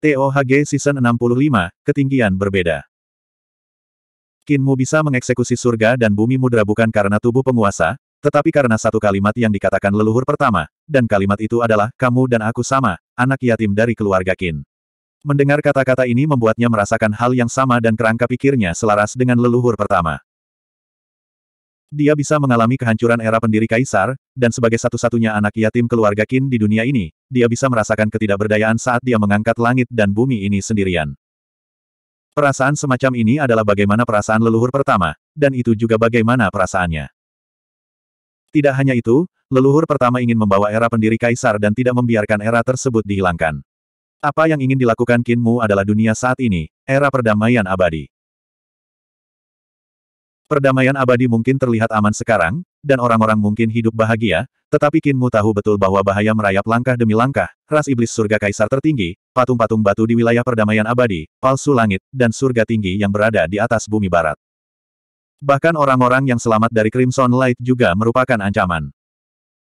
TOHG Season 65, Ketinggian Berbeda. Kinmu bisa mengeksekusi surga dan bumi mudra bukan karena tubuh penguasa, tetapi karena satu kalimat yang dikatakan leluhur pertama, dan kalimat itu adalah, kamu dan aku sama, anak yatim dari keluarga Kin. Mendengar kata-kata ini membuatnya merasakan hal yang sama dan kerangka pikirnya selaras dengan leluhur pertama dia bisa mengalami kehancuran era pendiri kaisar, dan sebagai satu-satunya anak yatim keluarga Qin di dunia ini, dia bisa merasakan ketidakberdayaan saat dia mengangkat langit dan bumi ini sendirian. Perasaan semacam ini adalah bagaimana perasaan leluhur pertama, dan itu juga bagaimana perasaannya. Tidak hanya itu, leluhur pertama ingin membawa era pendiri kaisar dan tidak membiarkan era tersebut dihilangkan. Apa yang ingin dilakukan Qin Mu adalah dunia saat ini, era perdamaian abadi. Perdamaian abadi mungkin terlihat aman sekarang, dan orang-orang mungkin hidup bahagia, tetapi Kinmu tahu betul bahwa bahaya merayap langkah demi langkah, ras iblis surga kaisar tertinggi, patung-patung batu di wilayah perdamaian abadi, palsu langit, dan surga tinggi yang berada di atas bumi barat. Bahkan orang-orang yang selamat dari Crimson Light juga merupakan ancaman.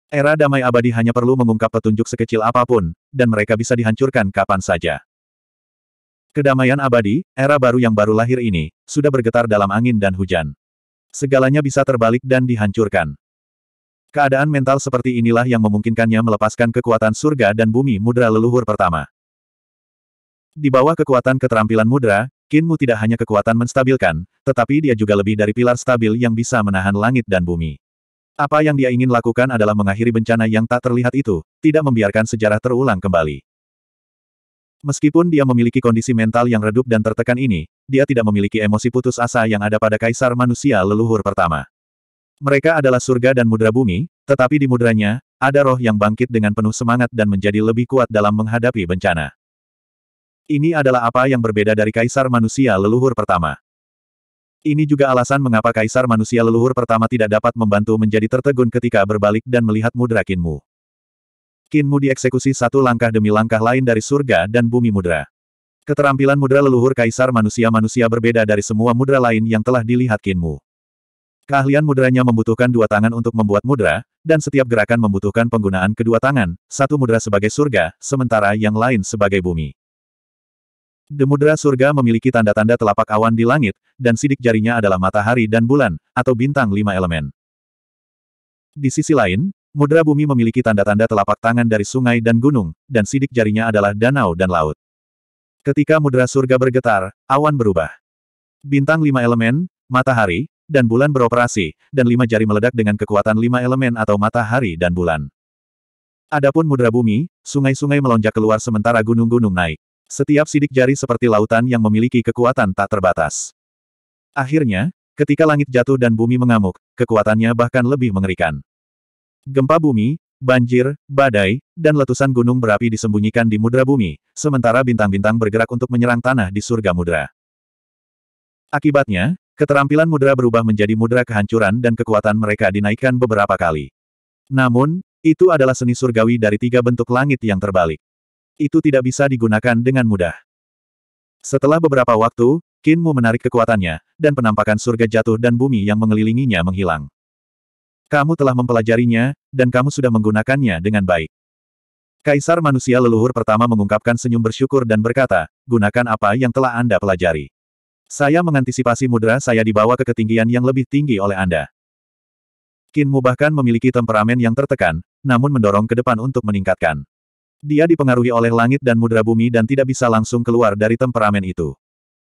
Era damai abadi hanya perlu mengungkap petunjuk sekecil apapun, dan mereka bisa dihancurkan kapan saja. Kedamaian abadi, era baru yang baru lahir ini, sudah bergetar dalam angin dan hujan. Segalanya bisa terbalik dan dihancurkan. Keadaan mental seperti inilah yang memungkinkannya melepaskan kekuatan surga dan bumi mudra leluhur pertama. Di bawah kekuatan keterampilan mudra, Kinmu tidak hanya kekuatan menstabilkan, tetapi dia juga lebih dari pilar stabil yang bisa menahan langit dan bumi. Apa yang dia ingin lakukan adalah mengakhiri bencana yang tak terlihat itu, tidak membiarkan sejarah terulang kembali. Meskipun dia memiliki kondisi mental yang redup dan tertekan ini, dia tidak memiliki emosi putus asa yang ada pada kaisar manusia leluhur pertama. Mereka adalah surga dan mudra bumi, tetapi di mudranya, ada roh yang bangkit dengan penuh semangat dan menjadi lebih kuat dalam menghadapi bencana. Ini adalah apa yang berbeda dari kaisar manusia leluhur pertama. Ini juga alasan mengapa kaisar manusia leluhur pertama tidak dapat membantu menjadi tertegun ketika berbalik dan melihat mudra kinmu. Kinmu dieksekusi satu langkah demi langkah lain dari surga dan bumi mudra. Keterampilan mudra leluhur kaisar manusia-manusia berbeda dari semua mudra lain yang telah dilihat Kinmu. Keahlian mudranya membutuhkan dua tangan untuk membuat mudra, dan setiap gerakan membutuhkan penggunaan kedua tangan, satu mudra sebagai surga, sementara yang lain sebagai bumi. Demudra surga memiliki tanda-tanda telapak awan di langit, dan sidik jarinya adalah matahari dan bulan, atau bintang lima elemen. Di sisi lain, Mudra bumi memiliki tanda-tanda telapak tangan dari sungai dan gunung, dan sidik jarinya adalah danau dan laut. Ketika mudra surga bergetar, awan berubah. Bintang lima elemen, matahari, dan bulan beroperasi, dan lima jari meledak dengan kekuatan lima elemen atau matahari dan bulan. Adapun mudra bumi, sungai-sungai melonjak keluar sementara gunung-gunung naik. Setiap sidik jari seperti lautan yang memiliki kekuatan tak terbatas. Akhirnya, ketika langit jatuh dan bumi mengamuk, kekuatannya bahkan lebih mengerikan. Gempa bumi, banjir, badai, dan letusan gunung berapi disembunyikan di mudra bumi, sementara bintang-bintang bergerak untuk menyerang tanah di surga mudra. Akibatnya, keterampilan mudra berubah menjadi mudra kehancuran dan kekuatan mereka dinaikkan beberapa kali. Namun, itu adalah seni surgawi dari tiga bentuk langit yang terbalik. Itu tidak bisa digunakan dengan mudah. Setelah beberapa waktu, Kinmu menarik kekuatannya, dan penampakan surga jatuh dan bumi yang mengelilinginya menghilang. Kamu telah mempelajarinya, dan kamu sudah menggunakannya dengan baik. Kaisar manusia leluhur pertama mengungkapkan senyum bersyukur dan berkata, gunakan apa yang telah Anda pelajari. Saya mengantisipasi mudra saya dibawa ke ketinggian yang lebih tinggi oleh Anda. Kinmu bahkan memiliki temperamen yang tertekan, namun mendorong ke depan untuk meningkatkan. Dia dipengaruhi oleh langit dan mudra bumi dan tidak bisa langsung keluar dari temperamen itu.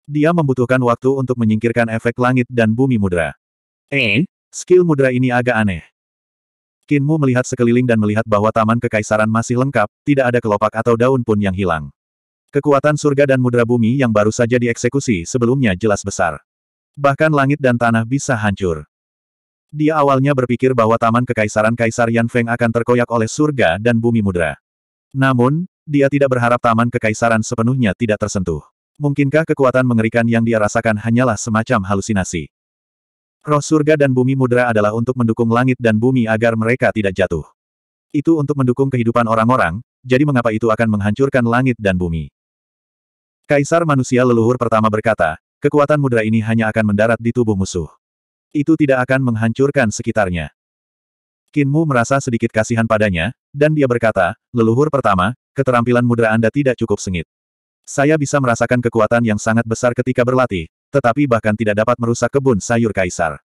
Dia membutuhkan waktu untuk menyingkirkan efek langit dan bumi mudra. Eh, Skill mudra ini agak aneh. Kinmu melihat sekeliling dan melihat bahwa taman kekaisaran masih lengkap, tidak ada kelopak atau daun pun yang hilang. Kekuatan surga dan mudra bumi yang baru saja dieksekusi sebelumnya jelas besar. Bahkan langit dan tanah bisa hancur. Dia awalnya berpikir bahwa taman kekaisaran Kaisar Yan Feng akan terkoyak oleh surga dan bumi mudra. Namun, dia tidak berharap taman kekaisaran sepenuhnya tidak tersentuh. Mungkinkah kekuatan mengerikan yang dia rasakan hanyalah semacam halusinasi? Roh surga dan bumi mudra adalah untuk mendukung langit dan bumi agar mereka tidak jatuh. Itu untuk mendukung kehidupan orang-orang, jadi mengapa itu akan menghancurkan langit dan bumi? Kaisar manusia leluhur pertama berkata, kekuatan mudra ini hanya akan mendarat di tubuh musuh. Itu tidak akan menghancurkan sekitarnya. Kinmu merasa sedikit kasihan padanya, dan dia berkata, leluhur pertama, keterampilan mudra Anda tidak cukup sengit. Saya bisa merasakan kekuatan yang sangat besar ketika berlatih, tetapi bahkan tidak dapat merusak kebun sayur kaisar.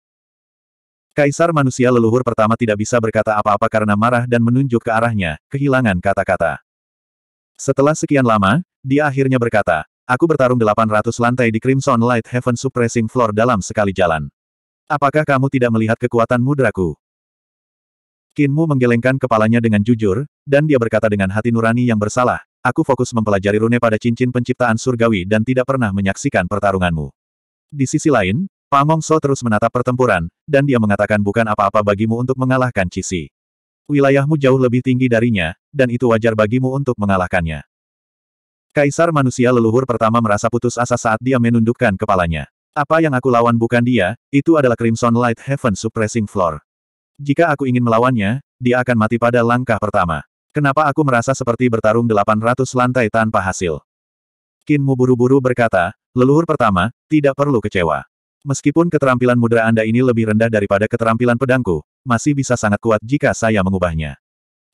Kaisar manusia leluhur pertama tidak bisa berkata apa-apa karena marah dan menunjuk ke arahnya, kehilangan kata-kata. Setelah sekian lama, dia akhirnya berkata, Aku bertarung 800 lantai di Crimson Light Heaven Suppressing Floor dalam sekali jalan. Apakah kamu tidak melihat kekuatan mudraku? Kinmu menggelengkan kepalanya dengan jujur, dan dia berkata dengan hati nurani yang bersalah, Aku fokus mempelajari rune pada cincin penciptaan surgawi dan tidak pernah menyaksikan pertarunganmu. Di sisi lain, Pamong So terus menatap pertempuran, dan dia mengatakan bukan apa-apa bagimu untuk mengalahkan Cisi. Wilayahmu jauh lebih tinggi darinya, dan itu wajar bagimu untuk mengalahkannya. Kaisar manusia leluhur pertama merasa putus asa saat dia menundukkan kepalanya. Apa yang aku lawan bukan dia, itu adalah Crimson Light Heaven Suppressing Floor. Jika aku ingin melawannya, dia akan mati pada langkah pertama. Kenapa aku merasa seperti bertarung 800 lantai tanpa hasil? Kinmu buru-buru berkata, Leluhur pertama, tidak perlu kecewa. Meskipun keterampilan mudra Anda ini lebih rendah daripada keterampilan pedangku, masih bisa sangat kuat jika saya mengubahnya.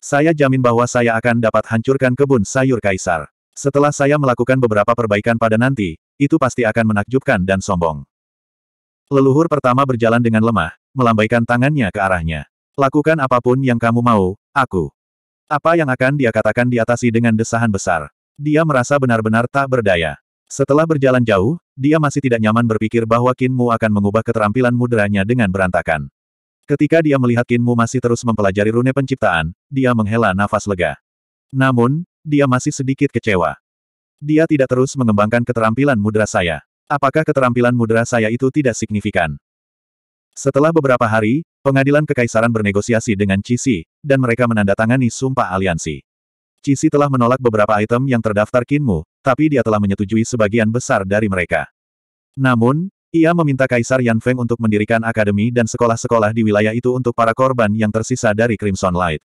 Saya jamin bahwa saya akan dapat hancurkan kebun sayur kaisar. Setelah saya melakukan beberapa perbaikan pada nanti, itu pasti akan menakjubkan dan sombong. Leluhur pertama berjalan dengan lemah, melambaikan tangannya ke arahnya. Lakukan apapun yang kamu mau, aku. Apa yang akan dia katakan diatasi dengan desahan besar. Dia merasa benar-benar tak berdaya. Setelah berjalan jauh, dia masih tidak nyaman berpikir bahwa Kinmu akan mengubah keterampilan mudranya dengan berantakan. Ketika dia melihat Kinmu masih terus mempelajari rune penciptaan, dia menghela nafas lega. Namun, dia masih sedikit kecewa. Dia tidak terus mengembangkan keterampilan mudra saya. Apakah keterampilan mudra saya itu tidak signifikan? Setelah beberapa hari, pengadilan kekaisaran bernegosiasi dengan Cici, dan mereka menandatangani sumpah aliansi. Cici telah menolak beberapa item yang terdaftar Kinmu, tapi dia telah menyetujui sebagian besar dari mereka. Namun, ia meminta Kaisar Yan Feng untuk mendirikan akademi dan sekolah-sekolah di wilayah itu untuk para korban yang tersisa dari Crimson Light.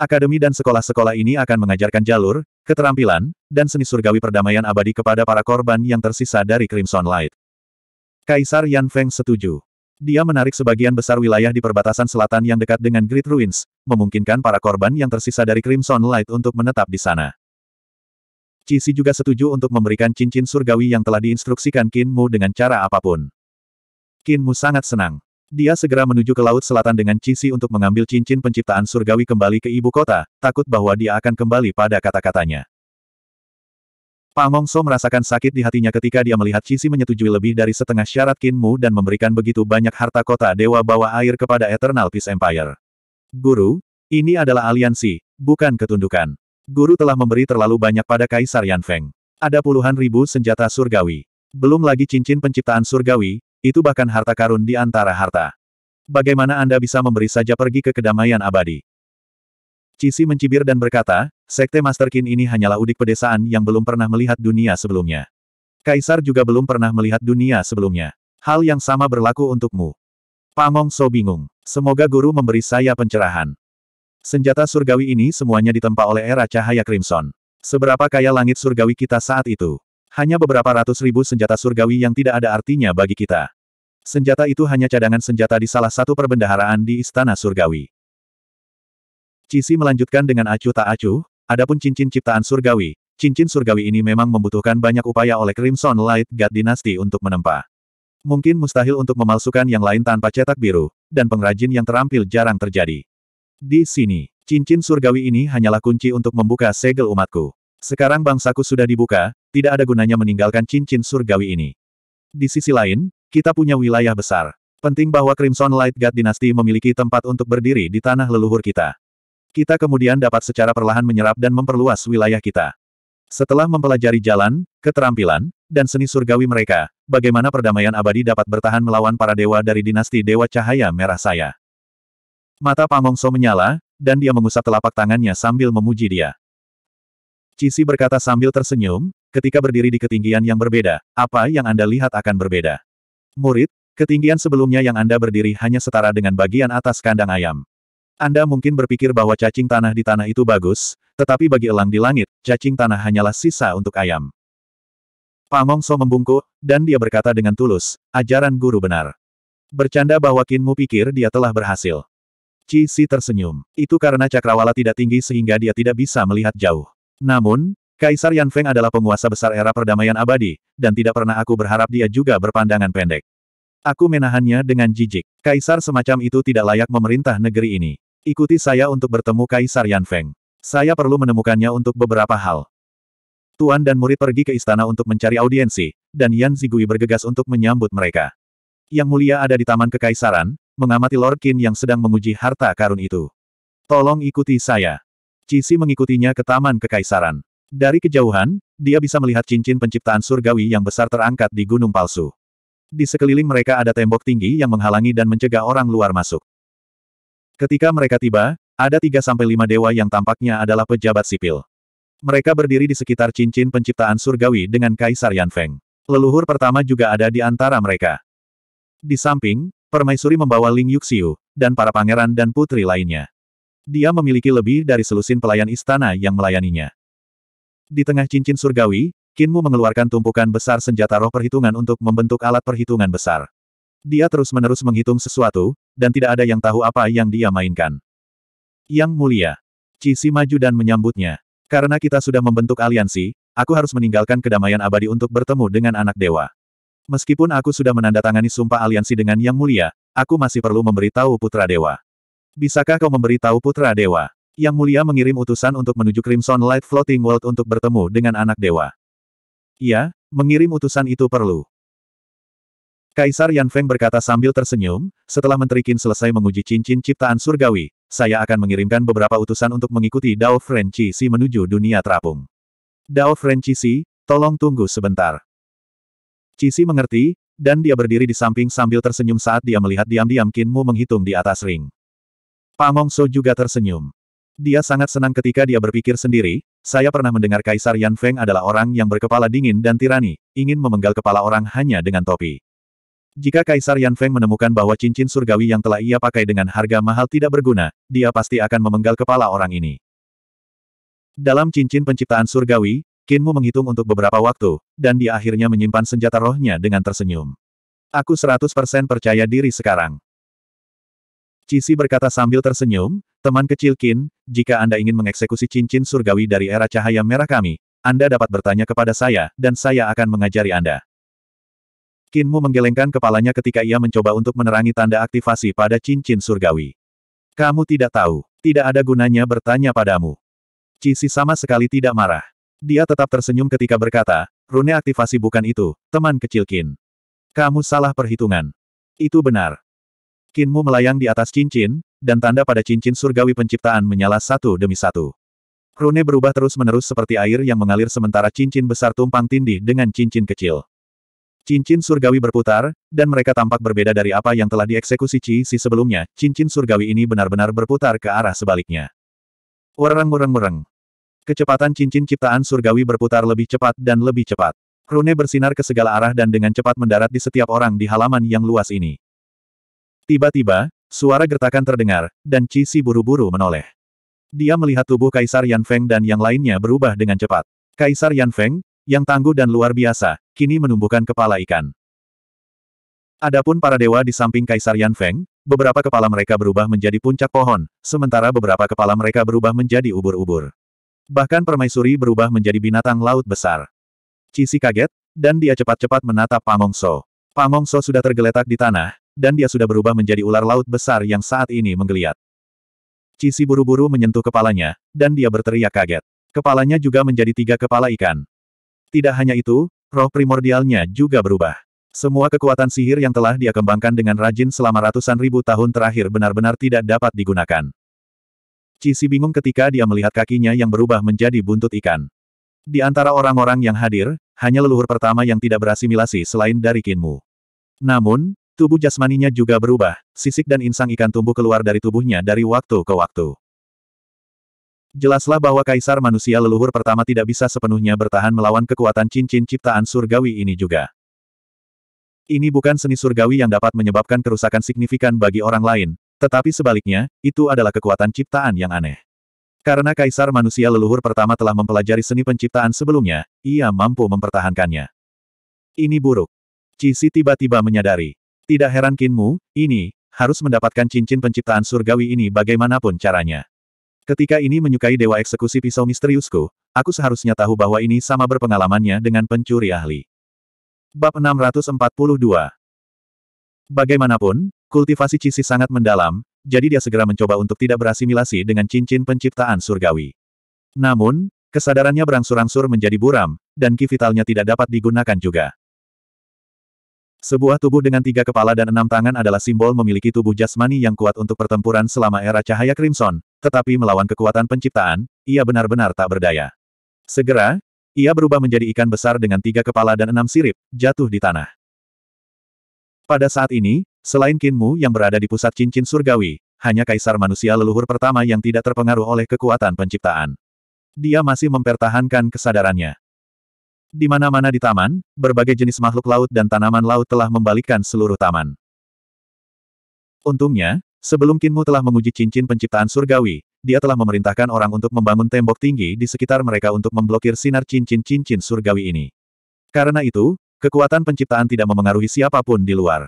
Akademi dan sekolah-sekolah ini akan mengajarkan jalur, keterampilan, dan seni surgawi perdamaian abadi kepada para korban yang tersisa dari Crimson Light. Kaisar Yan Feng setuju. Dia menarik sebagian besar wilayah di perbatasan selatan yang dekat dengan Great Ruins, memungkinkan para korban yang tersisa dari Crimson Light untuk menetap di sana. Cici juga setuju untuk memberikan cincin surgawi yang telah diinstruksikan Mu dengan cara apapun. Mu sangat senang. Dia segera menuju ke Laut Selatan dengan Cici untuk mengambil cincin penciptaan surgawi kembali ke ibu kota, takut bahwa dia akan kembali pada kata-katanya. Pak Mongso merasakan sakit di hatinya ketika dia melihat Cici menyetujui lebih dari setengah syarat Kinmu dan memberikan begitu banyak harta kota dewa bawah air kepada Eternal Peace Empire. Guru, ini adalah aliansi, bukan ketundukan. Guru telah memberi terlalu banyak pada Kaisar Yan Feng. Ada puluhan ribu senjata surgawi. Belum lagi cincin penciptaan surgawi, itu bahkan harta karun di antara harta. Bagaimana Anda bisa memberi saja pergi ke kedamaian abadi? Cisi mencibir dan berkata, Sekte Master Qin ini hanyalah udik pedesaan yang belum pernah melihat dunia sebelumnya. Kaisar juga belum pernah melihat dunia sebelumnya. Hal yang sama berlaku untukmu. Pamong So bingung. Semoga guru memberi saya pencerahan. Senjata surgawi ini semuanya ditempa oleh era cahaya crimson. Seberapa kaya langit surgawi kita saat itu? Hanya beberapa ratus ribu senjata surgawi yang tidak ada artinya bagi kita. Senjata itu hanya cadangan senjata di salah satu perbendaharaan di Istana Surgawi. Cisi melanjutkan dengan acuh tak acuh, adapun cincin ciptaan surgawi, cincin surgawi ini memang membutuhkan banyak upaya oleh Crimson Light God Dynasty untuk menempa. Mungkin mustahil untuk memalsukan yang lain tanpa cetak biru, dan pengrajin yang terampil jarang terjadi. Di sini, cincin surgawi ini hanyalah kunci untuk membuka segel umatku. Sekarang bangsaku sudah dibuka, tidak ada gunanya meninggalkan cincin surgawi ini. Di sisi lain, kita punya wilayah besar. Penting bahwa Crimson Light God Dynasty memiliki tempat untuk berdiri di tanah leluhur kita. Kita kemudian dapat secara perlahan menyerap dan memperluas wilayah kita. Setelah mempelajari jalan, keterampilan, dan seni surgawi mereka, bagaimana perdamaian abadi dapat bertahan melawan para dewa dari dinasti Dewa Cahaya Merah saya. Mata Pamongso menyala, dan dia mengusap telapak tangannya sambil memuji dia. Cici berkata sambil tersenyum, ketika berdiri di ketinggian yang berbeda, apa yang Anda lihat akan berbeda. Murid, ketinggian sebelumnya yang Anda berdiri hanya setara dengan bagian atas kandang ayam. Anda mungkin berpikir bahwa cacing tanah di tanah itu bagus, tetapi bagi elang di langit, cacing tanah hanyalah sisa untuk ayam. Pangongso membungkuk, dan dia berkata dengan tulus, ajaran guru benar. Bercanda bahwa Kinmu pikir dia telah berhasil. Chi Si tersenyum. Itu karena cakrawala tidak tinggi sehingga dia tidak bisa melihat jauh. Namun, Kaisar Yan Feng adalah penguasa besar era perdamaian abadi, dan tidak pernah aku berharap dia juga berpandangan pendek. Aku menahannya dengan jijik. Kaisar semacam itu tidak layak memerintah negeri ini. Ikuti saya untuk bertemu Kaisar Yan Feng. Saya perlu menemukannya untuk beberapa hal. Tuan dan murid pergi ke istana untuk mencari audiensi, dan Yan Zigui bergegas untuk menyambut mereka. Yang mulia ada di Taman Kekaisaran, mengamati Lord Qin yang sedang menguji harta karun itu. Tolong ikuti saya. Cici mengikutinya ke Taman Kekaisaran. Dari kejauhan, dia bisa melihat cincin penciptaan surgawi yang besar terangkat di gunung palsu. Di sekeliling mereka ada tembok tinggi yang menghalangi dan mencegah orang luar masuk. Ketika mereka tiba, ada tiga sampai lima dewa yang tampaknya adalah pejabat sipil. Mereka berdiri di sekitar cincin penciptaan surgawi dengan Kaisar Yan Feng. Leluhur pertama juga ada di antara mereka. Di samping, permaisuri membawa Ling Yuxiu, dan para pangeran dan putri lainnya. Dia memiliki lebih dari selusin pelayan istana yang melayaninya. Di tengah cincin surgawi, Kinmu mengeluarkan tumpukan besar senjata roh perhitungan untuk membentuk alat perhitungan besar. Dia terus-menerus menghitung sesuatu, dan tidak ada yang tahu apa yang dia mainkan. Yang mulia. Cisi maju dan menyambutnya. Karena kita sudah membentuk aliansi, aku harus meninggalkan kedamaian abadi untuk bertemu dengan anak dewa. Meskipun aku sudah menandatangani sumpah aliansi dengan Yang Mulia, aku masih perlu memberitahu Putra Dewa. Bisakah kau memberitahu Putra Dewa? Yang Mulia mengirim utusan untuk menuju Crimson Light Floating World untuk bertemu dengan anak dewa. Iya, mengirim utusan itu perlu. Kaisar Yan Feng berkata sambil tersenyum, setelah Menteri Qin selesai menguji cincin ciptaan surgawi, saya akan mengirimkan beberapa utusan untuk mengikuti Dao si menuju dunia terapung. Dao si, tolong tunggu sebentar. Cici mengerti, dan dia berdiri di samping sambil tersenyum saat dia melihat diam-diam Qin Mu menghitung di atas ring. So juga tersenyum. Dia sangat senang ketika dia berpikir sendiri, saya pernah mendengar Kaisar Yan Feng adalah orang yang berkepala dingin dan tirani, ingin memenggal kepala orang hanya dengan topi. Jika Kaisar Yan Feng menemukan bahwa cincin surgawi yang telah ia pakai dengan harga mahal tidak berguna, dia pasti akan memenggal kepala orang ini. Dalam cincin penciptaan surgawi, Kinmu menghitung untuk beberapa waktu, dan dia akhirnya menyimpan senjata rohnya dengan tersenyum. Aku 100% percaya diri sekarang. Cici berkata sambil tersenyum, teman kecil Kin, jika Anda ingin mengeksekusi cincin surgawi dari era cahaya merah kami, Anda dapat bertanya kepada saya, dan saya akan mengajari Anda. Kinmu menggelengkan kepalanya ketika ia mencoba untuk menerangi tanda aktivasi pada cincin surgawi. Kamu tidak tahu. Tidak ada gunanya bertanya padamu. Cisi sama sekali tidak marah. Dia tetap tersenyum ketika berkata, rune aktivasi bukan itu, teman kecil Kin. Kamu salah perhitungan. Itu benar. Kinmu melayang di atas cincin, dan tanda pada cincin surgawi penciptaan menyala satu demi satu. Rune berubah terus-menerus seperti air yang mengalir sementara cincin besar tumpang tindih dengan cincin kecil. Cincin surgawi berputar, dan mereka tampak berbeda dari apa yang telah dieksekusi Qi Si sebelumnya, cincin surgawi ini benar-benar berputar ke arah sebaliknya. Orang wereng wereng Kecepatan cincin ciptaan surgawi berputar lebih cepat dan lebih cepat. Rune bersinar ke segala arah dan dengan cepat mendarat di setiap orang di halaman yang luas ini. Tiba-tiba, suara gertakan terdengar, dan Qi Si buru-buru menoleh. Dia melihat tubuh Kaisar Yan Feng dan yang lainnya berubah dengan cepat. Kaisar Yan Feng, yang tangguh dan luar biasa, kini menumbuhkan kepala ikan. Adapun para dewa di samping Kaisar Yan Feng, beberapa kepala mereka berubah menjadi puncak pohon, sementara beberapa kepala mereka berubah menjadi ubur-ubur. Bahkan permaisuri berubah menjadi binatang laut besar. Cisi kaget, dan dia cepat-cepat menatap Pamong So. sudah tergeletak di tanah, dan dia sudah berubah menjadi ular laut besar yang saat ini menggeliat. Cisi buru-buru menyentuh kepalanya, dan dia berteriak kaget. Kepalanya juga menjadi tiga kepala ikan. Tidak hanya itu, roh primordialnya juga berubah. Semua kekuatan sihir yang telah dia kembangkan dengan rajin selama ratusan ribu tahun terakhir benar-benar tidak dapat digunakan. Cici bingung ketika dia melihat kakinya yang berubah menjadi buntut ikan. Di antara orang-orang yang hadir, hanya leluhur pertama yang tidak berasimilasi selain dari Kinmu. Namun, tubuh jasmaninya juga berubah, sisik dan insang ikan tumbuh keluar dari tubuhnya dari waktu ke waktu jelaslah bahwa kaisar manusia leluhur pertama tidak bisa sepenuhnya bertahan melawan kekuatan cincin ciptaan surgawi ini juga. Ini bukan seni surgawi yang dapat menyebabkan kerusakan signifikan bagi orang lain, tetapi sebaliknya, itu adalah kekuatan ciptaan yang aneh. Karena kaisar manusia leluhur pertama telah mempelajari seni penciptaan sebelumnya, ia mampu mempertahankannya. Ini buruk. Cisi tiba-tiba menyadari. Tidak heran Kinmu, ini, harus mendapatkan cincin penciptaan surgawi ini bagaimanapun caranya. Ketika ini menyukai dewa eksekusi pisau misteriusku, aku seharusnya tahu bahwa ini sama berpengalamannya dengan pencuri ahli. Bab 642 Bagaimanapun, kultivasi Cisi sangat mendalam, jadi dia segera mencoba untuk tidak berasimilasi dengan cincin penciptaan surgawi. Namun, kesadarannya berangsur-angsur menjadi buram, dan ki tidak dapat digunakan juga. Sebuah tubuh dengan tiga kepala dan enam tangan adalah simbol memiliki tubuh jasmani yang kuat untuk pertempuran selama era cahaya Crimson, tetapi melawan kekuatan penciptaan, ia benar-benar tak berdaya. Segera, ia berubah menjadi ikan besar dengan tiga kepala dan enam sirip, jatuh di tanah. Pada saat ini, selain Kinmu yang berada di pusat cincin surgawi, hanya kaisar manusia leluhur pertama yang tidak terpengaruh oleh kekuatan penciptaan. Dia masih mempertahankan kesadarannya. Di mana-mana di taman, berbagai jenis makhluk laut dan tanaman laut telah membalikkan seluruh taman. Untungnya, Sebelum Kinmu telah menguji cincin penciptaan surgawi, dia telah memerintahkan orang untuk membangun tembok tinggi di sekitar mereka untuk memblokir sinar cincin-cincin surgawi ini. Karena itu, kekuatan penciptaan tidak memengaruhi siapapun di luar.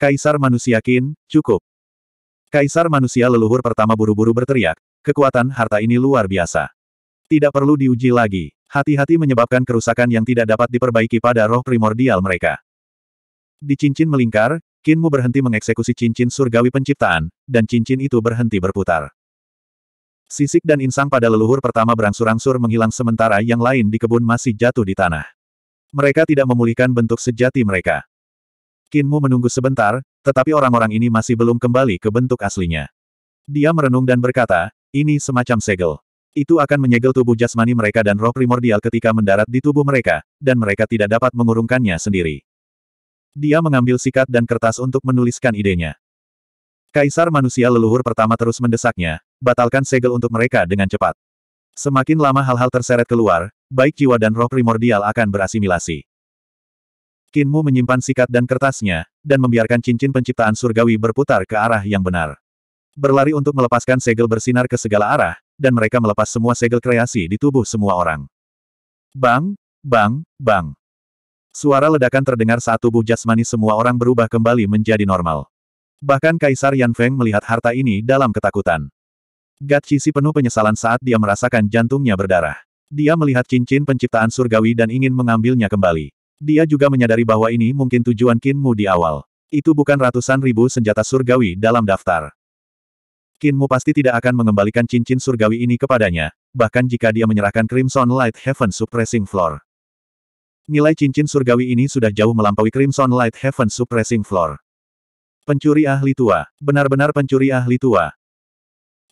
Kaisar manusia Kin, cukup. Kaisar manusia leluhur pertama buru-buru berteriak, kekuatan harta ini luar biasa. Tidak perlu diuji lagi, hati-hati menyebabkan kerusakan yang tidak dapat diperbaiki pada roh primordial mereka. Di cincin melingkar, Kinmu berhenti mengeksekusi cincin surgawi penciptaan, dan cincin itu berhenti berputar. Sisik dan insang pada leluhur pertama berangsur-angsur menghilang sementara yang lain di kebun masih jatuh di tanah. Mereka tidak memulihkan bentuk sejati mereka. Kinmu menunggu sebentar, tetapi orang-orang ini masih belum kembali ke bentuk aslinya. Dia merenung dan berkata, ini semacam segel. Itu akan menyegel tubuh jasmani mereka dan roh primordial ketika mendarat di tubuh mereka, dan mereka tidak dapat mengurungkannya sendiri. Dia mengambil sikat dan kertas untuk menuliskan idenya. Kaisar manusia leluhur pertama terus mendesaknya, batalkan segel untuk mereka dengan cepat. Semakin lama hal-hal terseret keluar, baik jiwa dan roh primordial akan berasimilasi. Kinmu menyimpan sikat dan kertasnya, dan membiarkan cincin penciptaan surgawi berputar ke arah yang benar. Berlari untuk melepaskan segel bersinar ke segala arah, dan mereka melepas semua segel kreasi di tubuh semua orang. Bang, bang, bang. Suara ledakan terdengar saat tubuh jasmani semua orang berubah kembali menjadi normal. Bahkan Kaisar Yan Feng melihat harta ini dalam ketakutan. Cici penuh penyesalan saat dia merasakan jantungnya berdarah. Dia melihat cincin penciptaan surgawi dan ingin mengambilnya kembali. Dia juga menyadari bahwa ini mungkin tujuan Qin Mu di awal. Itu bukan ratusan ribu senjata surgawi dalam daftar. Qin Mu pasti tidak akan mengembalikan cincin surgawi ini kepadanya, bahkan jika dia menyerahkan Crimson Light Heaven Suppressing Floor. Nilai cincin surgawi ini sudah jauh melampaui Crimson Light Heaven Suppressing Floor. Pencuri ahli tua. Benar-benar pencuri ahli tua.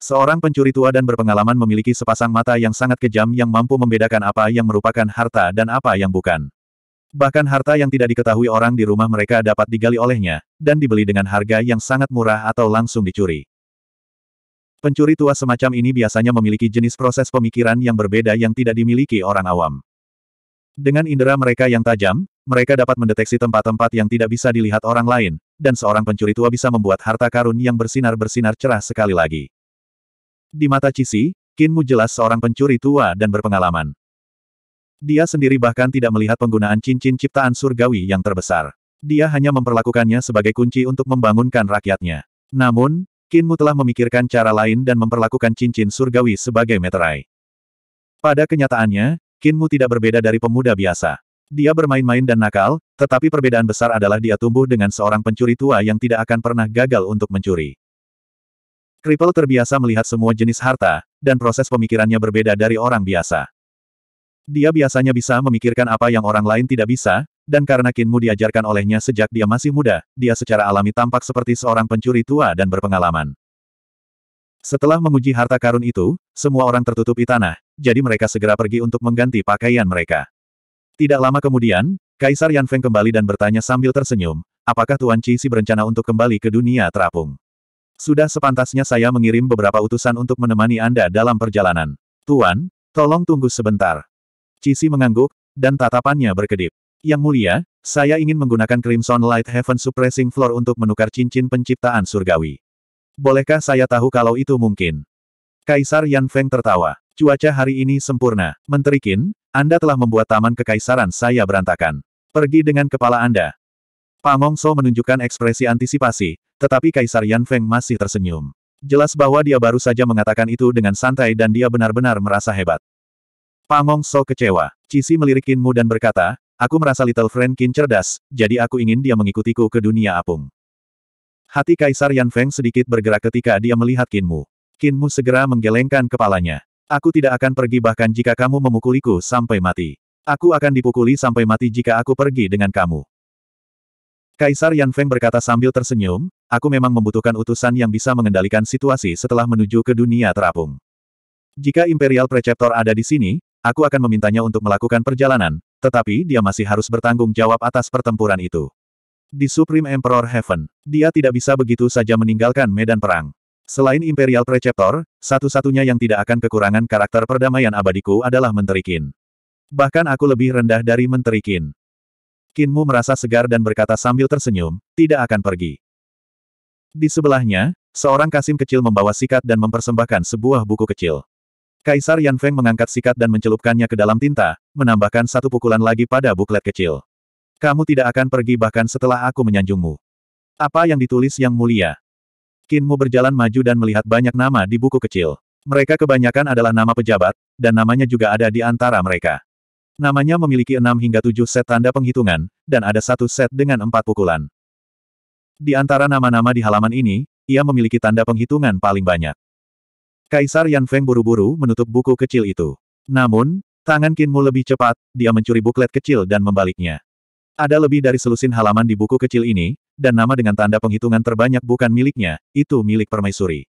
Seorang pencuri tua dan berpengalaman memiliki sepasang mata yang sangat kejam yang mampu membedakan apa yang merupakan harta dan apa yang bukan. Bahkan harta yang tidak diketahui orang di rumah mereka dapat digali olehnya, dan dibeli dengan harga yang sangat murah atau langsung dicuri. Pencuri tua semacam ini biasanya memiliki jenis proses pemikiran yang berbeda yang tidak dimiliki orang awam. Dengan indera mereka yang tajam, mereka dapat mendeteksi tempat-tempat yang tidak bisa dilihat orang lain, dan seorang pencuri tua bisa membuat harta karun yang bersinar-bersinar cerah sekali lagi. Di mata Cici, Kinmu jelas seorang pencuri tua dan berpengalaman. Dia sendiri bahkan tidak melihat penggunaan cincin ciptaan surgawi yang terbesar. Dia hanya memperlakukannya sebagai kunci untuk membangunkan rakyatnya. Namun, Kinmu telah memikirkan cara lain dan memperlakukan cincin surgawi sebagai meterai. Pada kenyataannya, Kinmu tidak berbeda dari pemuda biasa. Dia bermain-main dan nakal, tetapi perbedaan besar adalah dia tumbuh dengan seorang pencuri tua yang tidak akan pernah gagal untuk mencuri. Cripple terbiasa melihat semua jenis harta, dan proses pemikirannya berbeda dari orang biasa. Dia biasanya bisa memikirkan apa yang orang lain tidak bisa, dan karena Kinmu diajarkan olehnya sejak dia masih muda, dia secara alami tampak seperti seorang pencuri tua dan berpengalaman. Setelah menguji harta karun itu, semua orang tertutupi tanah. jadi mereka segera pergi untuk mengganti pakaian mereka. Tidak lama kemudian, Kaisar Yan Feng kembali dan bertanya sambil tersenyum, apakah Tuan si berencana untuk kembali ke dunia terapung? Sudah sepantasnya saya mengirim beberapa utusan untuk menemani Anda dalam perjalanan. Tuan, tolong tunggu sebentar. Cici mengangguk, dan tatapannya berkedip. Yang mulia, saya ingin menggunakan Crimson Light Heaven Suppressing Floor untuk menukar cincin penciptaan surgawi. Bolehkah saya tahu kalau itu mungkin? Kaisar Yan Feng tertawa. Cuaca hari ini sempurna. Menteri Qin, Anda telah membuat taman kekaisaran saya berantakan. Pergi dengan kepala Anda. Pamong So menunjukkan ekspresi antisipasi, tetapi Kaisar Yan Feng masih tersenyum. Jelas bahwa dia baru saja mengatakan itu dengan santai dan dia benar-benar merasa hebat. Pamong So kecewa. Cici melirikinmu dan berkata, aku merasa Little Friend Qin cerdas, jadi aku ingin dia mengikutiku ke dunia apung. Hati Kaisar Yan Feng sedikit bergerak ketika dia melihat Kinmu. Kinmu segera menggelengkan kepalanya. Aku tidak akan pergi bahkan jika kamu memukuliku sampai mati. Aku akan dipukuli sampai mati jika aku pergi dengan kamu. Kaisar Yan Feng berkata sambil tersenyum, aku memang membutuhkan utusan yang bisa mengendalikan situasi setelah menuju ke dunia terapung. Jika Imperial Preceptor ada di sini, aku akan memintanya untuk melakukan perjalanan, tetapi dia masih harus bertanggung jawab atas pertempuran itu. Di Supreme Emperor Heaven, dia tidak bisa begitu saja meninggalkan medan perang. Selain Imperial Preceptor, satu-satunya yang tidak akan kekurangan karakter perdamaian abadiku adalah Menteri Qin. Bahkan aku lebih rendah dari Menteri Qin. Kinmu merasa segar dan berkata sambil tersenyum, tidak akan pergi. Di sebelahnya, seorang kasim kecil membawa sikat dan mempersembahkan sebuah buku kecil. Kaisar Yan Feng mengangkat sikat dan mencelupkannya ke dalam tinta, menambahkan satu pukulan lagi pada buklet kecil. Kamu tidak akan pergi bahkan setelah aku menyanjungmu. Apa yang ditulis yang mulia? Kinmu berjalan maju dan melihat banyak nama di buku kecil. Mereka kebanyakan adalah nama pejabat, dan namanya juga ada di antara mereka. Namanya memiliki enam hingga tujuh set tanda penghitungan, dan ada satu set dengan empat pukulan. Di antara nama-nama di halaman ini, ia memiliki tanda penghitungan paling banyak. Kaisar Yan Feng buru-buru menutup buku kecil itu. Namun, tangan Kinmu lebih cepat, dia mencuri buklet kecil dan membaliknya. Ada lebih dari selusin halaman di buku kecil ini, dan nama dengan tanda penghitungan terbanyak bukan miliknya, itu milik permaisuri.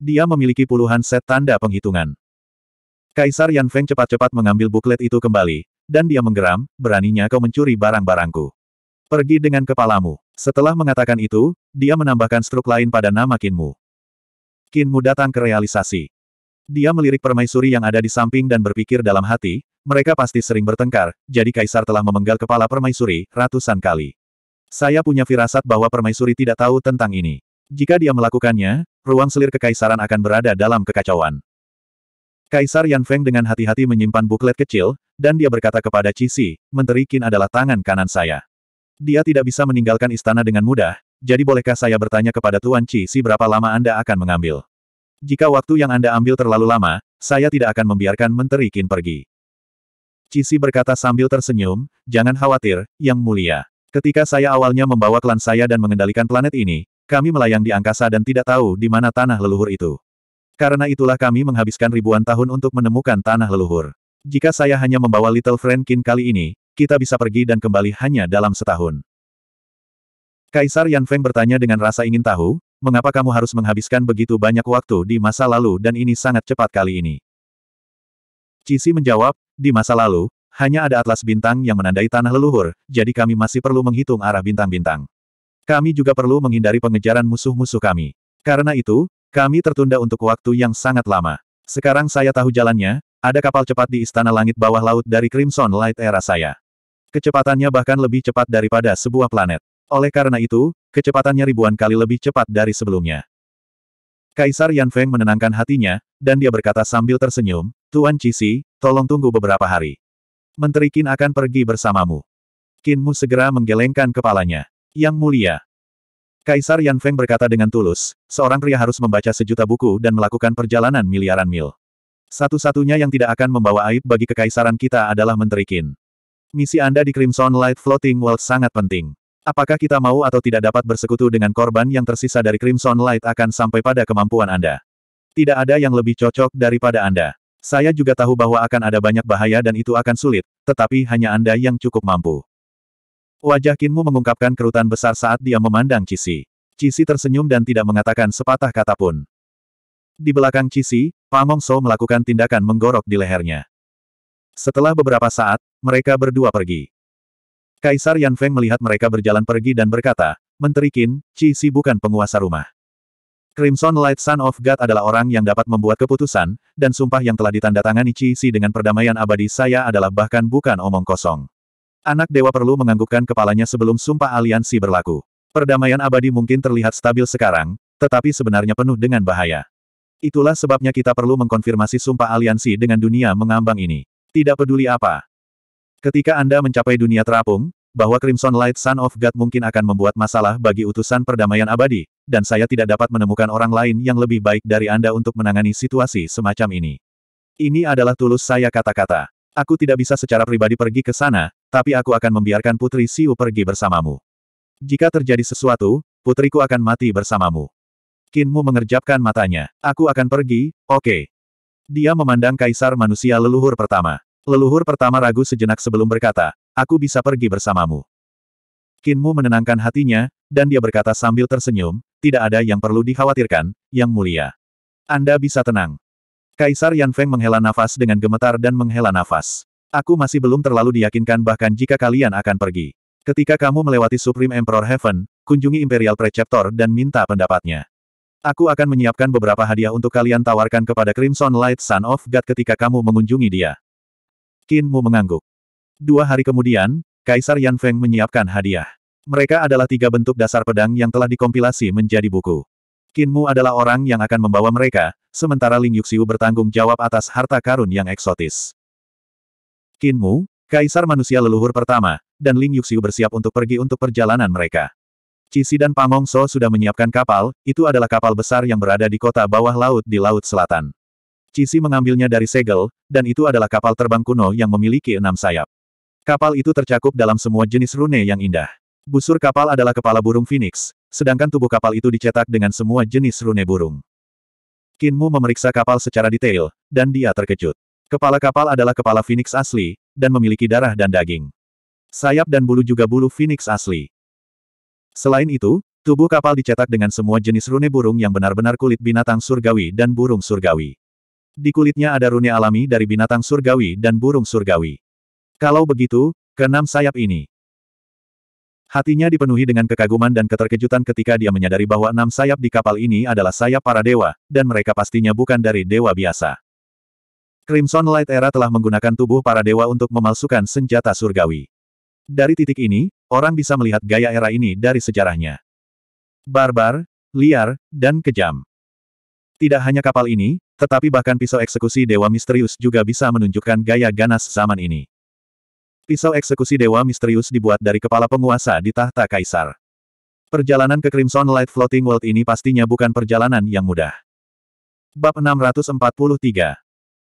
Dia memiliki puluhan set tanda penghitungan. Kaisar Yan Feng cepat-cepat mengambil buklet itu kembali, dan dia menggeram, beraninya kau mencuri barang-barangku. Pergi dengan kepalamu. Setelah mengatakan itu, dia menambahkan struk lain pada nama Kinmu. Kinmu datang ke realisasi. Dia melirik permaisuri yang ada di samping dan berpikir dalam hati, mereka pasti sering bertengkar, jadi kaisar telah memenggal kepala permaisuri ratusan kali. Saya punya firasat bahwa permaisuri tidak tahu tentang ini. Jika dia melakukannya, ruang selir kekaisaran akan berada dalam kekacauan. Kaisar Yan Feng dengan hati-hati menyimpan buklet kecil, dan dia berkata kepada Cici, Menteri Qin adalah tangan kanan saya. Dia tidak bisa meninggalkan istana dengan mudah, jadi bolehkah saya bertanya kepada Tuan Cici berapa lama Anda akan mengambil? Jika waktu yang Anda ambil terlalu lama, saya tidak akan membiarkan Menteri Qin pergi. Cici berkata sambil tersenyum, jangan khawatir, Yang Mulia. Ketika saya awalnya membawa klan saya dan mengendalikan planet ini, kami melayang di angkasa dan tidak tahu di mana tanah leluhur itu. Karena itulah kami menghabiskan ribuan tahun untuk menemukan tanah leluhur. Jika saya hanya membawa Little Friend Qin kali ini, kita bisa pergi dan kembali hanya dalam setahun. Kaisar Yan Feng bertanya dengan rasa ingin tahu, mengapa kamu harus menghabiskan begitu banyak waktu di masa lalu dan ini sangat cepat kali ini? Cici menjawab, di masa lalu, hanya ada atlas bintang yang menandai tanah leluhur, jadi kami masih perlu menghitung arah bintang-bintang. Kami juga perlu menghindari pengejaran musuh-musuh kami. Karena itu, kami tertunda untuk waktu yang sangat lama. Sekarang saya tahu jalannya, ada kapal cepat di Istana Langit Bawah Laut dari Crimson Light era saya. Kecepatannya bahkan lebih cepat daripada sebuah planet. Oleh karena itu, kecepatannya ribuan kali lebih cepat dari sebelumnya. Kaisar Yan Feng menenangkan hatinya, dan dia berkata sambil tersenyum, Tuan Cici, tolong tunggu beberapa hari. Menteri Qin akan pergi bersamamu. Qin Mu segera menggelengkan kepalanya. Yang mulia. Kaisar Yan Feng berkata dengan tulus, seorang pria harus membaca sejuta buku dan melakukan perjalanan miliaran mil. Satu-satunya yang tidak akan membawa aib bagi kekaisaran kita adalah Menteri Qin. Misi Anda di Crimson Light Floating World sangat penting. Apakah kita mau atau tidak dapat bersekutu dengan korban yang tersisa dari Crimson Light akan sampai pada kemampuan Anda. Tidak ada yang lebih cocok daripada Anda. Saya juga tahu bahwa akan ada banyak bahaya dan itu akan sulit, tetapi hanya Anda yang cukup mampu. Wajah Kinmu mengungkapkan kerutan besar saat dia memandang Cici. Cici tersenyum dan tidak mengatakan sepatah kata pun. Di belakang Cici, Pamong So melakukan tindakan menggorok di lehernya. Setelah beberapa saat, mereka berdua pergi. Kaisar Yan Feng melihat mereka berjalan pergi dan berkata, Menteri Qin, Qi Si bukan penguasa rumah. Crimson Light Son of God adalah orang yang dapat membuat keputusan, dan sumpah yang telah ditandatangani Qi Si dengan perdamaian abadi saya adalah bahkan bukan omong kosong. Anak dewa perlu menganggukkan kepalanya sebelum sumpah aliansi berlaku. Perdamaian abadi mungkin terlihat stabil sekarang, tetapi sebenarnya penuh dengan bahaya. Itulah sebabnya kita perlu mengkonfirmasi sumpah aliansi dengan dunia mengambang ini. Tidak peduli apa, Ketika Anda mencapai dunia terapung, bahwa Crimson Light Son of God mungkin akan membuat masalah bagi utusan perdamaian abadi, dan saya tidak dapat menemukan orang lain yang lebih baik dari Anda untuk menangani situasi semacam ini. Ini adalah tulus saya kata-kata. Aku tidak bisa secara pribadi pergi ke sana, tapi aku akan membiarkan Putri Siu pergi bersamamu. Jika terjadi sesuatu, putriku akan mati bersamamu. Kinmu mengerjapkan matanya. Aku akan pergi, oke. Okay. Dia memandang kaisar manusia leluhur pertama. Leluhur pertama ragu sejenak sebelum berkata, aku bisa pergi bersamamu. Kinmu menenangkan hatinya, dan dia berkata sambil tersenyum, tidak ada yang perlu dikhawatirkan, yang mulia. Anda bisa tenang. Kaisar Yan Feng menghela nafas dengan gemetar dan menghela nafas. Aku masih belum terlalu diyakinkan bahkan jika kalian akan pergi. Ketika kamu melewati Supreme Emperor Heaven, kunjungi Imperial Preceptor dan minta pendapatnya. Aku akan menyiapkan beberapa hadiah untuk kalian tawarkan kepada Crimson Light Sun of God ketika kamu mengunjungi dia. Qin Mu mengangguk. Dua hari kemudian, Kaisar Yan Feng menyiapkan hadiah. Mereka adalah tiga bentuk dasar pedang yang telah dikompilasi menjadi buku. Qin Mu adalah orang yang akan membawa mereka, sementara Ling Yuxiu bertanggung jawab atas harta karun yang eksotis. Qin Mu, Kaisar manusia leluhur pertama, dan Ling Yuxiu bersiap untuk pergi untuk perjalanan mereka. Cisi dan Pangong So sudah menyiapkan kapal, itu adalah kapal besar yang berada di kota bawah laut di Laut Selatan. Cici mengambilnya dari segel, dan itu adalah kapal terbang kuno yang memiliki enam sayap. Kapal itu tercakup dalam semua jenis rune yang indah. Busur kapal adalah kepala burung phoenix, sedangkan tubuh kapal itu dicetak dengan semua jenis rune burung. Kinmu memeriksa kapal secara detail, dan dia terkejut. Kepala kapal adalah kepala phoenix asli, dan memiliki darah dan daging. Sayap dan bulu juga bulu phoenix asli. Selain itu, tubuh kapal dicetak dengan semua jenis rune burung yang benar-benar kulit binatang surgawi dan burung surgawi. Di kulitnya ada rune alami dari binatang surgawi dan burung surgawi. Kalau begitu, keenam sayap ini. Hatinya dipenuhi dengan kekaguman dan keterkejutan ketika dia menyadari bahwa enam sayap di kapal ini adalah sayap para dewa, dan mereka pastinya bukan dari dewa biasa. Crimson Light Era telah menggunakan tubuh para dewa untuk memalsukan senjata surgawi. Dari titik ini, orang bisa melihat gaya era ini dari sejarahnya. Barbar, liar, dan kejam. Tidak hanya kapal ini, tetapi bahkan pisau eksekusi Dewa Misterius juga bisa menunjukkan gaya ganas zaman ini. Pisau eksekusi Dewa Misterius dibuat dari kepala penguasa di tahta kaisar. Perjalanan ke Crimson Light Floating World ini pastinya bukan perjalanan yang mudah. Bab 643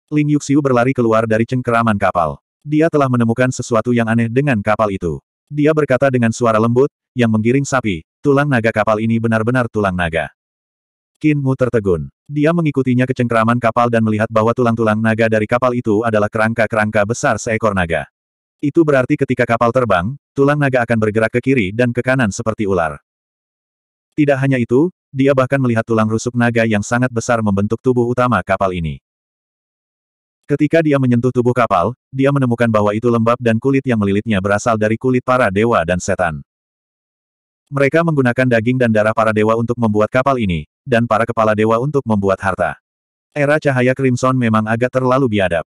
Ling Yuxiu berlari keluar dari cengkeraman kapal. Dia telah menemukan sesuatu yang aneh dengan kapal itu. Dia berkata dengan suara lembut, yang menggiring sapi, tulang naga kapal ini benar-benar tulang naga. Qin Mu tertegun. Dia mengikutinya ke cengkeraman kapal dan melihat bahwa tulang-tulang naga dari kapal itu adalah kerangka-kerangka besar seekor naga. Itu berarti ketika kapal terbang, tulang naga akan bergerak ke kiri dan ke kanan seperti ular. Tidak hanya itu, dia bahkan melihat tulang rusuk naga yang sangat besar membentuk tubuh utama kapal ini. Ketika dia menyentuh tubuh kapal, dia menemukan bahwa itu lembab dan kulit yang melilitnya berasal dari kulit para dewa dan setan. Mereka menggunakan daging dan darah para dewa untuk membuat kapal ini, dan para kepala dewa untuk membuat harta. Era cahaya Crimson memang agak terlalu biadab.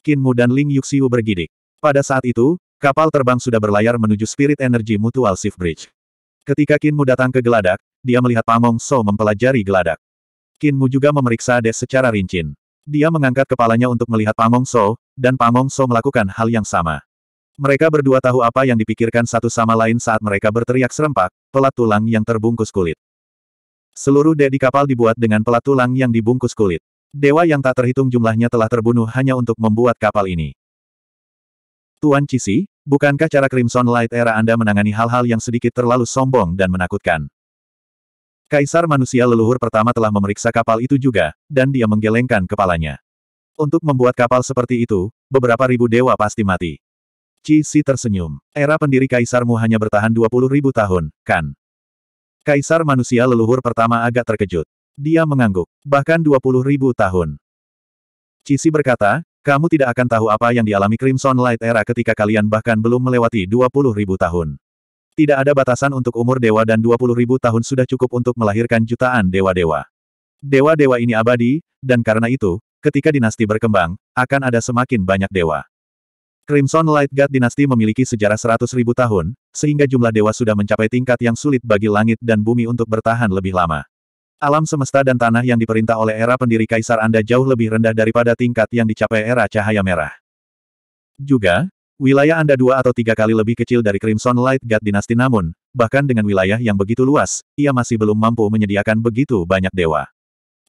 Qin Mu dan Ling Yuxiu bergidik. Pada saat itu, kapal terbang sudah berlayar menuju Spirit Energy Mutual Shift Bridge. Ketika Qin Mu datang ke geladak, dia melihat Pamong So mempelajari geladak. Qin Mu juga memeriksa Des secara rinci. Dia mengangkat kepalanya untuk melihat Pamong So, dan Pamong So melakukan hal yang sama. Mereka berdua tahu apa yang dipikirkan satu sama lain saat mereka berteriak serempak, pelat tulang yang terbungkus kulit. Seluruh dedi di kapal dibuat dengan pelat tulang yang dibungkus kulit. Dewa yang tak terhitung jumlahnya telah terbunuh hanya untuk membuat kapal ini. Tuan Cisi, bukankah cara Crimson Light era Anda menangani hal-hal yang sedikit terlalu sombong dan menakutkan? Kaisar manusia leluhur pertama telah memeriksa kapal itu juga, dan dia menggelengkan kepalanya. Untuk membuat kapal seperti itu, beberapa ribu dewa pasti mati. Cisi tersenyum. Era pendiri kaisarmu hanya bertahan 20 ribu tahun, kan? Kaisar manusia leluhur pertama agak terkejut. Dia mengangguk. Bahkan 20 ribu tahun. Cici berkata, kamu tidak akan tahu apa yang dialami Crimson Light Era ketika kalian bahkan belum melewati 20 ribu tahun. Tidak ada batasan untuk umur dewa dan 20 ribu tahun sudah cukup untuk melahirkan jutaan dewa-dewa. Dewa-dewa ini abadi, dan karena itu, ketika dinasti berkembang, akan ada semakin banyak dewa. Crimson Light God Dynasty memiliki sejarah 100.000 tahun, sehingga jumlah dewa sudah mencapai tingkat yang sulit bagi langit dan bumi untuk bertahan lebih lama. Alam semesta dan tanah yang diperintah oleh era pendiri Kaisar Anda jauh lebih rendah daripada tingkat yang dicapai era cahaya merah. Juga, wilayah Anda dua atau tiga kali lebih kecil dari Crimson Light God Dynasty namun, bahkan dengan wilayah yang begitu luas, ia masih belum mampu menyediakan begitu banyak dewa.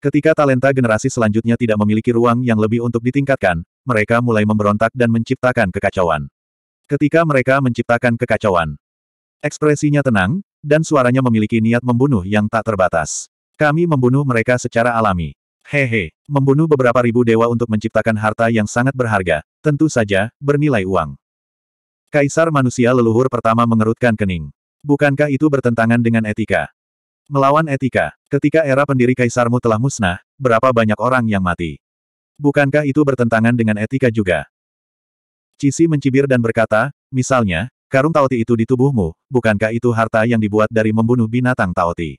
Ketika talenta generasi selanjutnya tidak memiliki ruang yang lebih untuk ditingkatkan, mereka mulai memberontak dan menciptakan kekacauan. Ketika mereka menciptakan kekacauan, ekspresinya tenang, dan suaranya memiliki niat membunuh yang tak terbatas. Kami membunuh mereka secara alami. Hehe, membunuh beberapa ribu dewa untuk menciptakan harta yang sangat berharga, tentu saja, bernilai uang. Kaisar manusia leluhur pertama mengerutkan kening. Bukankah itu bertentangan dengan etika? Melawan etika, ketika era pendiri kaisarmu telah musnah, berapa banyak orang yang mati? Bukankah itu bertentangan dengan etika juga? Cici mencibir dan berkata, misalnya, karung taoti itu di tubuhmu, bukankah itu harta yang dibuat dari membunuh binatang taoti?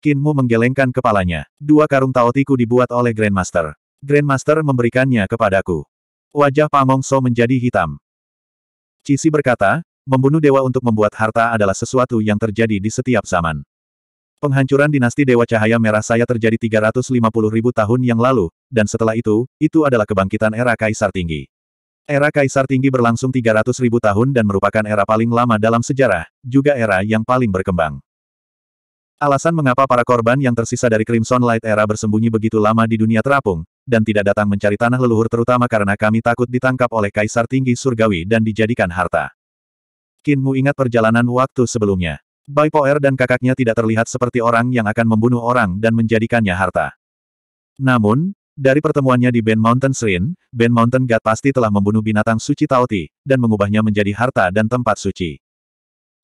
Kinmu menggelengkan kepalanya. Dua karung taotiku dibuat oleh Grandmaster. Grandmaster memberikannya kepadaku. Wajah Pamong menjadi hitam. Cici berkata, membunuh dewa untuk membuat harta adalah sesuatu yang terjadi di setiap zaman. Penghancuran dinasti Dewa Cahaya Merah saya terjadi 350 ribu tahun yang lalu, dan setelah itu, itu adalah kebangkitan era Kaisar Tinggi. Era Kaisar Tinggi berlangsung 300 ribu tahun dan merupakan era paling lama dalam sejarah, juga era yang paling berkembang. Alasan mengapa para korban yang tersisa dari Crimson Light Era bersembunyi begitu lama di dunia terapung, dan tidak datang mencari tanah leluhur terutama karena kami takut ditangkap oleh Kaisar Tinggi Surgawi dan dijadikan harta. Kinmu ingat perjalanan waktu sebelumnya. Bai Poer dan kakaknya tidak terlihat seperti orang yang akan membunuh orang dan menjadikannya harta. Namun, dari pertemuannya di Ben Mountain Shrine, Ben Mountain God pasti telah membunuh binatang suci Tauti, dan mengubahnya menjadi harta dan tempat suci.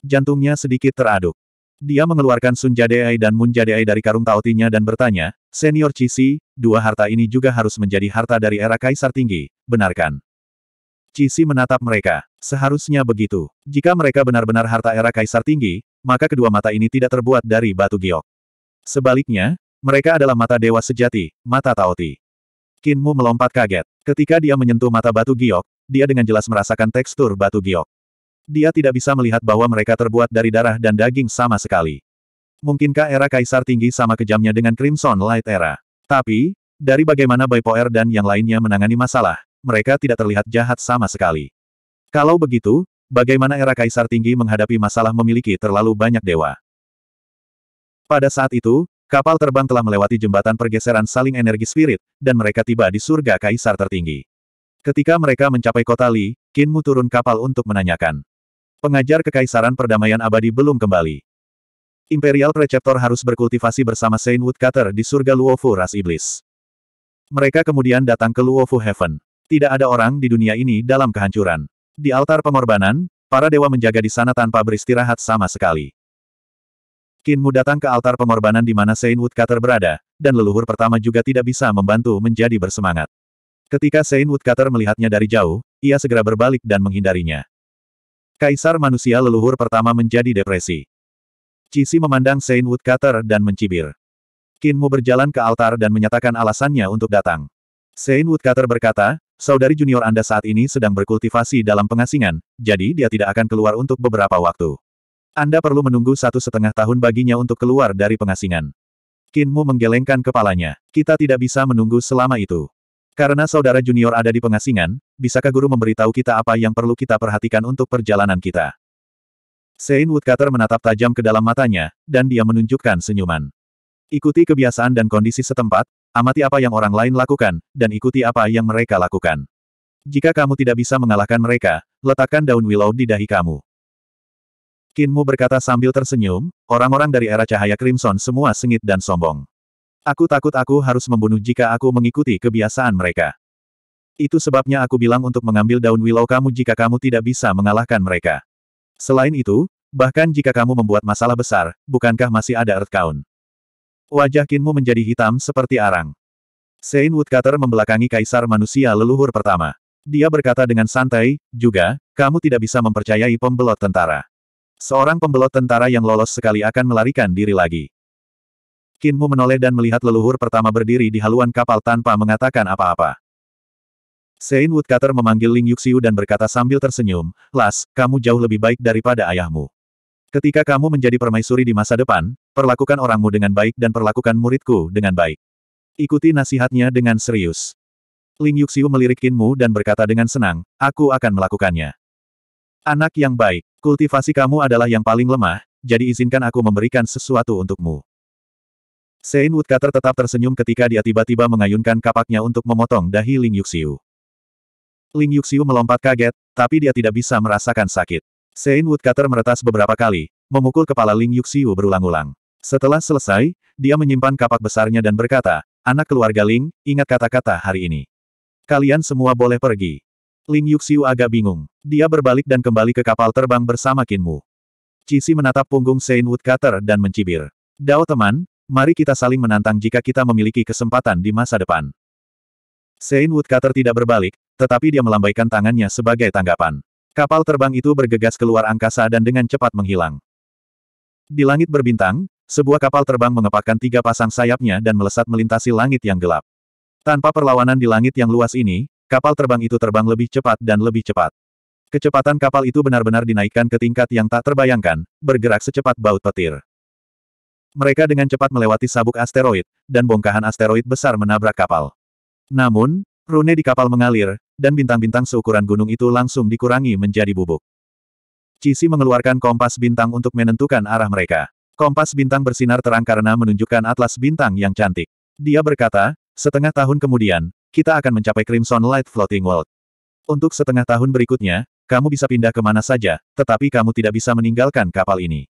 Jantungnya sedikit teraduk. Dia mengeluarkan Sun Jadeai dan Mun Jadeai dari karung Tautinya dan bertanya, Senior Cisi, dua harta ini juga harus menjadi harta dari era Kaisar Tinggi, benarkan? Cisi menatap mereka. Seharusnya begitu. Jika mereka benar-benar harta era Kaisar Tinggi, maka kedua mata ini tidak terbuat dari batu giok. Sebaliknya, mereka adalah mata dewa sejati, mata Taoti. Kinmu melompat kaget. Ketika dia menyentuh mata batu giok, dia dengan jelas merasakan tekstur batu giok. Dia tidak bisa melihat bahwa mereka terbuat dari darah dan daging sama sekali. Mungkinkah era kaisar tinggi sama kejamnya dengan Crimson Light Era? Tapi, dari bagaimana Bai Poer dan yang lainnya menangani masalah, mereka tidak terlihat jahat sama sekali. Kalau begitu, Bagaimana era Kaisar Tinggi menghadapi masalah memiliki terlalu banyak dewa? Pada saat itu, kapal terbang telah melewati jembatan pergeseran saling energi spirit, dan mereka tiba di surga Kaisar tertinggi. Ketika mereka mencapai kota Li, Kinmu turun kapal untuk menanyakan. Pengajar Kekaisaran Perdamaian Abadi belum kembali. Imperial Preceptor harus berkultivasi bersama Saint Woodcutter di surga Luofu Ras Iblis. Mereka kemudian datang ke Luofu Heaven. Tidak ada orang di dunia ini dalam kehancuran. Di altar pengorbanan, para dewa menjaga di sana tanpa beristirahat sama sekali. Kinmu datang ke altar pengorbanan di mana Saint Woodcutter berada, dan leluhur pertama juga tidak bisa membantu menjadi bersemangat. Ketika Saint Woodcutter melihatnya dari jauh, ia segera berbalik dan menghindarinya. Kaisar manusia leluhur pertama menjadi depresi. Cici memandang Saint Woodcutter dan mencibir. Kinmu berjalan ke altar dan menyatakan alasannya untuk datang. Saint Woodcutter berkata, Saudari junior Anda saat ini sedang berkultivasi dalam pengasingan, jadi dia tidak akan keluar untuk beberapa waktu. Anda perlu menunggu satu setengah tahun baginya untuk keluar dari pengasingan. Kinmu menggelengkan kepalanya. Kita tidak bisa menunggu selama itu. Karena saudara junior ada di pengasingan, bisakah guru memberitahu kita apa yang perlu kita perhatikan untuk perjalanan kita? Sein Woodcutter menatap tajam ke dalam matanya, dan dia menunjukkan senyuman. Ikuti kebiasaan dan kondisi setempat, Amati apa yang orang lain lakukan, dan ikuti apa yang mereka lakukan. Jika kamu tidak bisa mengalahkan mereka, letakkan daun willow di dahi kamu. Kinmu berkata sambil tersenyum, orang-orang dari era cahaya Crimson semua sengit dan sombong. Aku takut aku harus membunuh jika aku mengikuti kebiasaan mereka. Itu sebabnya aku bilang untuk mengambil daun willow kamu jika kamu tidak bisa mengalahkan mereka. Selain itu, bahkan jika kamu membuat masalah besar, bukankah masih ada Earth Count? Wajah Kinmu menjadi hitam seperti arang. Sein Woodcutter membelakangi kaisar manusia leluhur pertama. Dia berkata dengan santai, juga, kamu tidak bisa mempercayai pembelot tentara. Seorang pembelot tentara yang lolos sekali akan melarikan diri lagi. Kinmu menoleh dan melihat leluhur pertama berdiri di haluan kapal tanpa mengatakan apa-apa. Sein Woodcutter memanggil Ling Yuxiu dan berkata sambil tersenyum, Las, kamu jauh lebih baik daripada ayahmu. Ketika kamu menjadi permaisuri di masa depan, perlakukan orangmu dengan baik dan perlakukan muridku dengan baik. Ikuti nasihatnya dengan serius. Ling Yuxiu melirik Kinmu dan berkata dengan senang, aku akan melakukannya. Anak yang baik, kultivasi kamu adalah yang paling lemah, jadi izinkan aku memberikan sesuatu untukmu. Sein Woodcutter tetap tersenyum ketika dia tiba-tiba mengayunkan kapaknya untuk memotong dahi Ling Yuxiu. Ling Yuxiu melompat kaget, tapi dia tidak bisa merasakan sakit. Sein Woodcutter meretas beberapa kali, memukul kepala Ling Yuxiu berulang-ulang. Setelah selesai, dia menyimpan kapak besarnya dan berkata, Anak keluarga Ling, ingat kata-kata hari ini. Kalian semua boleh pergi. Ling Yuxiu agak bingung. Dia berbalik dan kembali ke kapal terbang bersama Kinmu. Cici menatap punggung Sein Woodcutter dan mencibir. Dao teman, mari kita saling menantang jika kita memiliki kesempatan di masa depan. Sein Woodcutter tidak berbalik, tetapi dia melambaikan tangannya sebagai tanggapan. Kapal terbang itu bergegas keluar angkasa dan dengan cepat menghilang. Di langit berbintang, sebuah kapal terbang mengepakkan tiga pasang sayapnya dan melesat melintasi langit yang gelap. Tanpa perlawanan di langit yang luas ini, kapal terbang itu terbang lebih cepat dan lebih cepat. Kecepatan kapal itu benar-benar dinaikkan ke tingkat yang tak terbayangkan, bergerak secepat baut petir. Mereka dengan cepat melewati sabuk asteroid, dan bongkahan asteroid besar menabrak kapal. Namun, Rune di kapal mengalir, dan bintang-bintang seukuran gunung itu langsung dikurangi menjadi bubuk. Cici mengeluarkan kompas bintang untuk menentukan arah mereka. Kompas bintang bersinar terang karena menunjukkan atlas bintang yang cantik. Dia berkata, setengah tahun kemudian, kita akan mencapai Crimson Light Floating World. Untuk setengah tahun berikutnya, kamu bisa pindah ke mana saja, tetapi kamu tidak bisa meninggalkan kapal ini.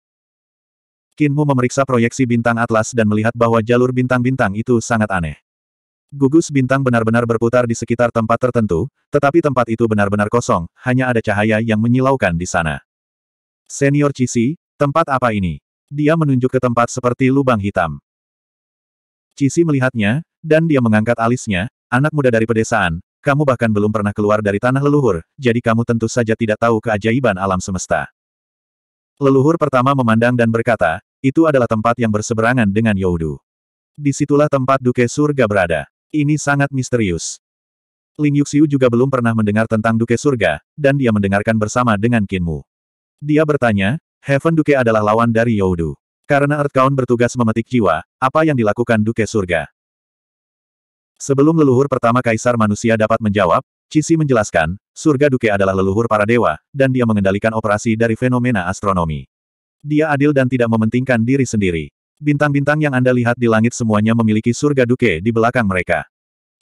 Kinmu memeriksa proyeksi bintang atlas dan melihat bahwa jalur bintang-bintang itu sangat aneh. Gugus bintang benar-benar berputar di sekitar tempat tertentu, tetapi tempat itu benar-benar kosong, hanya ada cahaya yang menyilaukan di sana. Senior Cici, tempat apa ini? Dia menunjuk ke tempat seperti lubang hitam. Cici melihatnya, dan dia mengangkat alisnya, anak muda dari pedesaan, kamu bahkan belum pernah keluar dari tanah leluhur, jadi kamu tentu saja tidak tahu keajaiban alam semesta. Leluhur pertama memandang dan berkata, itu adalah tempat yang berseberangan dengan Yaudu. Disitulah tempat Duke Surga berada. Ini sangat misterius. Ling Yuxiu juga belum pernah mendengar tentang Duke Surga, dan dia mendengarkan bersama dengan Qin Mu. Dia bertanya, Heaven Duke adalah lawan dari Youdu. Karena Earth Count bertugas memetik jiwa, apa yang dilakukan Duke Surga? Sebelum leluhur pertama Kaisar Manusia dapat menjawab, Cici menjelaskan, Surga Duke adalah leluhur para dewa, dan dia mengendalikan operasi dari fenomena astronomi. Dia adil dan tidak mementingkan diri sendiri. Bintang-bintang yang Anda lihat di langit semuanya memiliki surga duke di belakang mereka.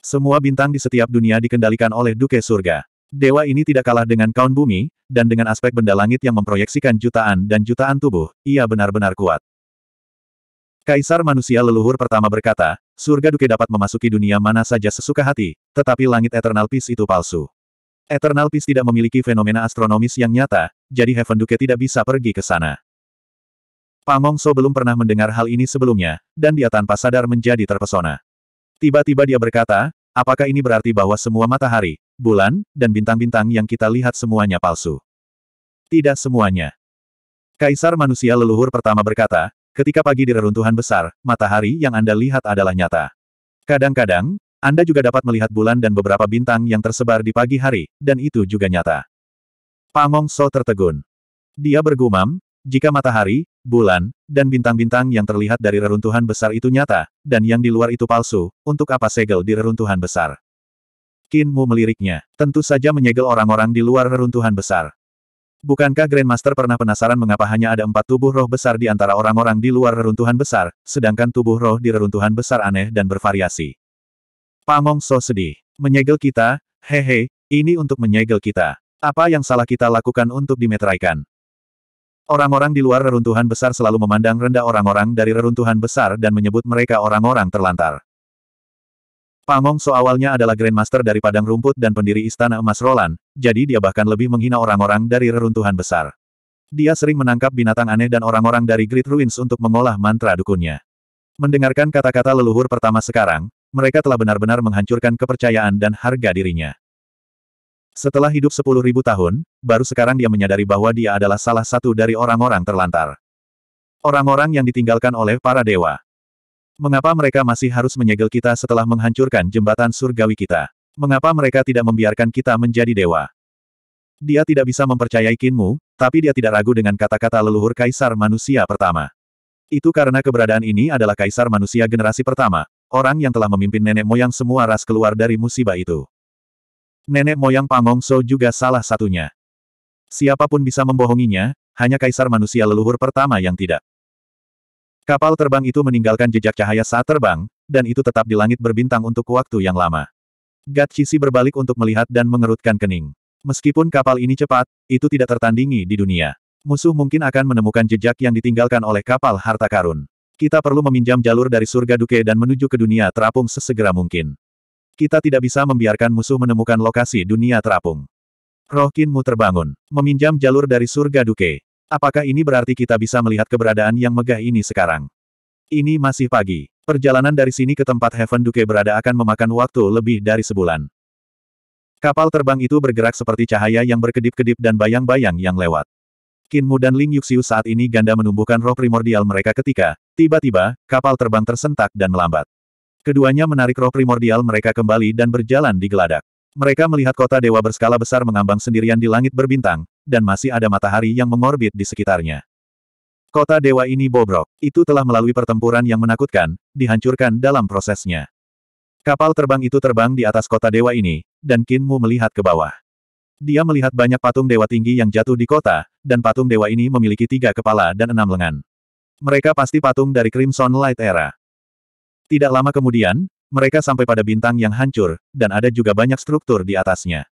Semua bintang di setiap dunia dikendalikan oleh duke surga. Dewa ini tidak kalah dengan kaun bumi, dan dengan aspek benda langit yang memproyeksikan jutaan dan jutaan tubuh, ia benar-benar kuat. Kaisar manusia leluhur pertama berkata, surga duke dapat memasuki dunia mana saja sesuka hati, tetapi langit Eternal Peace itu palsu. Eternal Peace tidak memiliki fenomena astronomis yang nyata, jadi Heaven Duke tidak bisa pergi ke sana. Pamongso belum pernah mendengar hal ini sebelumnya, dan dia tanpa sadar menjadi terpesona. Tiba-tiba dia berkata, apakah ini berarti bahwa semua matahari, bulan, dan bintang-bintang yang kita lihat semuanya palsu? Tidak semuanya. Kaisar manusia leluhur pertama berkata, ketika pagi di reruntuhan besar, matahari yang Anda lihat adalah nyata. Kadang-kadang, Anda juga dapat melihat bulan dan beberapa bintang yang tersebar di pagi hari, dan itu juga nyata. Pamongso tertegun. Dia bergumam, jika matahari, bulan, dan bintang-bintang yang terlihat dari reruntuhan besar itu nyata, dan yang di luar itu palsu, untuk apa segel di reruntuhan besar? Qin Mu meliriknya, tentu saja menyegel orang-orang di luar reruntuhan besar. Bukankah Grandmaster pernah penasaran mengapa hanya ada empat tubuh roh besar di antara orang-orang di luar reruntuhan besar, sedangkan tubuh roh di reruntuhan besar aneh dan bervariasi? Pamong So sedih. Menyegel kita, hehe, ini untuk menyegel kita. Apa yang salah kita lakukan untuk dimeteraikan? Orang-orang di luar reruntuhan besar selalu memandang rendah orang-orang dari reruntuhan besar dan menyebut mereka orang-orang terlantar. Pangong So awalnya adalah Grandmaster dari Padang Rumput dan pendiri Istana Emas Roland, jadi dia bahkan lebih menghina orang-orang dari reruntuhan besar. Dia sering menangkap binatang aneh dan orang-orang dari Great Ruins untuk mengolah mantra dukunnya. Mendengarkan kata-kata leluhur pertama sekarang, mereka telah benar-benar menghancurkan kepercayaan dan harga dirinya. Setelah hidup 10.000 tahun, baru sekarang dia menyadari bahwa dia adalah salah satu dari orang-orang terlantar. Orang-orang yang ditinggalkan oleh para dewa. Mengapa mereka masih harus menyegel kita setelah menghancurkan jembatan surgawi kita? Mengapa mereka tidak membiarkan kita menjadi dewa? Dia tidak bisa mempercayai Kinmu, tapi dia tidak ragu dengan kata-kata leluhur kaisar manusia pertama. Itu karena keberadaan ini adalah kaisar manusia generasi pertama, orang yang telah memimpin nenek moyang semua ras keluar dari musibah itu nenek moyang Pangongso juga salah satunya. Siapapun bisa membohonginya, hanya kaisar manusia leluhur pertama yang tidak. Kapal terbang itu meninggalkan jejak cahaya saat terbang, dan itu tetap di langit berbintang untuk waktu yang lama. Gatchisi berbalik untuk melihat dan mengerutkan kening. Meskipun kapal ini cepat, itu tidak tertandingi di dunia. Musuh mungkin akan menemukan jejak yang ditinggalkan oleh kapal harta karun. Kita perlu meminjam jalur dari surga Duke dan menuju ke dunia terapung sesegera mungkin. Kita tidak bisa membiarkan musuh menemukan lokasi dunia terapung. Roh Kinmu terbangun, meminjam jalur dari surga Duke. Apakah ini berarti kita bisa melihat keberadaan yang megah ini sekarang? Ini masih pagi. Perjalanan dari sini ke tempat Heaven Duke berada akan memakan waktu lebih dari sebulan. Kapal terbang itu bergerak seperti cahaya yang berkedip-kedip dan bayang-bayang yang lewat. Kinmu dan Ling Yuxiu saat ini ganda menumbuhkan roh primordial mereka ketika, tiba-tiba, kapal terbang tersentak dan melambat. Keduanya menarik roh primordial mereka kembali dan berjalan di geladak. Mereka melihat kota dewa berskala besar mengambang sendirian di langit berbintang, dan masih ada matahari yang mengorbit di sekitarnya. Kota dewa ini bobrok, itu telah melalui pertempuran yang menakutkan, dihancurkan dalam prosesnya. Kapal terbang itu terbang di atas kota dewa ini, dan Kinmu melihat ke bawah. Dia melihat banyak patung dewa tinggi yang jatuh di kota, dan patung dewa ini memiliki tiga kepala dan enam lengan. Mereka pasti patung dari Crimson Light Era. Tidak lama kemudian, mereka sampai pada bintang yang hancur, dan ada juga banyak struktur di atasnya.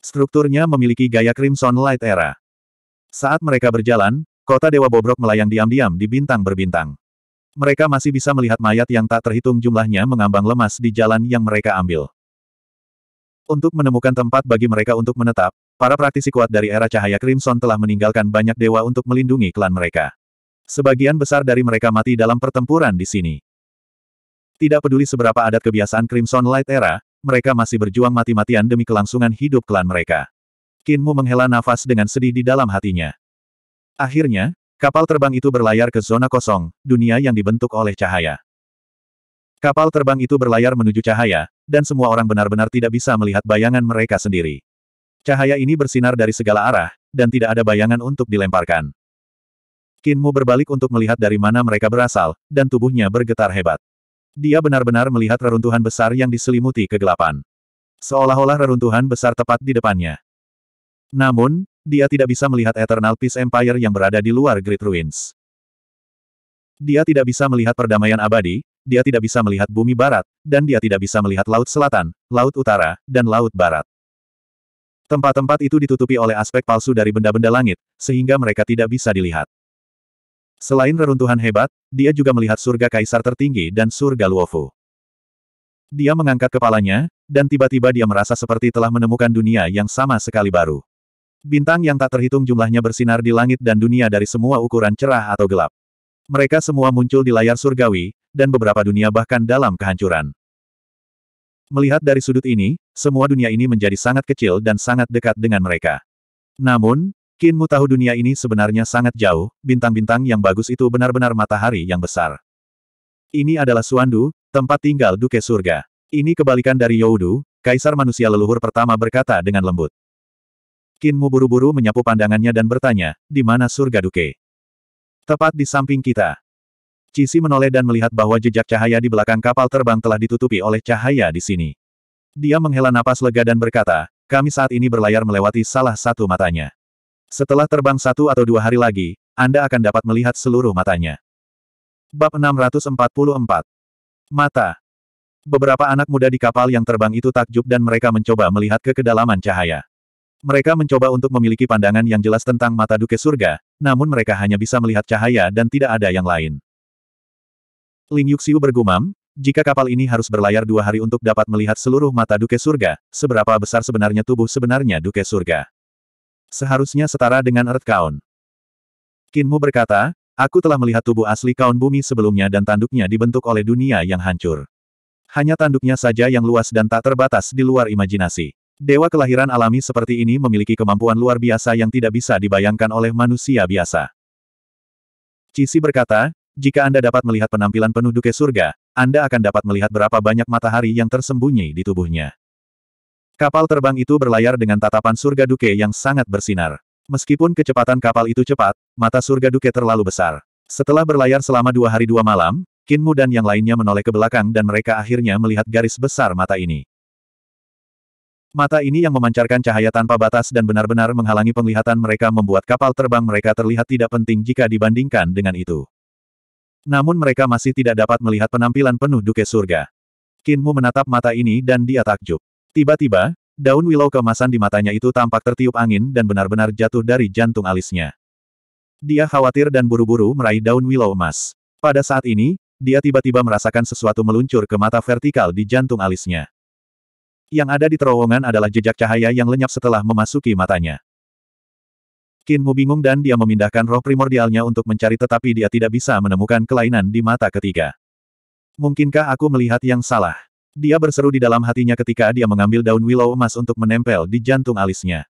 Strukturnya memiliki gaya Crimson Light Era. Saat mereka berjalan, kota Dewa Bobrok melayang diam-diam di bintang berbintang. Mereka masih bisa melihat mayat yang tak terhitung jumlahnya mengambang lemas di jalan yang mereka ambil. Untuk menemukan tempat bagi mereka untuk menetap, para praktisi kuat dari era cahaya Crimson telah meninggalkan banyak dewa untuk melindungi klan mereka. Sebagian besar dari mereka mati dalam pertempuran di sini. Tidak peduli seberapa adat kebiasaan Crimson Light Era, mereka masih berjuang mati-matian demi kelangsungan hidup klan mereka. Kinmu menghela nafas dengan sedih di dalam hatinya. Akhirnya, kapal terbang itu berlayar ke zona kosong, dunia yang dibentuk oleh cahaya. Kapal terbang itu berlayar menuju cahaya, dan semua orang benar-benar tidak bisa melihat bayangan mereka sendiri. Cahaya ini bersinar dari segala arah, dan tidak ada bayangan untuk dilemparkan. Kinmu berbalik untuk melihat dari mana mereka berasal, dan tubuhnya bergetar hebat. Dia benar-benar melihat reruntuhan besar yang diselimuti kegelapan. Seolah-olah reruntuhan besar tepat di depannya. Namun, dia tidak bisa melihat Eternal Peace Empire yang berada di luar Great Ruins. Dia tidak bisa melihat perdamaian abadi, dia tidak bisa melihat bumi barat, dan dia tidak bisa melihat laut selatan, laut utara, dan laut barat. Tempat-tempat itu ditutupi oleh aspek palsu dari benda-benda langit, sehingga mereka tidak bisa dilihat. Selain reruntuhan hebat, dia juga melihat surga kaisar tertinggi dan surga Luofu. Dia mengangkat kepalanya, dan tiba-tiba dia merasa seperti telah menemukan dunia yang sama sekali baru. Bintang yang tak terhitung jumlahnya bersinar di langit dan dunia dari semua ukuran cerah atau gelap. Mereka semua muncul di layar surgawi, dan beberapa dunia bahkan dalam kehancuran. Melihat dari sudut ini, semua dunia ini menjadi sangat kecil dan sangat dekat dengan mereka. Namun, Kinmu tahu dunia ini sebenarnya sangat jauh, bintang-bintang yang bagus itu benar-benar matahari yang besar. Ini adalah Suandu, tempat tinggal Duke Surga. Ini kebalikan dari Youdu, Kaisar Manusia Leluhur pertama berkata dengan lembut. Kinmu buru-buru menyapu pandangannya dan bertanya, di mana Surga Duke? Tepat di samping kita. Cisi menoleh dan melihat bahwa jejak cahaya di belakang kapal terbang telah ditutupi oleh cahaya di sini. Dia menghela napas lega dan berkata, kami saat ini berlayar melewati salah satu matanya. Setelah terbang satu atau dua hari lagi, Anda akan dapat melihat seluruh matanya. Bab 644 Mata Beberapa anak muda di kapal yang terbang itu takjub dan mereka mencoba melihat ke kedalaman cahaya. Mereka mencoba untuk memiliki pandangan yang jelas tentang mata Duke Surga, namun mereka hanya bisa melihat cahaya dan tidak ada yang lain. Ling Yuxiu bergumam, jika kapal ini harus berlayar dua hari untuk dapat melihat seluruh mata Duke Surga, seberapa besar sebenarnya tubuh sebenarnya Duke Surga? Seharusnya setara dengan Earth Kaon. Kinmu berkata, aku telah melihat tubuh asli Kaun Bumi sebelumnya dan tanduknya dibentuk oleh dunia yang hancur. Hanya tanduknya saja yang luas dan tak terbatas di luar imajinasi. Dewa kelahiran alami seperti ini memiliki kemampuan luar biasa yang tidak bisa dibayangkan oleh manusia biasa. Cici berkata, jika Anda dapat melihat penampilan penuh duke surga, Anda akan dapat melihat berapa banyak matahari yang tersembunyi di tubuhnya. Kapal terbang itu berlayar dengan tatapan surga Duke yang sangat bersinar. Meskipun kecepatan kapal itu cepat, mata surga Duke terlalu besar. Setelah berlayar selama dua hari dua malam, Kinmu dan yang lainnya menoleh ke belakang dan mereka akhirnya melihat garis besar mata ini. Mata ini yang memancarkan cahaya tanpa batas dan benar-benar menghalangi penglihatan mereka membuat kapal terbang mereka terlihat tidak penting jika dibandingkan dengan itu. Namun mereka masih tidak dapat melihat penampilan penuh duke surga. Kinmu menatap mata ini dan dia takjub. Tiba-tiba, daun willow kemasan di matanya itu tampak tertiup angin dan benar-benar jatuh dari jantung alisnya. Dia khawatir dan buru-buru meraih daun willow emas. Pada saat ini, dia tiba-tiba merasakan sesuatu meluncur ke mata vertikal di jantung alisnya. Yang ada di terowongan adalah jejak cahaya yang lenyap setelah memasuki matanya. Kinmu bingung dan dia memindahkan roh primordialnya untuk mencari tetapi dia tidak bisa menemukan kelainan di mata ketiga. Mungkinkah aku melihat yang salah? Dia berseru di dalam hatinya ketika dia mengambil daun willow emas untuk menempel di jantung alisnya.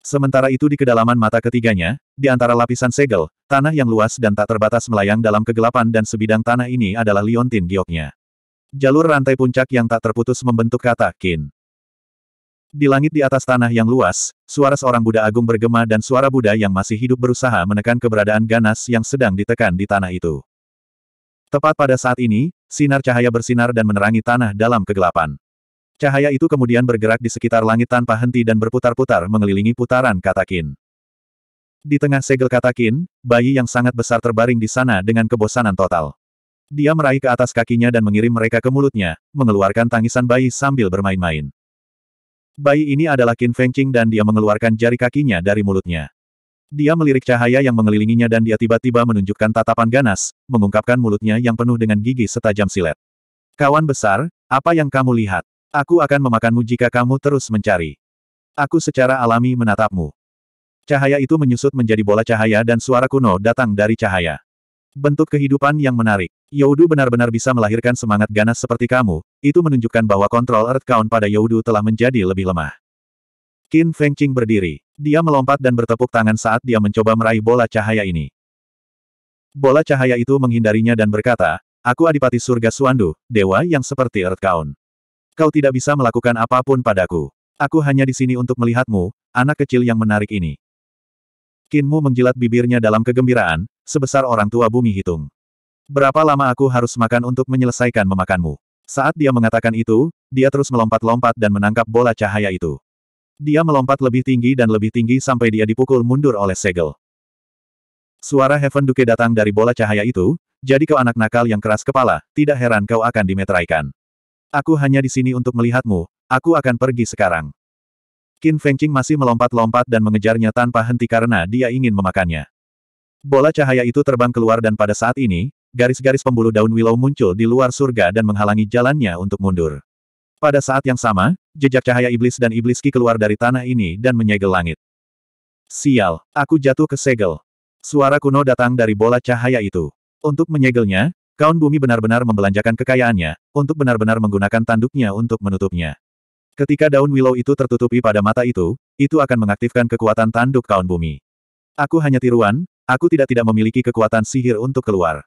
Sementara itu di kedalaman mata ketiganya, di antara lapisan segel, tanah yang luas dan tak terbatas melayang dalam kegelapan dan sebidang tanah ini adalah liontin gioknya. Jalur rantai puncak yang tak terputus membentuk kata kin. Di langit di atas tanah yang luas, suara seorang Buddha agung bergema dan suara Buddha yang masih hidup berusaha menekan keberadaan ganas yang sedang ditekan di tanah itu. Tepat pada saat ini, Sinar cahaya bersinar dan menerangi tanah dalam kegelapan. Cahaya itu kemudian bergerak di sekitar langit tanpa henti dan berputar-putar mengelilingi putaran katakin. Di tengah segel katakin, bayi yang sangat besar terbaring di sana dengan kebosanan total. Dia meraih ke atas kakinya dan mengirim mereka ke mulutnya, mengeluarkan tangisan bayi sambil bermain-main. Bayi ini adalah Qin Fengqing dan dia mengeluarkan jari kakinya dari mulutnya. Dia melirik cahaya yang mengelilinginya dan dia tiba-tiba menunjukkan tatapan ganas, mengungkapkan mulutnya yang penuh dengan gigi setajam silet. Kawan besar, apa yang kamu lihat? Aku akan memakanmu jika kamu terus mencari. Aku secara alami menatapmu. Cahaya itu menyusut menjadi bola cahaya dan suara kuno datang dari cahaya. Bentuk kehidupan yang menarik. Yaudu benar-benar bisa melahirkan semangat ganas seperti kamu, itu menunjukkan bahwa kontrol Earth Count pada Yaudu telah menjadi lebih lemah. Qin Qing berdiri. Dia melompat dan bertepuk tangan saat dia mencoba meraih bola cahaya ini. Bola cahaya itu menghindarinya dan berkata, Aku Adipati Surga Suandu, dewa yang seperti Kaun. Kau tidak bisa melakukan apapun padaku. Aku hanya di sini untuk melihatmu, anak kecil yang menarik ini. Kinmu menjilat bibirnya dalam kegembiraan, sebesar orang tua bumi hitung. Berapa lama aku harus makan untuk menyelesaikan memakanmu? Saat dia mengatakan itu, dia terus melompat-lompat dan menangkap bola cahaya itu. Dia melompat lebih tinggi dan lebih tinggi sampai dia dipukul mundur oleh segel. Suara Heaven Duke datang dari bola cahaya itu, jadi kau anak nakal yang keras kepala, tidak heran kau akan dimeteraikan. Aku hanya di sini untuk melihatmu, aku akan pergi sekarang. Qin Fengqing masih melompat-lompat dan mengejarnya tanpa henti karena dia ingin memakannya. Bola cahaya itu terbang keluar dan pada saat ini, garis-garis pembuluh daun willow muncul di luar surga dan menghalangi jalannya untuk mundur. Pada saat yang sama, jejak cahaya iblis dan iblis ki keluar dari tanah ini dan menyegel langit. Sial, aku jatuh ke segel. Suara kuno datang dari bola cahaya itu. Untuk menyegelnya, kaun bumi benar-benar membelanjakan kekayaannya, untuk benar-benar menggunakan tanduknya untuk menutupnya. Ketika daun willow itu tertutupi pada mata itu, itu akan mengaktifkan kekuatan tanduk kaun bumi. Aku hanya tiruan, aku tidak-tidak memiliki kekuatan sihir untuk keluar.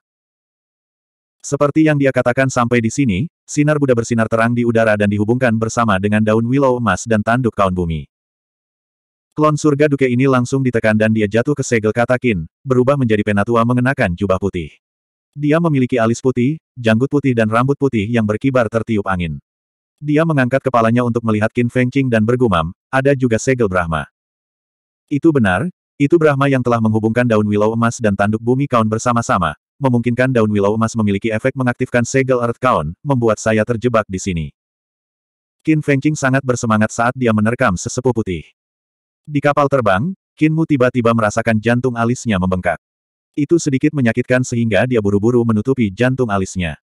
Seperti yang dia katakan sampai di sini, Sinar Buddha bersinar terang di udara dan dihubungkan bersama dengan daun willow emas dan tanduk kaun bumi. Klon surga duke ini langsung ditekan dan dia jatuh ke segel katakin, berubah menjadi penatua mengenakan jubah putih. Dia memiliki alis putih, janggut putih dan rambut putih yang berkibar tertiup angin. Dia mengangkat kepalanya untuk melihat Qin Feng dan bergumam, ada juga segel Brahma. Itu benar, itu Brahma yang telah menghubungkan daun willow emas dan tanduk bumi kaun bersama-sama, memungkinkan daun willow emas memiliki efek mengaktifkan segel Earth Count, membuat saya terjebak di sini. Qin Fengqing sangat bersemangat saat dia menerkam sesepuh putih. Di kapal terbang, Mu tiba-tiba merasakan jantung alisnya membengkak. Itu sedikit menyakitkan sehingga dia buru-buru menutupi jantung alisnya.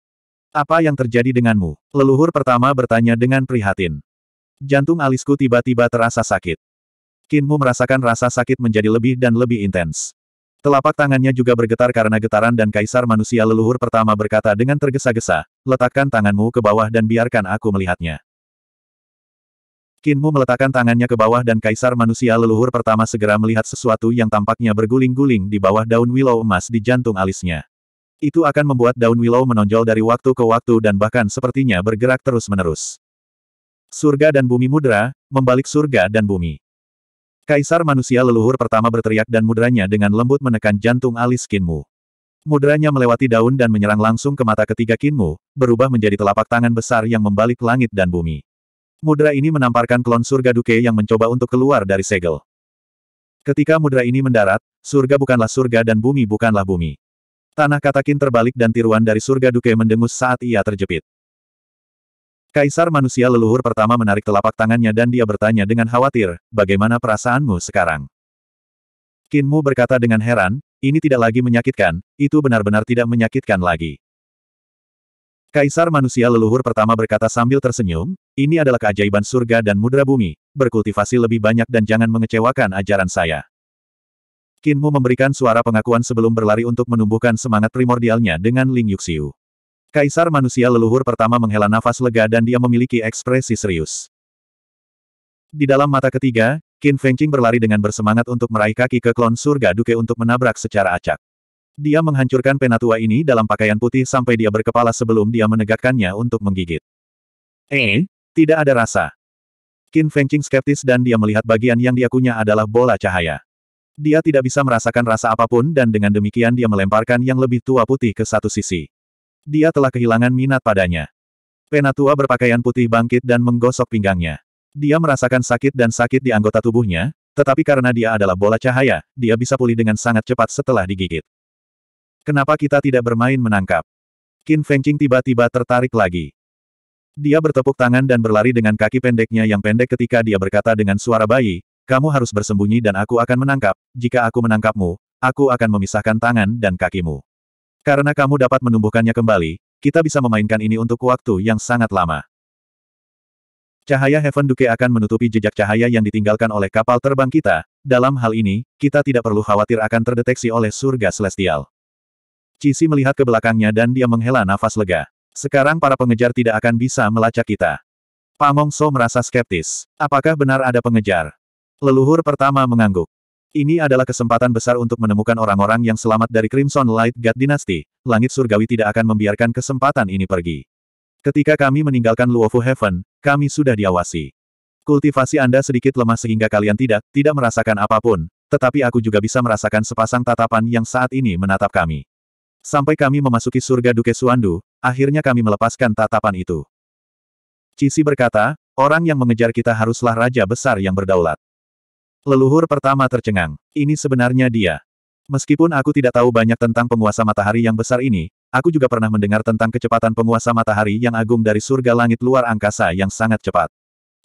Apa yang terjadi denganmu? Leluhur pertama bertanya dengan prihatin. Jantung alisku tiba-tiba terasa sakit. Kinmu merasakan rasa sakit menjadi lebih dan lebih intens. Telapak tangannya juga bergetar karena getaran dan kaisar manusia leluhur pertama berkata dengan tergesa-gesa, letakkan tanganmu ke bawah dan biarkan aku melihatnya. Kinmu meletakkan tangannya ke bawah dan kaisar manusia leluhur pertama segera melihat sesuatu yang tampaknya berguling-guling di bawah daun willow emas di jantung alisnya. Itu akan membuat daun willow menonjol dari waktu ke waktu dan bahkan sepertinya bergerak terus-menerus. Surga dan bumi mudra, membalik surga dan bumi. Kaisar manusia leluhur pertama berteriak dan mudranya dengan lembut menekan jantung alis Kinmu. Mudranya melewati daun dan menyerang langsung ke mata ketiga Kinmu, berubah menjadi telapak tangan besar yang membalik langit dan bumi. Mudra ini menamparkan klon surga Duke yang mencoba untuk keluar dari segel. Ketika mudra ini mendarat, surga bukanlah surga dan bumi bukanlah bumi. Tanah katakin terbalik dan tiruan dari surga Duke mendengus saat ia terjepit. Kaisar manusia leluhur pertama menarik telapak tangannya dan dia bertanya dengan khawatir, bagaimana perasaanmu sekarang? Kinmu berkata dengan heran, ini tidak lagi menyakitkan, itu benar-benar tidak menyakitkan lagi. Kaisar manusia leluhur pertama berkata sambil tersenyum, ini adalah keajaiban surga dan mudra bumi, berkultivasi lebih banyak dan jangan mengecewakan ajaran saya. Kinmu memberikan suara pengakuan sebelum berlari untuk menumbuhkan semangat primordialnya dengan Ling Yuxiu. Kaisar manusia leluhur pertama menghela nafas lega dan dia memiliki ekspresi serius. Di dalam mata ketiga, Qin Fengqing berlari dengan bersemangat untuk meraih kaki ke klon surga Duke untuk menabrak secara acak. Dia menghancurkan penatua ini dalam pakaian putih sampai dia berkepala sebelum dia menegakkannya untuk menggigit. Eh? Tidak ada rasa. Qin Fengqing skeptis dan dia melihat bagian yang dia kunyah adalah bola cahaya. Dia tidak bisa merasakan rasa apapun dan dengan demikian dia melemparkan yang lebih tua putih ke satu sisi. Dia telah kehilangan minat padanya. Penatua berpakaian putih bangkit dan menggosok pinggangnya. Dia merasakan sakit dan sakit di anggota tubuhnya, tetapi karena dia adalah bola cahaya, dia bisa pulih dengan sangat cepat setelah digigit. Kenapa kita tidak bermain menangkap? Qin Fengqing tiba-tiba tertarik lagi. Dia bertepuk tangan dan berlari dengan kaki pendeknya yang pendek ketika dia berkata dengan suara bayi, kamu harus bersembunyi dan aku akan menangkap, jika aku menangkapmu, aku akan memisahkan tangan dan kakimu. Karena kamu dapat menumbuhkannya kembali, kita bisa memainkan ini untuk waktu yang sangat lama. Cahaya Heaven Duke akan menutupi jejak cahaya yang ditinggalkan oleh kapal terbang kita, dalam hal ini, kita tidak perlu khawatir akan terdeteksi oleh surga celestial. Cici melihat ke belakangnya dan dia menghela nafas lega. Sekarang para pengejar tidak akan bisa melacak kita. Pamong So merasa skeptis. Apakah benar ada pengejar? Leluhur pertama mengangguk. Ini adalah kesempatan besar untuk menemukan orang-orang yang selamat dari Crimson Light God Dynasty. Langit surgawi tidak akan membiarkan kesempatan ini pergi. Ketika kami meninggalkan Luofu Heaven, kami sudah diawasi. Kultivasi Anda sedikit lemah sehingga kalian tidak, tidak merasakan apapun, tetapi aku juga bisa merasakan sepasang tatapan yang saat ini menatap kami. Sampai kami memasuki surga Duke Suandu, akhirnya kami melepaskan tatapan itu. Cisi berkata, orang yang mengejar kita haruslah raja besar yang berdaulat. Leluhur pertama tercengang. Ini sebenarnya dia. Meskipun aku tidak tahu banyak tentang penguasa matahari yang besar ini, aku juga pernah mendengar tentang kecepatan penguasa matahari yang agung dari surga langit luar angkasa yang sangat cepat.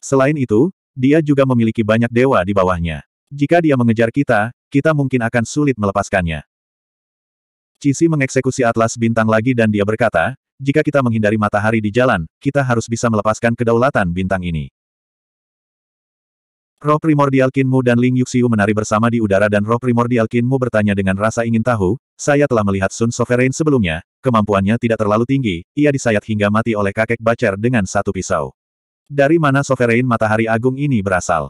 Selain itu, dia juga memiliki banyak dewa di bawahnya. Jika dia mengejar kita, kita mungkin akan sulit melepaskannya. Cici mengeksekusi atlas bintang lagi dan dia berkata, jika kita menghindari matahari di jalan, kita harus bisa melepaskan kedaulatan bintang ini. Roh primordial Kinmu dan Ling Yuxiu menari bersama di udara dan roh primordial Kinmu bertanya dengan rasa ingin tahu, saya telah melihat Sun Sovereign sebelumnya, kemampuannya tidak terlalu tinggi, ia disayat hingga mati oleh kakek Bacer dengan satu pisau. Dari mana Sovereign Matahari Agung ini berasal?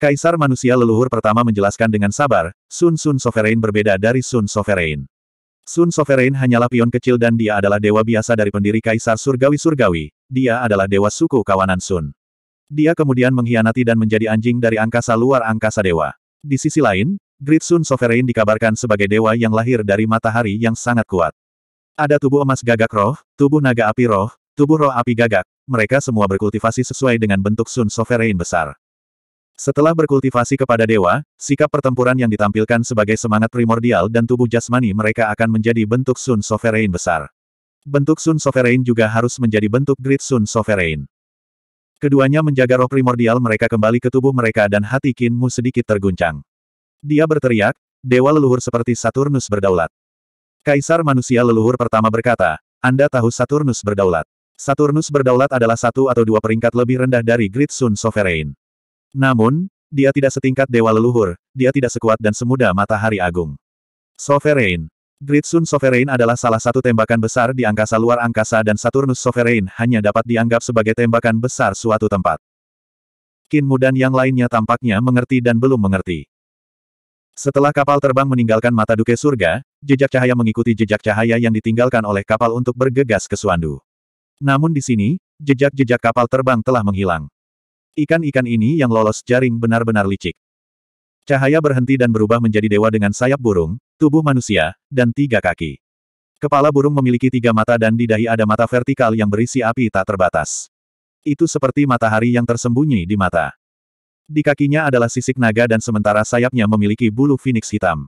Kaisar manusia leluhur pertama menjelaskan dengan sabar, Sun Sun Sovereign berbeda dari Sun Sovereign. Sun Sovereign hanyalah pion kecil dan dia adalah dewa biasa dari pendiri Kaisar Surgawi-Surgawi, dia adalah dewa suku kawanan Sun. Dia kemudian mengkhianati dan menjadi anjing dari angkasa luar angkasa dewa. Di sisi lain, Great Sun Sovereign dikabarkan sebagai dewa yang lahir dari matahari yang sangat kuat. Ada tubuh emas gagak roh, tubuh naga api roh, tubuh roh api gagak, mereka semua berkultivasi sesuai dengan bentuk Sun Sovereign besar. Setelah berkultivasi kepada dewa, sikap pertempuran yang ditampilkan sebagai semangat primordial dan tubuh jasmani mereka akan menjadi bentuk Sun Sovereign besar. Bentuk Sun Sovereign juga harus menjadi bentuk Great Sun Sovereign. Keduanya menjaga roh primordial mereka kembali ke tubuh mereka dan hati Kinmu sedikit terguncang. Dia berteriak, dewa leluhur seperti Saturnus berdaulat. Kaisar manusia leluhur pertama berkata, Anda tahu Saturnus berdaulat. Saturnus berdaulat adalah satu atau dua peringkat lebih rendah dari Great Sun Sovereign. Namun, dia tidak setingkat dewa leluhur, dia tidak sekuat dan semuda matahari agung. Sovereign, Great Sun Sovereign adalah salah satu tembakan besar di angkasa luar angkasa dan Saturnus Sovereign hanya dapat dianggap sebagai tembakan besar suatu tempat. Mu dan yang lainnya tampaknya mengerti dan belum mengerti. Setelah kapal terbang meninggalkan mata Duke Surga, jejak cahaya mengikuti jejak cahaya yang ditinggalkan oleh kapal untuk bergegas ke Suandu. Namun di sini, jejak-jejak kapal terbang telah menghilang. Ikan-ikan ini yang lolos jaring benar-benar licik. Cahaya berhenti dan berubah menjadi dewa dengan sayap burung, tubuh manusia, dan tiga kaki. Kepala burung memiliki tiga mata dan di dahi ada mata vertikal yang berisi api tak terbatas. Itu seperti matahari yang tersembunyi di mata. Di kakinya adalah sisik naga dan sementara sayapnya memiliki bulu phoenix hitam.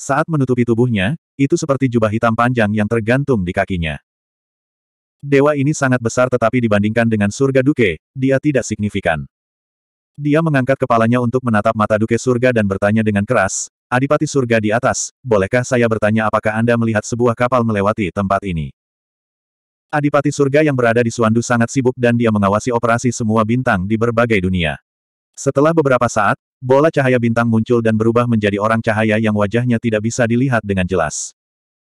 Saat menutupi tubuhnya, itu seperti jubah hitam panjang yang tergantung di kakinya. Dewa ini sangat besar tetapi dibandingkan dengan surga Duke, dia tidak signifikan. Dia mengangkat kepalanya untuk menatap mata Duke Surga dan bertanya dengan keras, Adipati Surga di atas, bolehkah saya bertanya apakah Anda melihat sebuah kapal melewati tempat ini? Adipati Surga yang berada di Suandu sangat sibuk dan dia mengawasi operasi semua bintang di berbagai dunia. Setelah beberapa saat, bola cahaya bintang muncul dan berubah menjadi orang cahaya yang wajahnya tidak bisa dilihat dengan jelas.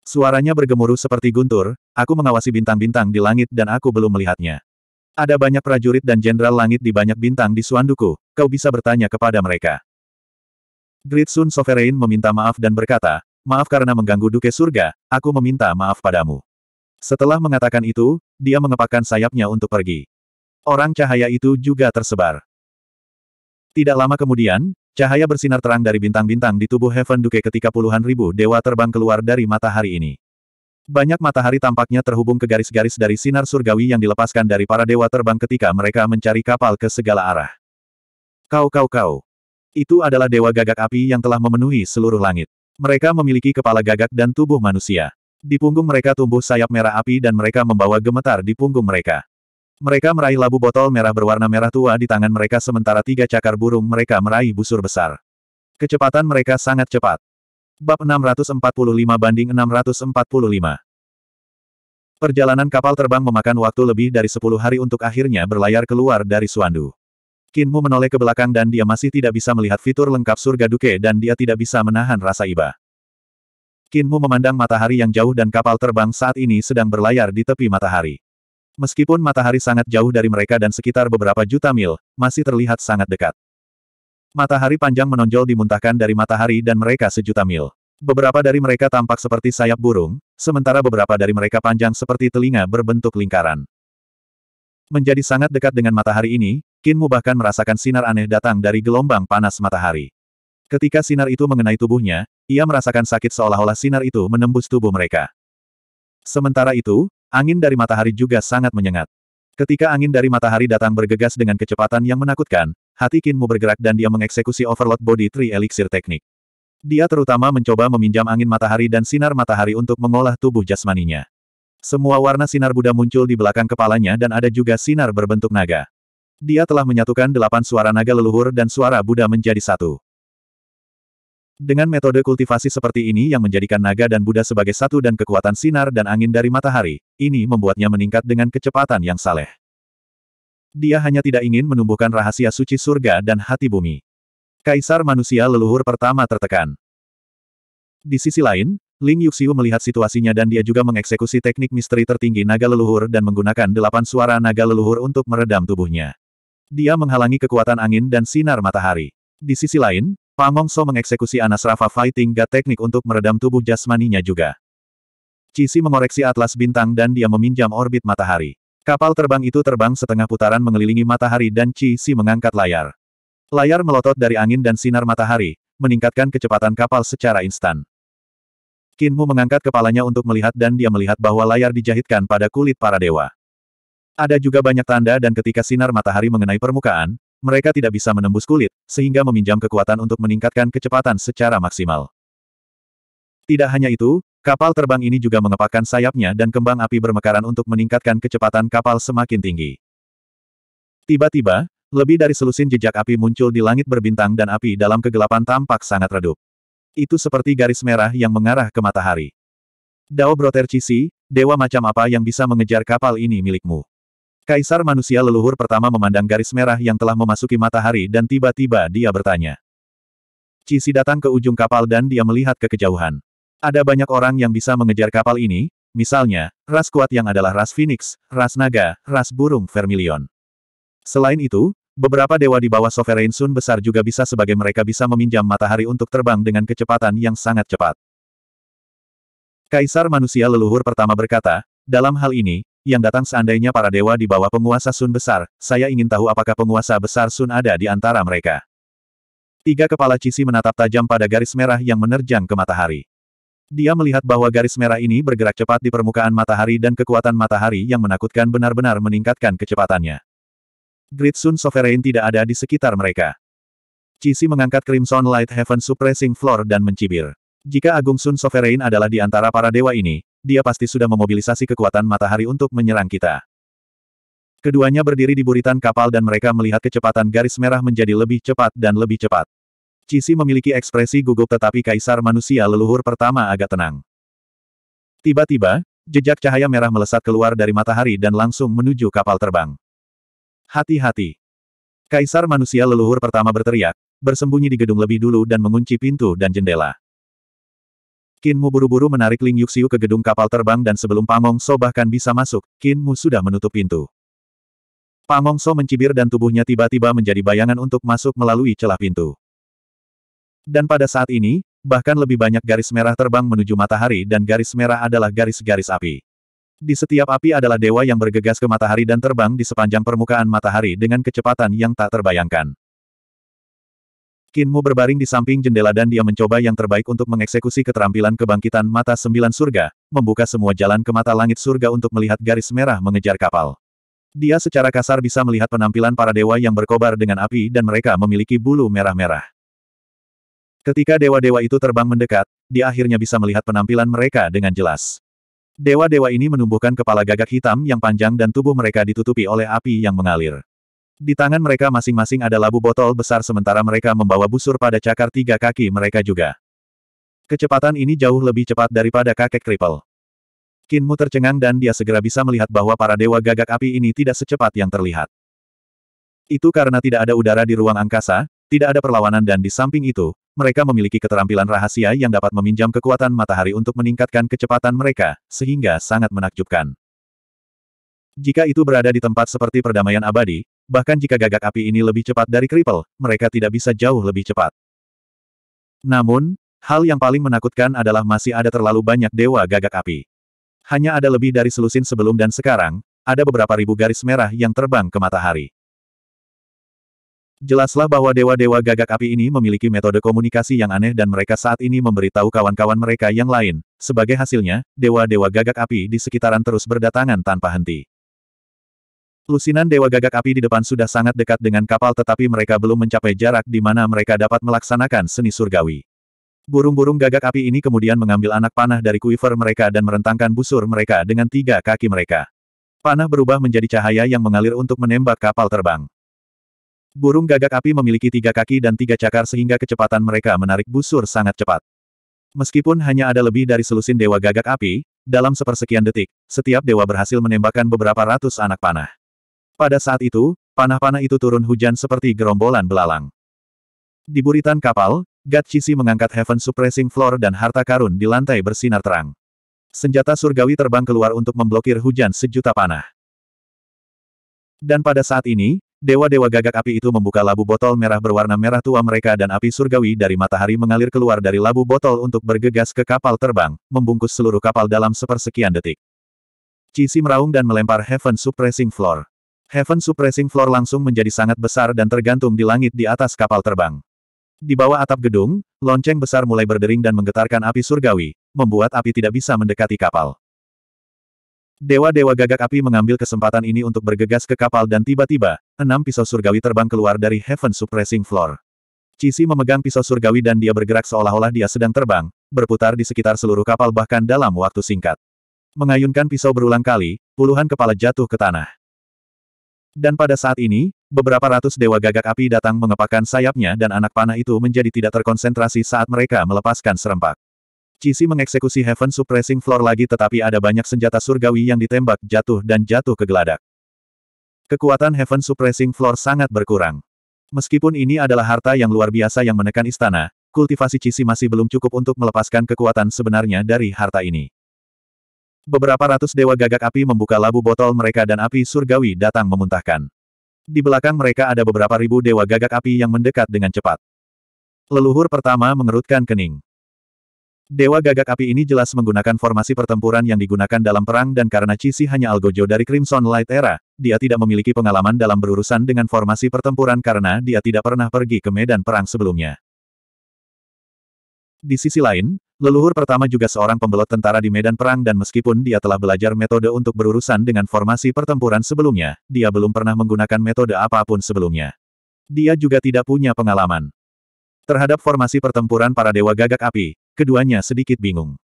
Suaranya bergemuruh seperti guntur, aku mengawasi bintang-bintang di langit dan aku belum melihatnya. Ada banyak prajurit dan jenderal langit di banyak bintang di Suanduku, kau bisa bertanya kepada mereka. Great Sun Sovereign meminta maaf dan berkata, maaf karena mengganggu Duke Surga, aku meminta maaf padamu. Setelah mengatakan itu, dia mengepakkan sayapnya untuk pergi. Orang cahaya itu juga tersebar. Tidak lama kemudian, cahaya bersinar terang dari bintang-bintang di tubuh Heaven Duke ketika puluhan ribu dewa terbang keluar dari matahari ini. Banyak matahari tampaknya terhubung ke garis-garis dari sinar surgawi yang dilepaskan dari para dewa terbang ketika mereka mencari kapal ke segala arah. Kau kau kau. Itu adalah dewa gagak api yang telah memenuhi seluruh langit. Mereka memiliki kepala gagak dan tubuh manusia. Di punggung mereka tumbuh sayap merah api dan mereka membawa gemetar di punggung mereka. Mereka meraih labu botol merah berwarna merah tua di tangan mereka sementara tiga cakar burung mereka meraih busur besar. Kecepatan mereka sangat cepat. Bab 645 banding 645. Perjalanan kapal terbang memakan waktu lebih dari 10 hari untuk akhirnya berlayar keluar dari Suandu. Kinmu menoleh ke belakang dan dia masih tidak bisa melihat fitur lengkap surga Duke dan dia tidak bisa menahan rasa iba. Kinmu memandang matahari yang jauh dan kapal terbang saat ini sedang berlayar di tepi matahari. Meskipun matahari sangat jauh dari mereka dan sekitar beberapa juta mil, masih terlihat sangat dekat. Matahari panjang menonjol dimuntahkan dari matahari dan mereka sejuta mil. Beberapa dari mereka tampak seperti sayap burung, sementara beberapa dari mereka panjang seperti telinga berbentuk lingkaran menjadi sangat dekat dengan matahari ini, Kinmu bahkan merasakan sinar aneh datang dari gelombang panas matahari. Ketika sinar itu mengenai tubuhnya, ia merasakan sakit seolah-olah sinar itu menembus tubuh mereka. Sementara itu, angin dari matahari juga sangat menyengat. Ketika angin dari matahari datang bergegas dengan kecepatan yang menakutkan, hati Kinmu bergerak dan dia mengeksekusi overload body tree elixir teknik. Dia terutama mencoba meminjam angin matahari dan sinar matahari untuk mengolah tubuh jasmaninya. Semua warna sinar Buddha muncul di belakang kepalanya dan ada juga sinar berbentuk naga. Dia telah menyatukan delapan suara naga leluhur dan suara Buddha menjadi satu. Dengan metode kultivasi seperti ini yang menjadikan naga dan Buddha sebagai satu dan kekuatan sinar dan angin dari matahari, ini membuatnya meningkat dengan kecepatan yang saleh. Dia hanya tidak ingin menumbuhkan rahasia suci surga dan hati bumi. Kaisar manusia leluhur pertama tertekan. Di sisi lain, Ling Yuxiu melihat situasinya dan dia juga mengeksekusi teknik misteri tertinggi naga leluhur dan menggunakan delapan suara naga leluhur untuk meredam tubuhnya. Dia menghalangi kekuatan angin dan sinar matahari. Di sisi lain, Pangong So mengeksekusi Anasrafa Fighting God teknik untuk meredam tubuh jasmaninya juga. Cisi mengoreksi atlas bintang dan dia meminjam orbit matahari. Kapal terbang itu terbang setengah putaran mengelilingi matahari dan Cisi mengangkat layar. Layar melotot dari angin dan sinar matahari, meningkatkan kecepatan kapal secara instan. Kinmu mengangkat kepalanya untuk melihat dan dia melihat bahwa layar dijahitkan pada kulit para dewa. Ada juga banyak tanda dan ketika sinar matahari mengenai permukaan, mereka tidak bisa menembus kulit, sehingga meminjam kekuatan untuk meningkatkan kecepatan secara maksimal. Tidak hanya itu, kapal terbang ini juga mengepakkan sayapnya dan kembang api bermekaran untuk meningkatkan kecepatan kapal semakin tinggi. Tiba-tiba, lebih dari selusin jejak api muncul di langit berbintang dan api dalam kegelapan tampak sangat redup. Itu seperti garis merah yang mengarah ke matahari. Dao Broter Cisi, dewa macam apa yang bisa mengejar kapal ini milikmu? Kaisar manusia leluhur pertama memandang garis merah yang telah memasuki matahari dan tiba-tiba dia bertanya. Cisi datang ke ujung kapal dan dia melihat ke kejauhan. Ada banyak orang yang bisa mengejar kapal ini, misalnya, ras kuat yang adalah ras phoenix, ras naga, ras burung vermilion. Selain itu, Beberapa dewa di bawah Sovereign Sun besar juga bisa sebagai mereka bisa meminjam matahari untuk terbang dengan kecepatan yang sangat cepat. Kaisar manusia leluhur pertama berkata, dalam hal ini, yang datang seandainya para dewa di bawah penguasa Sun besar, saya ingin tahu apakah penguasa besar Sun ada di antara mereka. Tiga kepala Cisi menatap tajam pada garis merah yang menerjang ke matahari. Dia melihat bahwa garis merah ini bergerak cepat di permukaan matahari dan kekuatan matahari yang menakutkan benar-benar meningkatkan kecepatannya. Great Sun Sovereign tidak ada di sekitar mereka. Cici mengangkat Crimson Light Heaven Suppressing Floor dan mencibir. Jika Agung Sun Sovereign adalah di antara para dewa ini, dia pasti sudah memobilisasi kekuatan matahari untuk menyerang kita. Keduanya berdiri di buritan kapal dan mereka melihat kecepatan garis merah menjadi lebih cepat dan lebih cepat. Cici memiliki ekspresi gugup tetapi kaisar manusia leluhur pertama agak tenang. Tiba-tiba, jejak cahaya merah melesat keluar dari matahari dan langsung menuju kapal terbang. Hati-hati. Kaisar manusia leluhur pertama berteriak, bersembunyi di gedung lebih dulu dan mengunci pintu dan jendela. Kinmu buru-buru menarik Ling Yuxiu ke gedung kapal terbang dan sebelum Pamong So bahkan bisa masuk, Kinmu sudah menutup pintu. Pamong So mencibir dan tubuhnya tiba-tiba menjadi bayangan untuk masuk melalui celah pintu. Dan pada saat ini, bahkan lebih banyak garis merah terbang menuju matahari dan garis merah adalah garis-garis api. Di setiap api adalah dewa yang bergegas ke matahari dan terbang di sepanjang permukaan matahari dengan kecepatan yang tak terbayangkan. Kinmu berbaring di samping jendela dan dia mencoba yang terbaik untuk mengeksekusi keterampilan kebangkitan mata sembilan surga, membuka semua jalan ke mata langit surga untuk melihat garis merah mengejar kapal. Dia secara kasar bisa melihat penampilan para dewa yang berkobar dengan api dan mereka memiliki bulu merah-merah. Ketika dewa-dewa itu terbang mendekat, dia akhirnya bisa melihat penampilan mereka dengan jelas. Dewa-dewa ini menumbuhkan kepala gagak hitam yang panjang dan tubuh mereka ditutupi oleh api yang mengalir. Di tangan mereka masing-masing ada labu botol besar sementara mereka membawa busur pada cakar tiga kaki mereka juga. Kecepatan ini jauh lebih cepat daripada kakek Triple. Kinmu tercengang dan dia segera bisa melihat bahwa para dewa gagak api ini tidak secepat yang terlihat. Itu karena tidak ada udara di ruang angkasa, tidak ada perlawanan dan di samping itu, mereka memiliki keterampilan rahasia yang dapat meminjam kekuatan matahari untuk meningkatkan kecepatan mereka, sehingga sangat menakjubkan. Jika itu berada di tempat seperti perdamaian abadi, bahkan jika gagak api ini lebih cepat dari Kriple, mereka tidak bisa jauh lebih cepat. Namun, hal yang paling menakutkan adalah masih ada terlalu banyak dewa gagak api. Hanya ada lebih dari selusin sebelum dan sekarang, ada beberapa ribu garis merah yang terbang ke matahari. Jelaslah bahwa dewa-dewa gagak api ini memiliki metode komunikasi yang aneh dan mereka saat ini memberitahu kawan-kawan mereka yang lain. Sebagai hasilnya, dewa-dewa gagak api di sekitaran terus berdatangan tanpa henti. Lusinan dewa gagak api di depan sudah sangat dekat dengan kapal tetapi mereka belum mencapai jarak di mana mereka dapat melaksanakan seni surgawi. Burung-burung gagak api ini kemudian mengambil anak panah dari kuiver mereka dan merentangkan busur mereka dengan tiga kaki mereka. Panah berubah menjadi cahaya yang mengalir untuk menembak kapal terbang. Burung gagak api memiliki tiga kaki dan tiga cakar sehingga kecepatan mereka menarik busur sangat cepat. Meskipun hanya ada lebih dari selusin dewa gagak api, dalam sepersekian detik, setiap dewa berhasil menembakkan beberapa ratus anak panah. Pada saat itu, panah-panah itu turun hujan seperti gerombolan belalang. Di buritan kapal, Cici mengangkat Heaven Suppressing Floor dan harta karun di lantai bersinar terang. Senjata surgawi terbang keluar untuk memblokir hujan sejuta panah. Dan pada saat ini, Dewa-dewa gagak api itu membuka labu botol merah berwarna merah tua mereka dan api surgawi dari matahari mengalir keluar dari labu botol untuk bergegas ke kapal terbang, membungkus seluruh kapal dalam sepersekian detik. Cici meraung dan melempar Heaven Suppressing Floor. Heaven Suppressing Floor langsung menjadi sangat besar dan tergantung di langit di atas kapal terbang. Di bawah atap gedung, lonceng besar mulai berdering dan menggetarkan api surgawi, membuat api tidak bisa mendekati kapal. Dewa-dewa gagak api mengambil kesempatan ini untuk bergegas ke kapal dan tiba-tiba, enam pisau surgawi terbang keluar dari Heaven Suppressing Floor. Cici memegang pisau surgawi dan dia bergerak seolah-olah dia sedang terbang, berputar di sekitar seluruh kapal bahkan dalam waktu singkat. Mengayunkan pisau berulang kali, puluhan kepala jatuh ke tanah. Dan pada saat ini, beberapa ratus dewa gagak api datang mengepakkan sayapnya dan anak panah itu menjadi tidak terkonsentrasi saat mereka melepaskan serempak. Cici mengeksekusi Heaven Suppressing Floor lagi tetapi ada banyak senjata surgawi yang ditembak jatuh dan jatuh ke geladak. Kekuatan Heaven Suppressing Floor sangat berkurang. Meskipun ini adalah harta yang luar biasa yang menekan istana, kultivasi Cici masih belum cukup untuk melepaskan kekuatan sebenarnya dari harta ini. Beberapa ratus dewa gagak api membuka labu botol mereka dan api surgawi datang memuntahkan. Di belakang mereka ada beberapa ribu dewa gagak api yang mendekat dengan cepat. Leluhur pertama mengerutkan kening. Dewa gagak api ini jelas menggunakan formasi pertempuran yang digunakan dalam perang dan karena Cici hanya algojo dari Crimson Light Era, dia tidak memiliki pengalaman dalam berurusan dengan formasi pertempuran karena dia tidak pernah pergi ke medan perang sebelumnya. Di sisi lain, leluhur pertama juga seorang pembelot tentara di medan perang dan meskipun dia telah belajar metode untuk berurusan dengan formasi pertempuran sebelumnya, dia belum pernah menggunakan metode apapun sebelumnya. Dia juga tidak punya pengalaman. Terhadap formasi pertempuran para dewa gagak api, keduanya sedikit bingung.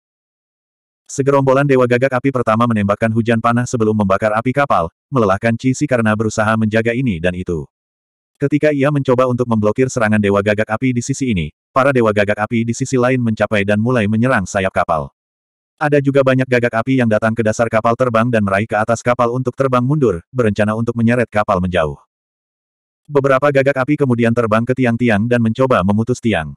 Segerombolan dewa gagak api pertama menembakkan hujan panah sebelum membakar api kapal, melelahkan Cisi karena berusaha menjaga ini dan itu. Ketika ia mencoba untuk memblokir serangan dewa gagak api di sisi ini, para dewa gagak api di sisi lain mencapai dan mulai menyerang sayap kapal. Ada juga banyak gagak api yang datang ke dasar kapal terbang dan meraih ke atas kapal untuk terbang mundur, berencana untuk menyeret kapal menjauh. Beberapa gagak api kemudian terbang ke tiang-tiang dan mencoba memutus tiang.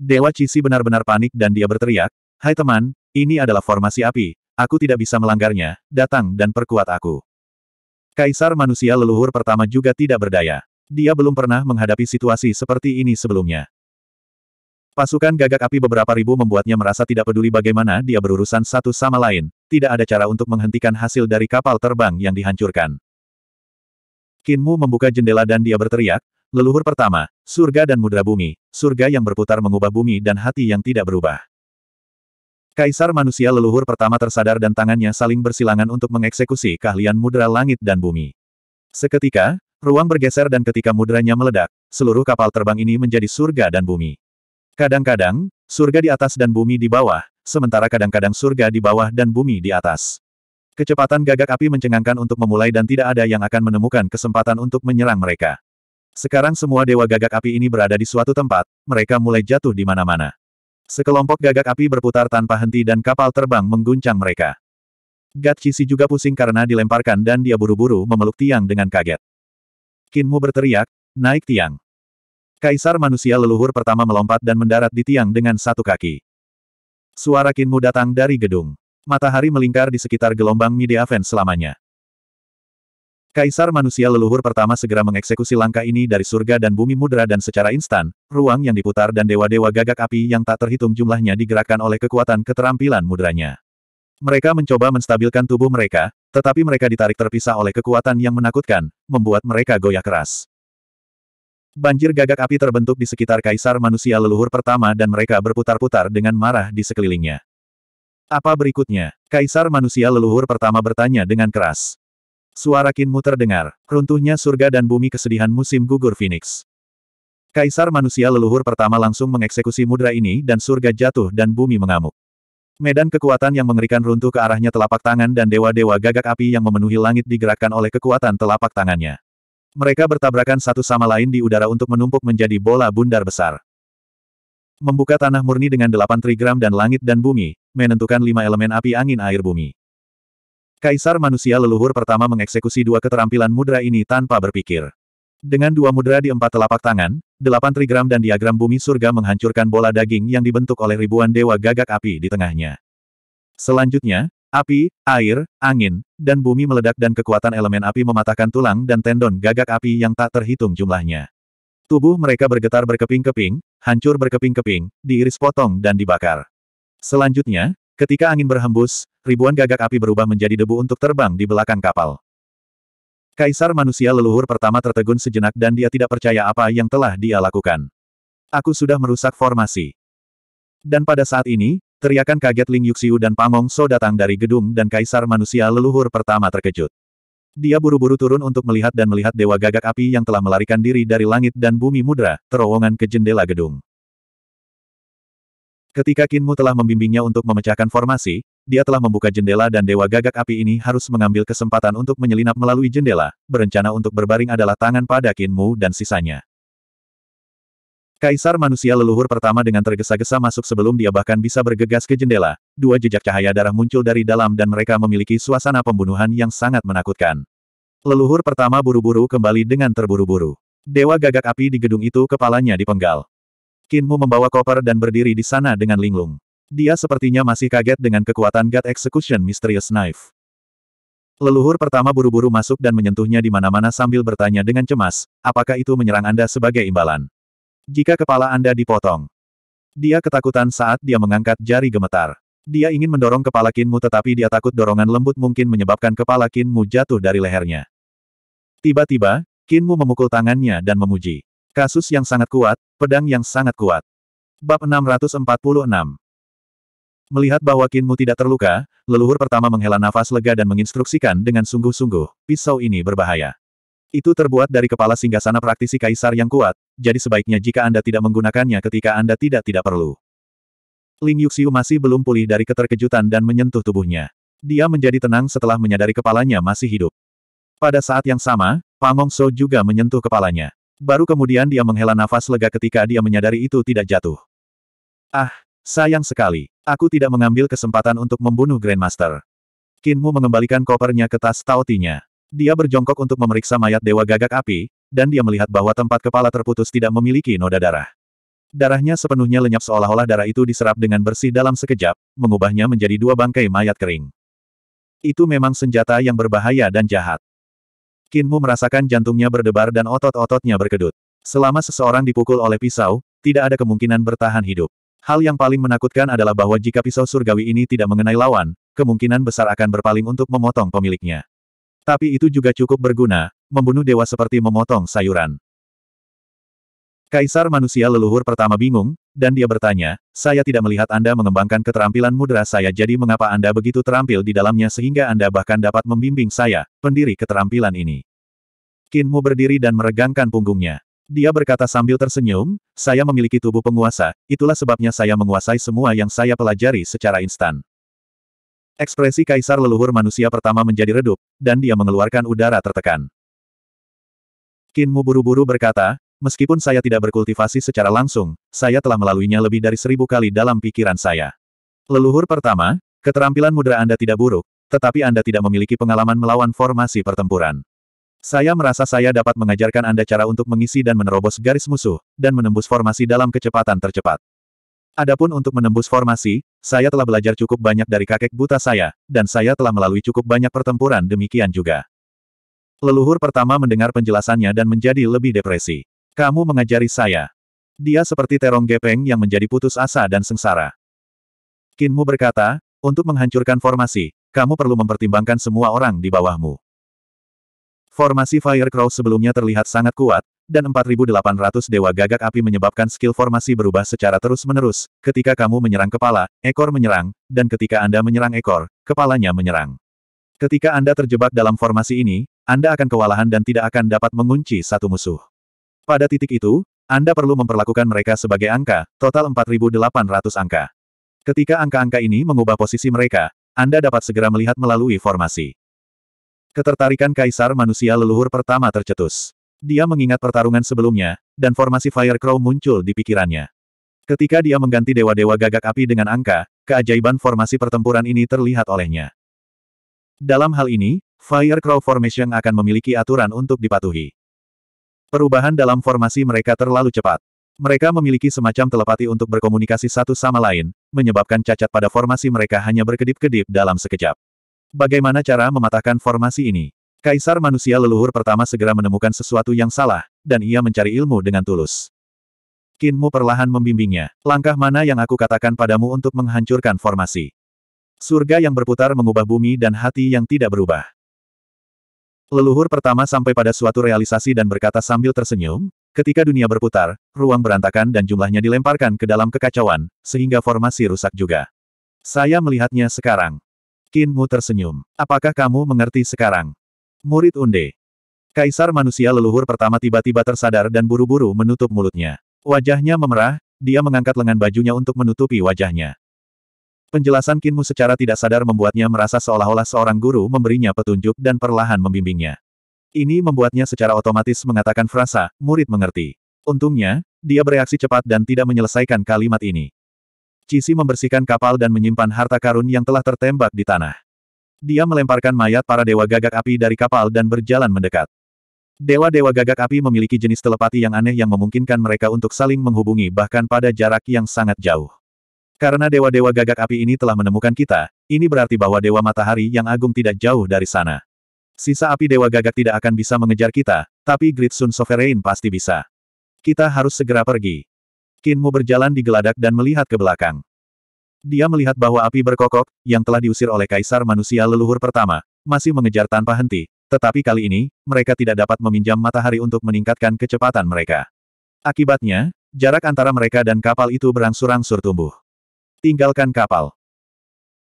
Dewa Cisi benar-benar panik dan dia berteriak, Hai teman, ini adalah formasi api, aku tidak bisa melanggarnya, datang dan perkuat aku. Kaisar manusia leluhur pertama juga tidak berdaya. Dia belum pernah menghadapi situasi seperti ini sebelumnya. Pasukan gagak api beberapa ribu membuatnya merasa tidak peduli bagaimana dia berurusan satu sama lain, tidak ada cara untuk menghentikan hasil dari kapal terbang yang dihancurkan. Kinmu membuka jendela dan dia berteriak, Leluhur pertama, surga dan mudra bumi, surga yang berputar mengubah bumi dan hati yang tidak berubah. Kaisar manusia leluhur pertama tersadar dan tangannya saling bersilangan untuk mengeksekusi keahlian mudra langit dan bumi. Seketika, ruang bergeser dan ketika mudranya meledak, seluruh kapal terbang ini menjadi surga dan bumi. Kadang-kadang, surga di atas dan bumi di bawah, sementara kadang-kadang surga di bawah dan bumi di atas. Kecepatan gagak api mencengangkan untuk memulai dan tidak ada yang akan menemukan kesempatan untuk menyerang mereka. Sekarang semua dewa gagak api ini berada di suatu tempat, mereka mulai jatuh di mana-mana. Sekelompok gagak api berputar tanpa henti dan kapal terbang mengguncang mereka. Cici juga pusing karena dilemparkan dan dia buru-buru memeluk tiang dengan kaget. Kinmu berteriak, naik tiang. Kaisar manusia leluhur pertama melompat dan mendarat di tiang dengan satu kaki. Suara Kinmu datang dari gedung. Matahari melingkar di sekitar gelombang Mideaven selamanya. Kaisar manusia leluhur pertama segera mengeksekusi langkah ini dari surga dan bumi mudra dan secara instan, ruang yang diputar dan dewa-dewa gagak api yang tak terhitung jumlahnya digerakkan oleh kekuatan keterampilan mudranya. Mereka mencoba menstabilkan tubuh mereka, tetapi mereka ditarik terpisah oleh kekuatan yang menakutkan, membuat mereka goyah keras. Banjir gagak api terbentuk di sekitar kaisar manusia leluhur pertama dan mereka berputar-putar dengan marah di sekelilingnya. Apa berikutnya? Kaisar manusia leluhur pertama bertanya dengan keras. Suara Kinmu terdengar, runtuhnya surga dan bumi kesedihan musim gugur Phoenix. Kaisar manusia leluhur pertama langsung mengeksekusi mudra ini dan surga jatuh dan bumi mengamuk. Medan kekuatan yang mengerikan runtuh ke arahnya telapak tangan dan dewa-dewa gagak api yang memenuhi langit digerakkan oleh kekuatan telapak tangannya. Mereka bertabrakan satu sama lain di udara untuk menumpuk menjadi bola bundar besar membuka tanah murni dengan delapan trigram dan langit dan bumi, menentukan lima elemen api angin air bumi. Kaisar manusia leluhur pertama mengeksekusi dua keterampilan mudra ini tanpa berpikir. Dengan dua mudra di empat telapak tangan, delapan trigram dan diagram bumi surga menghancurkan bola daging yang dibentuk oleh ribuan dewa gagak api di tengahnya. Selanjutnya, api, air, angin, dan bumi meledak dan kekuatan elemen api mematahkan tulang dan tendon gagak api yang tak terhitung jumlahnya. Tubuh mereka bergetar berkeping-keping, hancur berkeping-keping, diiris potong dan dibakar. Selanjutnya, Ketika angin berhembus, ribuan gagak api berubah menjadi debu untuk terbang di belakang kapal. Kaisar manusia leluhur pertama tertegun sejenak dan dia tidak percaya apa yang telah dia lakukan. Aku sudah merusak formasi. Dan pada saat ini, teriakan kaget Ling Yuxiu dan Pamong So datang dari gedung dan kaisar manusia leluhur pertama terkejut. Dia buru-buru turun untuk melihat dan melihat dewa gagak api yang telah melarikan diri dari langit dan bumi mudra, terowongan ke jendela gedung. Ketika Kinmu telah membimbingnya untuk memecahkan formasi, dia telah membuka jendela dan Dewa Gagak Api ini harus mengambil kesempatan untuk menyelinap melalui jendela, berencana untuk berbaring adalah tangan pada Kinmu dan sisanya. Kaisar manusia leluhur pertama dengan tergesa-gesa masuk sebelum dia bahkan bisa bergegas ke jendela, dua jejak cahaya darah muncul dari dalam dan mereka memiliki suasana pembunuhan yang sangat menakutkan. Leluhur pertama buru-buru kembali dengan terburu-buru. Dewa Gagak Api di gedung itu kepalanya dipenggal. Kinmu membawa koper dan berdiri di sana dengan linglung. Dia sepertinya masih kaget dengan kekuatan God Execution Mysterious Knife. Leluhur pertama buru-buru masuk dan menyentuhnya di mana-mana sambil bertanya dengan cemas, apakah itu menyerang Anda sebagai imbalan? Jika kepala Anda dipotong. Dia ketakutan saat dia mengangkat jari gemetar. Dia ingin mendorong kepala Kinmu tetapi dia takut dorongan lembut mungkin menyebabkan kepala Kinmu jatuh dari lehernya. Tiba-tiba, Kinmu memukul tangannya dan memuji. Kasus yang sangat kuat, Pedang yang sangat kuat. Bab 646 Melihat bahwa Kinmu tidak terluka, leluhur pertama menghela nafas lega dan menginstruksikan dengan sungguh-sungguh, pisau ini berbahaya. Itu terbuat dari kepala singgasana praktisi kaisar yang kuat, jadi sebaiknya jika Anda tidak menggunakannya ketika Anda tidak-tidak perlu. Ling Yuxiu masih belum pulih dari keterkejutan dan menyentuh tubuhnya. Dia menjadi tenang setelah menyadari kepalanya masih hidup. Pada saat yang sama, Pangong juga menyentuh kepalanya. Baru kemudian dia menghela nafas lega ketika dia menyadari itu tidak jatuh. Ah, sayang sekali. Aku tidak mengambil kesempatan untuk membunuh Grandmaster. Kinmu mengembalikan kopernya ke tas tautinya. Dia berjongkok untuk memeriksa mayat Dewa Gagak Api, dan dia melihat bahwa tempat kepala terputus tidak memiliki noda darah. Darahnya sepenuhnya lenyap seolah-olah darah itu diserap dengan bersih dalam sekejap, mengubahnya menjadi dua bangkai mayat kering. Itu memang senjata yang berbahaya dan jahat. Kinmu merasakan jantungnya berdebar dan otot-ototnya berkedut. Selama seseorang dipukul oleh pisau, tidak ada kemungkinan bertahan hidup. Hal yang paling menakutkan adalah bahwa jika pisau surgawi ini tidak mengenai lawan, kemungkinan besar akan berpaling untuk memotong pemiliknya. Tapi itu juga cukup berguna, membunuh dewa seperti memotong sayuran. Kaisar manusia leluhur pertama bingung, dan dia bertanya, saya tidak melihat Anda mengembangkan keterampilan mudra saya jadi mengapa Anda begitu terampil di dalamnya sehingga Anda bahkan dapat membimbing saya, pendiri keterampilan ini. Kinmu berdiri dan meregangkan punggungnya. Dia berkata sambil tersenyum, saya memiliki tubuh penguasa, itulah sebabnya saya menguasai semua yang saya pelajari secara instan. Ekspresi kaisar leluhur manusia pertama menjadi redup, dan dia mengeluarkan udara tertekan. Kinmu buru-buru berkata, Meskipun saya tidak berkultivasi secara langsung, saya telah melaluinya lebih dari seribu kali dalam pikiran saya. Leluhur pertama, keterampilan mudra Anda tidak buruk, tetapi Anda tidak memiliki pengalaman melawan formasi pertempuran. Saya merasa saya dapat mengajarkan Anda cara untuk mengisi dan menerobos garis musuh, dan menembus formasi dalam kecepatan tercepat. Adapun untuk menembus formasi, saya telah belajar cukup banyak dari kakek buta saya, dan saya telah melalui cukup banyak pertempuran demikian juga. Leluhur pertama mendengar penjelasannya dan menjadi lebih depresi. Kamu mengajari saya. Dia seperti terong gepeng yang menjadi putus asa dan sengsara. Kinmu berkata, untuk menghancurkan formasi, kamu perlu mempertimbangkan semua orang di bawahmu. Formasi Firecrow sebelumnya terlihat sangat kuat, dan 4800 dewa gagak api menyebabkan skill formasi berubah secara terus-menerus, ketika kamu menyerang kepala, ekor menyerang, dan ketika Anda menyerang ekor, kepalanya menyerang. Ketika Anda terjebak dalam formasi ini, Anda akan kewalahan dan tidak akan dapat mengunci satu musuh. Pada titik itu, Anda perlu memperlakukan mereka sebagai angka, total 4.800 angka. Ketika angka-angka ini mengubah posisi mereka, Anda dapat segera melihat melalui formasi. Ketertarikan Kaisar Manusia Leluhur pertama tercetus. Dia mengingat pertarungan sebelumnya, dan formasi Firecrow muncul di pikirannya. Ketika dia mengganti dewa-dewa gagak api dengan angka, keajaiban formasi pertempuran ini terlihat olehnya. Dalam hal ini, Firecrow Formation akan memiliki aturan untuk dipatuhi. Perubahan dalam formasi mereka terlalu cepat. Mereka memiliki semacam telepati untuk berkomunikasi satu sama lain, menyebabkan cacat pada formasi mereka hanya berkedip-kedip dalam sekejap. Bagaimana cara mematahkan formasi ini? Kaisar manusia leluhur pertama segera menemukan sesuatu yang salah, dan ia mencari ilmu dengan tulus. Kinmu perlahan membimbingnya. Langkah mana yang aku katakan padamu untuk menghancurkan formasi? Surga yang berputar mengubah bumi dan hati yang tidak berubah. Leluhur pertama sampai pada suatu realisasi dan berkata sambil tersenyum, ketika dunia berputar, ruang berantakan dan jumlahnya dilemparkan ke dalam kekacauan, sehingga formasi rusak juga. Saya melihatnya sekarang. Kinmu tersenyum. Apakah kamu mengerti sekarang? Murid Unde. Kaisar manusia leluhur pertama tiba-tiba tersadar dan buru-buru menutup mulutnya. Wajahnya memerah, dia mengangkat lengan bajunya untuk menutupi wajahnya. Penjelasan Kinmu secara tidak sadar membuatnya merasa seolah-olah seorang guru memberinya petunjuk dan perlahan membimbingnya. Ini membuatnya secara otomatis mengatakan frasa, murid mengerti. Untungnya, dia bereaksi cepat dan tidak menyelesaikan kalimat ini. Cisi membersihkan kapal dan menyimpan harta karun yang telah tertembak di tanah. Dia melemparkan mayat para dewa gagak api dari kapal dan berjalan mendekat. Dewa-dewa gagak api memiliki jenis telepati yang aneh yang memungkinkan mereka untuk saling menghubungi bahkan pada jarak yang sangat jauh. Karena dewa-dewa gagak api ini telah menemukan kita, ini berarti bahwa dewa matahari yang agung tidak jauh dari sana. Sisa api dewa gagak tidak akan bisa mengejar kita, tapi Great Sun Sovereign pasti bisa. Kita harus segera pergi. Kinmu berjalan di geladak dan melihat ke belakang. Dia melihat bahwa api berkokok, yang telah diusir oleh kaisar manusia leluhur pertama, masih mengejar tanpa henti, tetapi kali ini, mereka tidak dapat meminjam matahari untuk meningkatkan kecepatan mereka. Akibatnya, jarak antara mereka dan kapal itu berangsur-angsur tumbuh. Tinggalkan kapal.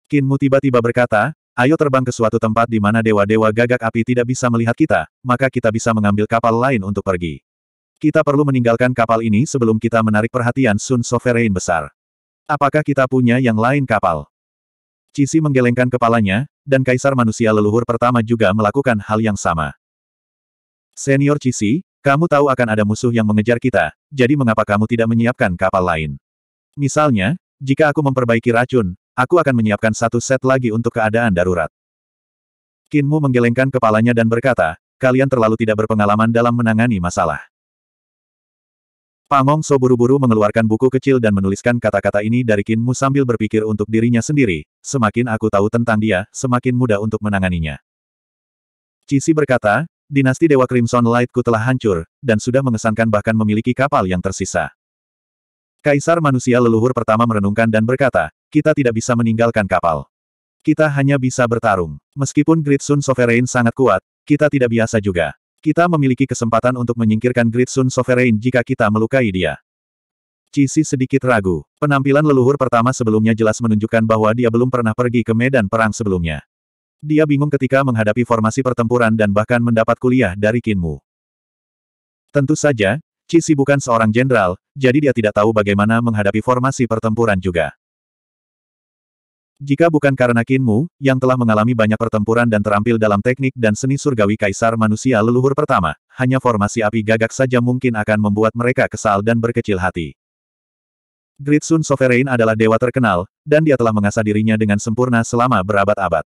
Kinmu tiba-tiba berkata, ayo terbang ke suatu tempat di mana dewa-dewa gagak api tidak bisa melihat kita, maka kita bisa mengambil kapal lain untuk pergi. Kita perlu meninggalkan kapal ini sebelum kita menarik perhatian Sun Sovereign besar. Apakah kita punya yang lain kapal? Cici menggelengkan kepalanya, dan kaisar manusia leluhur pertama juga melakukan hal yang sama. Senior Cici, kamu tahu akan ada musuh yang mengejar kita, jadi mengapa kamu tidak menyiapkan kapal lain? Misalnya, jika aku memperbaiki racun, aku akan menyiapkan satu set lagi untuk keadaan darurat. Kinmu menggelengkan kepalanya dan berkata, kalian terlalu tidak berpengalaman dalam menangani masalah. Pamong So buru-buru mengeluarkan buku kecil dan menuliskan kata-kata ini dari Kinmu sambil berpikir untuk dirinya sendiri, semakin aku tahu tentang dia, semakin mudah untuk menanganinya. Cisi berkata, dinasti Dewa Crimson Lightku telah hancur, dan sudah mengesankan bahkan memiliki kapal yang tersisa. Kaisar manusia leluhur pertama merenungkan dan berkata, kita tidak bisa meninggalkan kapal. Kita hanya bisa bertarung. Meskipun Great Sun Sovereign sangat kuat, kita tidak biasa juga. Kita memiliki kesempatan untuk menyingkirkan Great Sun Sovereign jika kita melukai dia. Cisi sedikit ragu. Penampilan leluhur pertama sebelumnya jelas menunjukkan bahwa dia belum pernah pergi ke medan perang sebelumnya. Dia bingung ketika menghadapi formasi pertempuran dan bahkan mendapat kuliah dari Kinmu. Tentu saja, Cici bukan seorang jenderal, jadi dia tidak tahu bagaimana menghadapi formasi pertempuran juga. Jika bukan karena Kinmu, yang telah mengalami banyak pertempuran dan terampil dalam teknik dan seni surgawi kaisar manusia leluhur pertama, hanya formasi api gagak saja mungkin akan membuat mereka kesal dan berkecil hati. Gritsun Sovereign adalah dewa terkenal, dan dia telah mengasah dirinya dengan sempurna selama berabad-abad.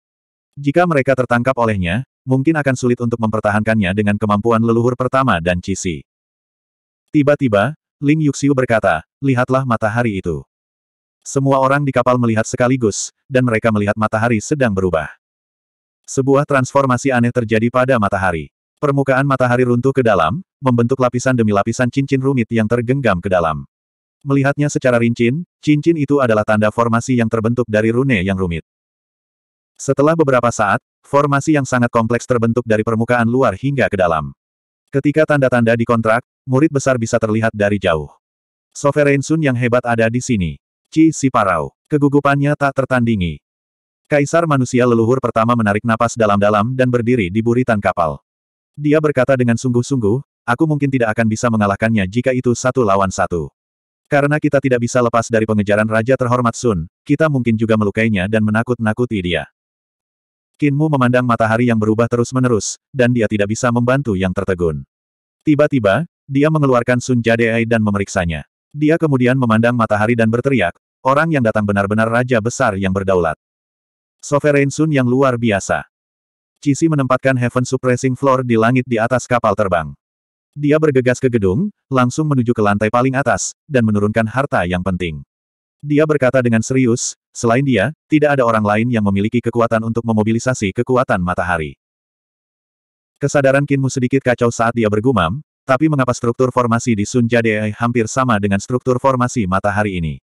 Jika mereka tertangkap olehnya, mungkin akan sulit untuk mempertahankannya dengan kemampuan leluhur pertama dan Cisi. Tiba-tiba, Ling Yuxiu berkata, lihatlah matahari itu. Semua orang di kapal melihat sekaligus, dan mereka melihat matahari sedang berubah. Sebuah transformasi aneh terjadi pada matahari. Permukaan matahari runtuh ke dalam, membentuk lapisan demi lapisan cincin rumit yang tergenggam ke dalam. Melihatnya secara rincin, cincin itu adalah tanda formasi yang terbentuk dari rune yang rumit. Setelah beberapa saat, formasi yang sangat kompleks terbentuk dari permukaan luar hingga ke dalam. Ketika tanda-tanda dikontrak, murid besar bisa terlihat dari jauh. Sovereign Sun yang hebat ada di sini. Ci Si Parau. Kegugupannya tak tertandingi. Kaisar manusia leluhur pertama menarik napas dalam-dalam dan berdiri di buritan kapal. Dia berkata dengan sungguh-sungguh, aku mungkin tidak akan bisa mengalahkannya jika itu satu lawan satu. Karena kita tidak bisa lepas dari pengejaran Raja terhormat Sun, kita mungkin juga melukainya dan menakut-nakuti dia. Kinmu memandang matahari yang berubah terus-menerus, dan dia tidak bisa membantu yang tertegun. Tiba-tiba, dia mengeluarkan Sun Jade Ai dan memeriksanya. Dia kemudian memandang matahari dan berteriak, orang yang datang benar-benar raja besar yang berdaulat. Sovereign Sun yang luar biasa. Cici menempatkan Heaven Suppressing Floor di langit di atas kapal terbang. Dia bergegas ke gedung, langsung menuju ke lantai paling atas, dan menurunkan harta yang penting. Dia berkata dengan serius, selain dia, tidak ada orang lain yang memiliki kekuatan untuk memobilisasi kekuatan matahari. Kesadaran Kinmu sedikit kacau saat dia bergumam, tapi mengapa struktur formasi di Sun Jade hampir sama dengan struktur formasi matahari ini?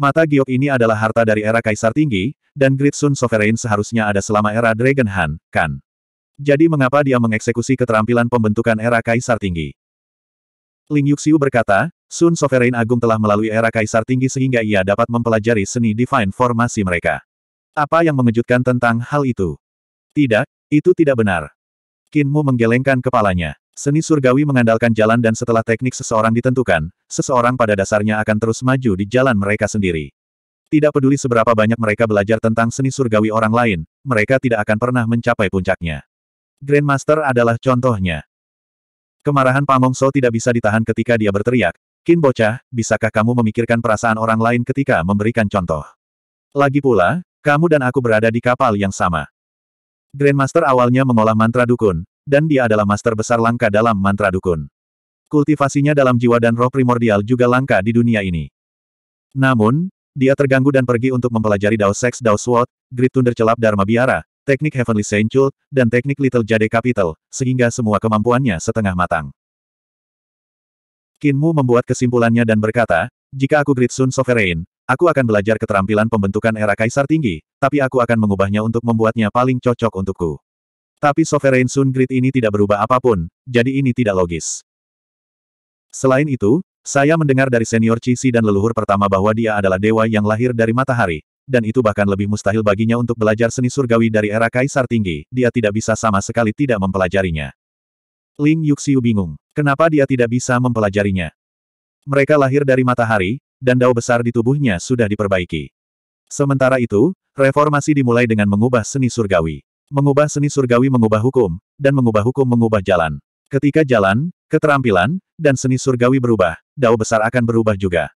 Mata giok ini adalah harta dari era Kaisar Tinggi, dan Great Sun Sovereign seharusnya ada selama era Dragon Han, kan? Jadi mengapa dia mengeksekusi keterampilan pembentukan era Kaisar Tinggi? Ling Yuxiu berkata, Sun Sovereign Agung telah melalui era kaisar tinggi sehingga ia dapat mempelajari seni divine formasi mereka. Apa yang mengejutkan tentang hal itu? Tidak, itu tidak benar. Kinmu menggelengkan kepalanya. Seni surgawi mengandalkan jalan dan setelah teknik seseorang ditentukan, seseorang pada dasarnya akan terus maju di jalan mereka sendiri. Tidak peduli seberapa banyak mereka belajar tentang seni surgawi orang lain, mereka tidak akan pernah mencapai puncaknya. Grandmaster adalah contohnya. Kemarahan Pamongso tidak bisa ditahan ketika dia berteriak, Kin bocah, bisakah kamu memikirkan perasaan orang lain ketika memberikan contoh? Lagi pula, kamu dan aku berada di kapal yang sama. Grandmaster awalnya mengolah mantra dukun, dan dia adalah master besar langka dalam mantra dukun. Kultivasinya dalam jiwa dan roh primordial juga langka di dunia ini. Namun, dia terganggu dan pergi untuk mempelajari Dao Sex Dao Sword, Grid Thunder Celap Dharma Biara, teknik Heavenly Saint Chult, dan teknik Little Jade Capital, sehingga semua kemampuannya setengah matang. Kinmu membuat kesimpulannya dan berkata, jika aku Great Sun Sovereign, aku akan belajar keterampilan pembentukan era kaisar tinggi, tapi aku akan mengubahnya untuk membuatnya paling cocok untukku. Tapi Sovereign Sun Grid ini tidak berubah apapun, jadi ini tidak logis. Selain itu, saya mendengar dari senior Cisi dan leluhur pertama bahwa dia adalah dewa yang lahir dari matahari, dan itu bahkan lebih mustahil baginya untuk belajar seni surgawi dari era kaisar tinggi, dia tidak bisa sama sekali tidak mempelajarinya. Ling Yuxiu bingung. Kenapa dia tidak bisa mempelajarinya? Mereka lahir dari matahari, dan dao besar di tubuhnya sudah diperbaiki. Sementara itu, reformasi dimulai dengan mengubah seni surgawi. Mengubah seni surgawi mengubah hukum, dan mengubah hukum mengubah jalan. Ketika jalan, keterampilan, dan seni surgawi berubah, dao besar akan berubah juga.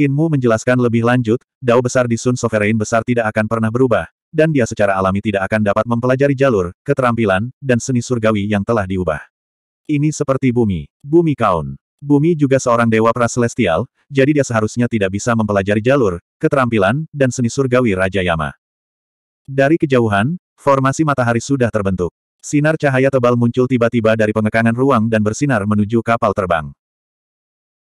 Kinmu menjelaskan lebih lanjut, dao besar di Sun Sovereign besar tidak akan pernah berubah, dan dia secara alami tidak akan dapat mempelajari jalur, keterampilan, dan seni surgawi yang telah diubah. Ini seperti bumi, bumi kaun. Bumi juga seorang dewa praselestial, jadi dia seharusnya tidak bisa mempelajari jalur, keterampilan, dan seni surgawi Raja Yama. Dari kejauhan, formasi matahari sudah terbentuk. Sinar cahaya tebal muncul tiba-tiba dari pengekangan ruang dan bersinar menuju kapal terbang.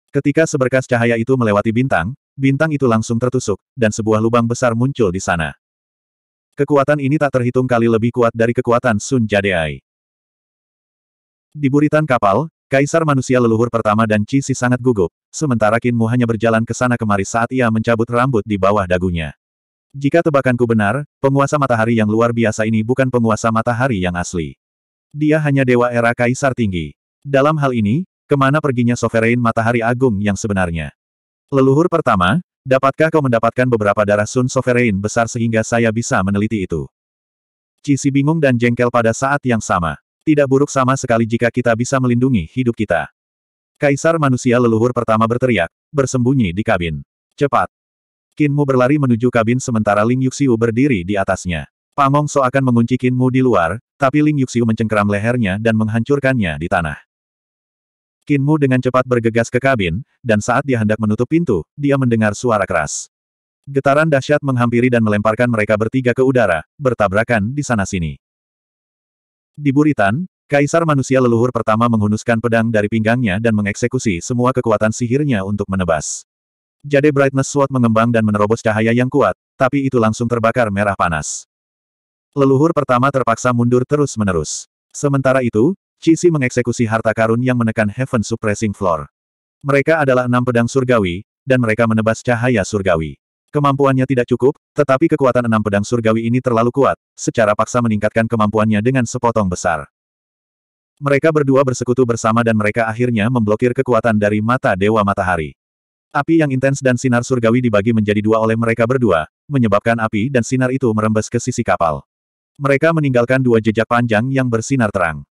Ketika seberkas cahaya itu melewati bintang, bintang itu langsung tertusuk, dan sebuah lubang besar muncul di sana. Kekuatan ini tak terhitung kali lebih kuat dari kekuatan Sun Jadeai. Di buritan kapal, Kaisar manusia leluhur pertama dan Cisi sangat gugup, sementara Kinmu hanya berjalan ke sana kemari saat ia mencabut rambut di bawah dagunya. Jika tebakanku benar, penguasa matahari yang luar biasa ini bukan penguasa matahari yang asli. Dia hanya dewa era kaisar tinggi. Dalam hal ini, kemana perginya sovereign matahari agung yang sebenarnya? Leluhur pertama, Dapatkah kau mendapatkan beberapa darah Sun Sovereign besar sehingga saya bisa meneliti itu? Cici bingung dan jengkel pada saat yang sama. Tidak buruk sama sekali jika kita bisa melindungi hidup kita. Kaisar manusia leluhur pertama berteriak, bersembunyi di kabin. Cepat! Kinmu berlari menuju kabin sementara Ling Yuxiu berdiri di atasnya. Pamong So akan mengunci Kinmu di luar, tapi Ling Yuxiu mencengkeram lehernya dan menghancurkannya di tanah. Kinmu dengan cepat bergegas ke kabin, dan saat dia hendak menutup pintu, dia mendengar suara keras. Getaran dahsyat menghampiri dan melemparkan mereka bertiga ke udara, bertabrakan di sana-sini. Di buritan, Kaisar manusia leluhur pertama menghunuskan pedang dari pinggangnya dan mengeksekusi semua kekuatan sihirnya untuk menebas. Jade Brightness Sword mengembang dan menerobos cahaya yang kuat, tapi itu langsung terbakar merah panas. Leluhur pertama terpaksa mundur terus-menerus. Sementara itu, Cisi mengeksekusi harta karun yang menekan Heaven Suppressing Floor. Mereka adalah enam pedang surgawi, dan mereka menebas cahaya surgawi. Kemampuannya tidak cukup, tetapi kekuatan enam pedang surgawi ini terlalu kuat, secara paksa meningkatkan kemampuannya dengan sepotong besar. Mereka berdua bersekutu bersama dan mereka akhirnya memblokir kekuatan dari mata Dewa Matahari. Api yang intens dan sinar surgawi dibagi menjadi dua oleh mereka berdua, menyebabkan api dan sinar itu merembes ke sisi kapal. Mereka meninggalkan dua jejak panjang yang bersinar terang.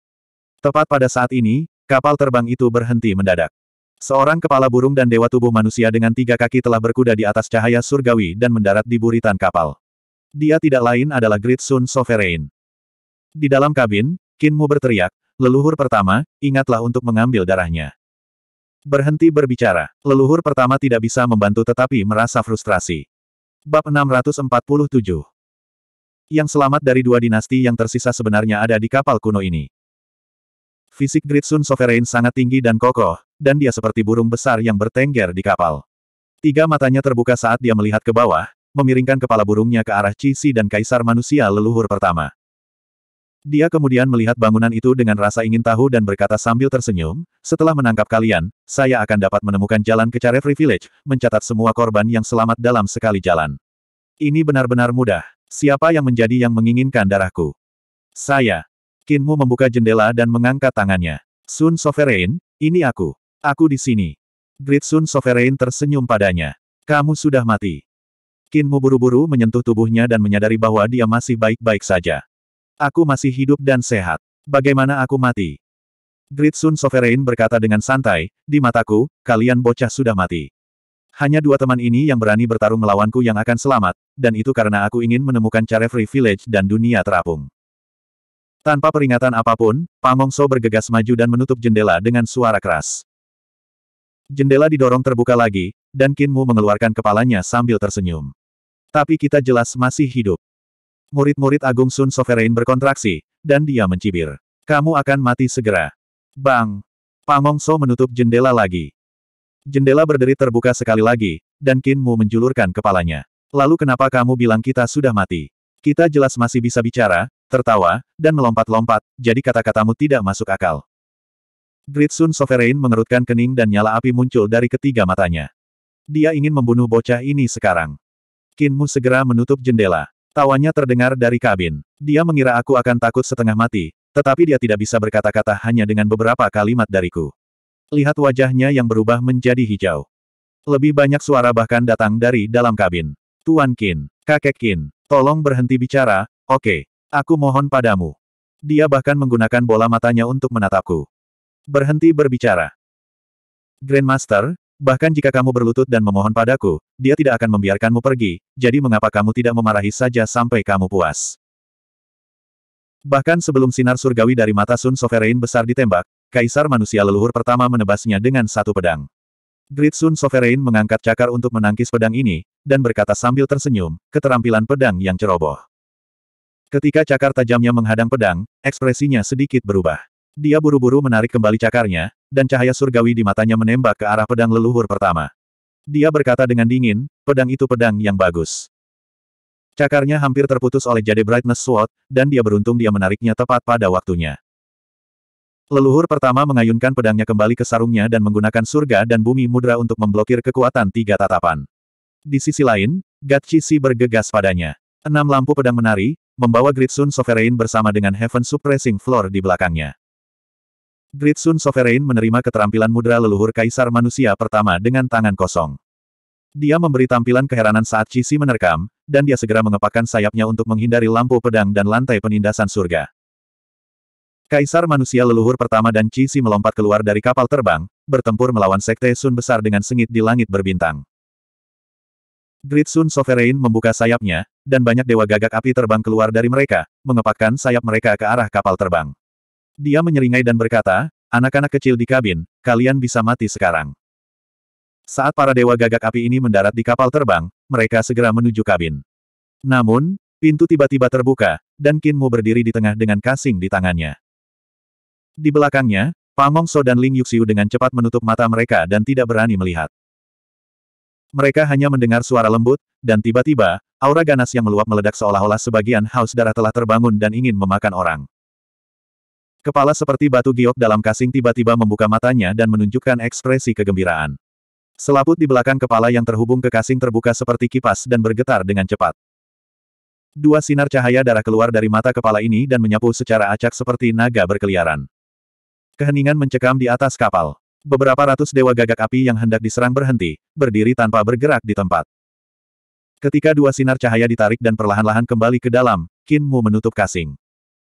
Tepat pada saat ini, kapal terbang itu berhenti mendadak. Seorang kepala burung dan dewa tubuh manusia dengan tiga kaki telah berkuda di atas cahaya surgawi dan mendarat di buritan kapal. Dia tidak lain adalah Great Sun Sovereign. Di dalam kabin, Kinmu berteriak, leluhur pertama, ingatlah untuk mengambil darahnya. Berhenti berbicara, leluhur pertama tidak bisa membantu tetapi merasa frustrasi. Bab 647 Yang selamat dari dua dinasti yang tersisa sebenarnya ada di kapal kuno ini. Fisik Gritsun Sovereign sangat tinggi dan kokoh, dan dia seperti burung besar yang bertengger di kapal. Tiga matanya terbuka saat dia melihat ke bawah, memiringkan kepala burungnya ke arah Cisi dan Kaisar Manusia Leluhur pertama. Dia kemudian melihat bangunan itu dengan rasa ingin tahu dan berkata sambil tersenyum, setelah menangkap kalian, saya akan dapat menemukan jalan ke Carefree Village, mencatat semua korban yang selamat dalam sekali jalan. Ini benar-benar mudah. Siapa yang menjadi yang menginginkan darahku? Saya. Kinmu membuka jendela dan mengangkat tangannya. Sun Sovereign, ini aku. Aku di sini. Great Sun Sovereign tersenyum padanya. Kamu sudah mati. Kinmu buru-buru menyentuh tubuhnya dan menyadari bahwa dia masih baik-baik saja. Aku masih hidup dan sehat. Bagaimana aku mati? Great Sun Sovereign berkata dengan santai, di mataku, kalian bocah sudah mati. Hanya dua teman ini yang berani bertarung melawanku yang akan selamat, dan itu karena aku ingin menemukan Carefree Village dan dunia terapung. Tanpa peringatan apapun, Pamongso bergegas maju dan menutup jendela dengan suara keras. Jendela didorong terbuka lagi, dan Kinmu mengeluarkan kepalanya sambil tersenyum. Tapi kita jelas masih hidup. Murid-murid Agung Sun Sovereign berkontraksi, dan dia mencibir. Kamu akan mati segera. Bang! Pamongso menutup jendela lagi. Jendela berderit terbuka sekali lagi, dan Kinmu menjulurkan kepalanya. Lalu kenapa kamu bilang kita sudah mati? Kita jelas masih bisa bicara, tertawa, dan melompat-lompat, jadi kata-katamu tidak masuk akal. Gritsun Sovereign mengerutkan kening dan nyala api muncul dari ketiga matanya. Dia ingin membunuh bocah ini sekarang. Kinmu segera menutup jendela. Tawanya terdengar dari kabin. Dia mengira aku akan takut setengah mati, tetapi dia tidak bisa berkata-kata hanya dengan beberapa kalimat dariku. Lihat wajahnya yang berubah menjadi hijau. Lebih banyak suara bahkan datang dari dalam kabin. Tuan Kin, Kakek Kin, Tolong berhenti bicara, oke. Okay. Aku mohon padamu. Dia bahkan menggunakan bola matanya untuk menatapku. Berhenti berbicara. Grandmaster, bahkan jika kamu berlutut dan memohon padaku, dia tidak akan membiarkanmu pergi, jadi mengapa kamu tidak memarahi saja sampai kamu puas? Bahkan sebelum sinar surgawi dari mata Sun Sovereign besar ditembak, Kaisar manusia leluhur pertama menebasnya dengan satu pedang. Great Sun Sovereign mengangkat cakar untuk menangkis pedang ini, dan berkata sambil tersenyum, keterampilan pedang yang ceroboh. Ketika cakar tajamnya menghadang pedang, ekspresinya sedikit berubah. Dia buru-buru menarik kembali cakarnya, dan cahaya surgawi di matanya menembak ke arah pedang leluhur pertama. Dia berkata dengan dingin, pedang itu pedang yang bagus. Cakarnya hampir terputus oleh jade Brightness Sword, dan dia beruntung dia menariknya tepat pada waktunya. Leluhur pertama mengayunkan pedangnya kembali ke sarungnya dan menggunakan surga dan bumi mudra untuk memblokir kekuatan tiga tatapan. Di sisi lain, Gatchi si bergegas padanya. Enam lampu pedang menari, membawa Gritsun Sovereign bersama dengan Heaven Suppressing Floor di belakangnya. Gritsun Sovereign menerima keterampilan mudra leluhur kaisar manusia pertama dengan tangan kosong. Dia memberi tampilan keheranan saat Cici menerkam, dan dia segera mengepakkan sayapnya untuk menghindari lampu pedang dan lantai penindasan surga. Kaisar manusia leluhur pertama dan Qi melompat keluar dari kapal terbang, bertempur melawan Sekte Sun besar dengan sengit di langit berbintang. Great Sun Sovereign membuka sayapnya, dan banyak dewa gagak api terbang keluar dari mereka, mengepakkan sayap mereka ke arah kapal terbang. Dia menyeringai dan berkata, anak-anak kecil di kabin, kalian bisa mati sekarang. Saat para dewa gagak api ini mendarat di kapal terbang, mereka segera menuju kabin. Namun, pintu tiba-tiba terbuka, dan Kinmu berdiri di tengah dengan kasing di tangannya. Di belakangnya, Pamong So dan Ling Yuxiu dengan cepat menutup mata mereka dan tidak berani melihat. Mereka hanya mendengar suara lembut, dan tiba-tiba, aura ganas yang meluap meledak seolah-olah sebagian haus darah telah terbangun dan ingin memakan orang. Kepala seperti batu giok dalam kasing tiba-tiba membuka matanya dan menunjukkan ekspresi kegembiraan. Selaput di belakang kepala yang terhubung ke kasing terbuka seperti kipas dan bergetar dengan cepat. Dua sinar cahaya darah keluar dari mata kepala ini dan menyapu secara acak seperti naga berkeliaran. Keheningan mencekam di atas kapal. Beberapa ratus dewa gagak api yang hendak diserang berhenti, berdiri tanpa bergerak di tempat. Ketika dua sinar cahaya ditarik dan perlahan-lahan kembali ke dalam, Kinmu menutup kasing.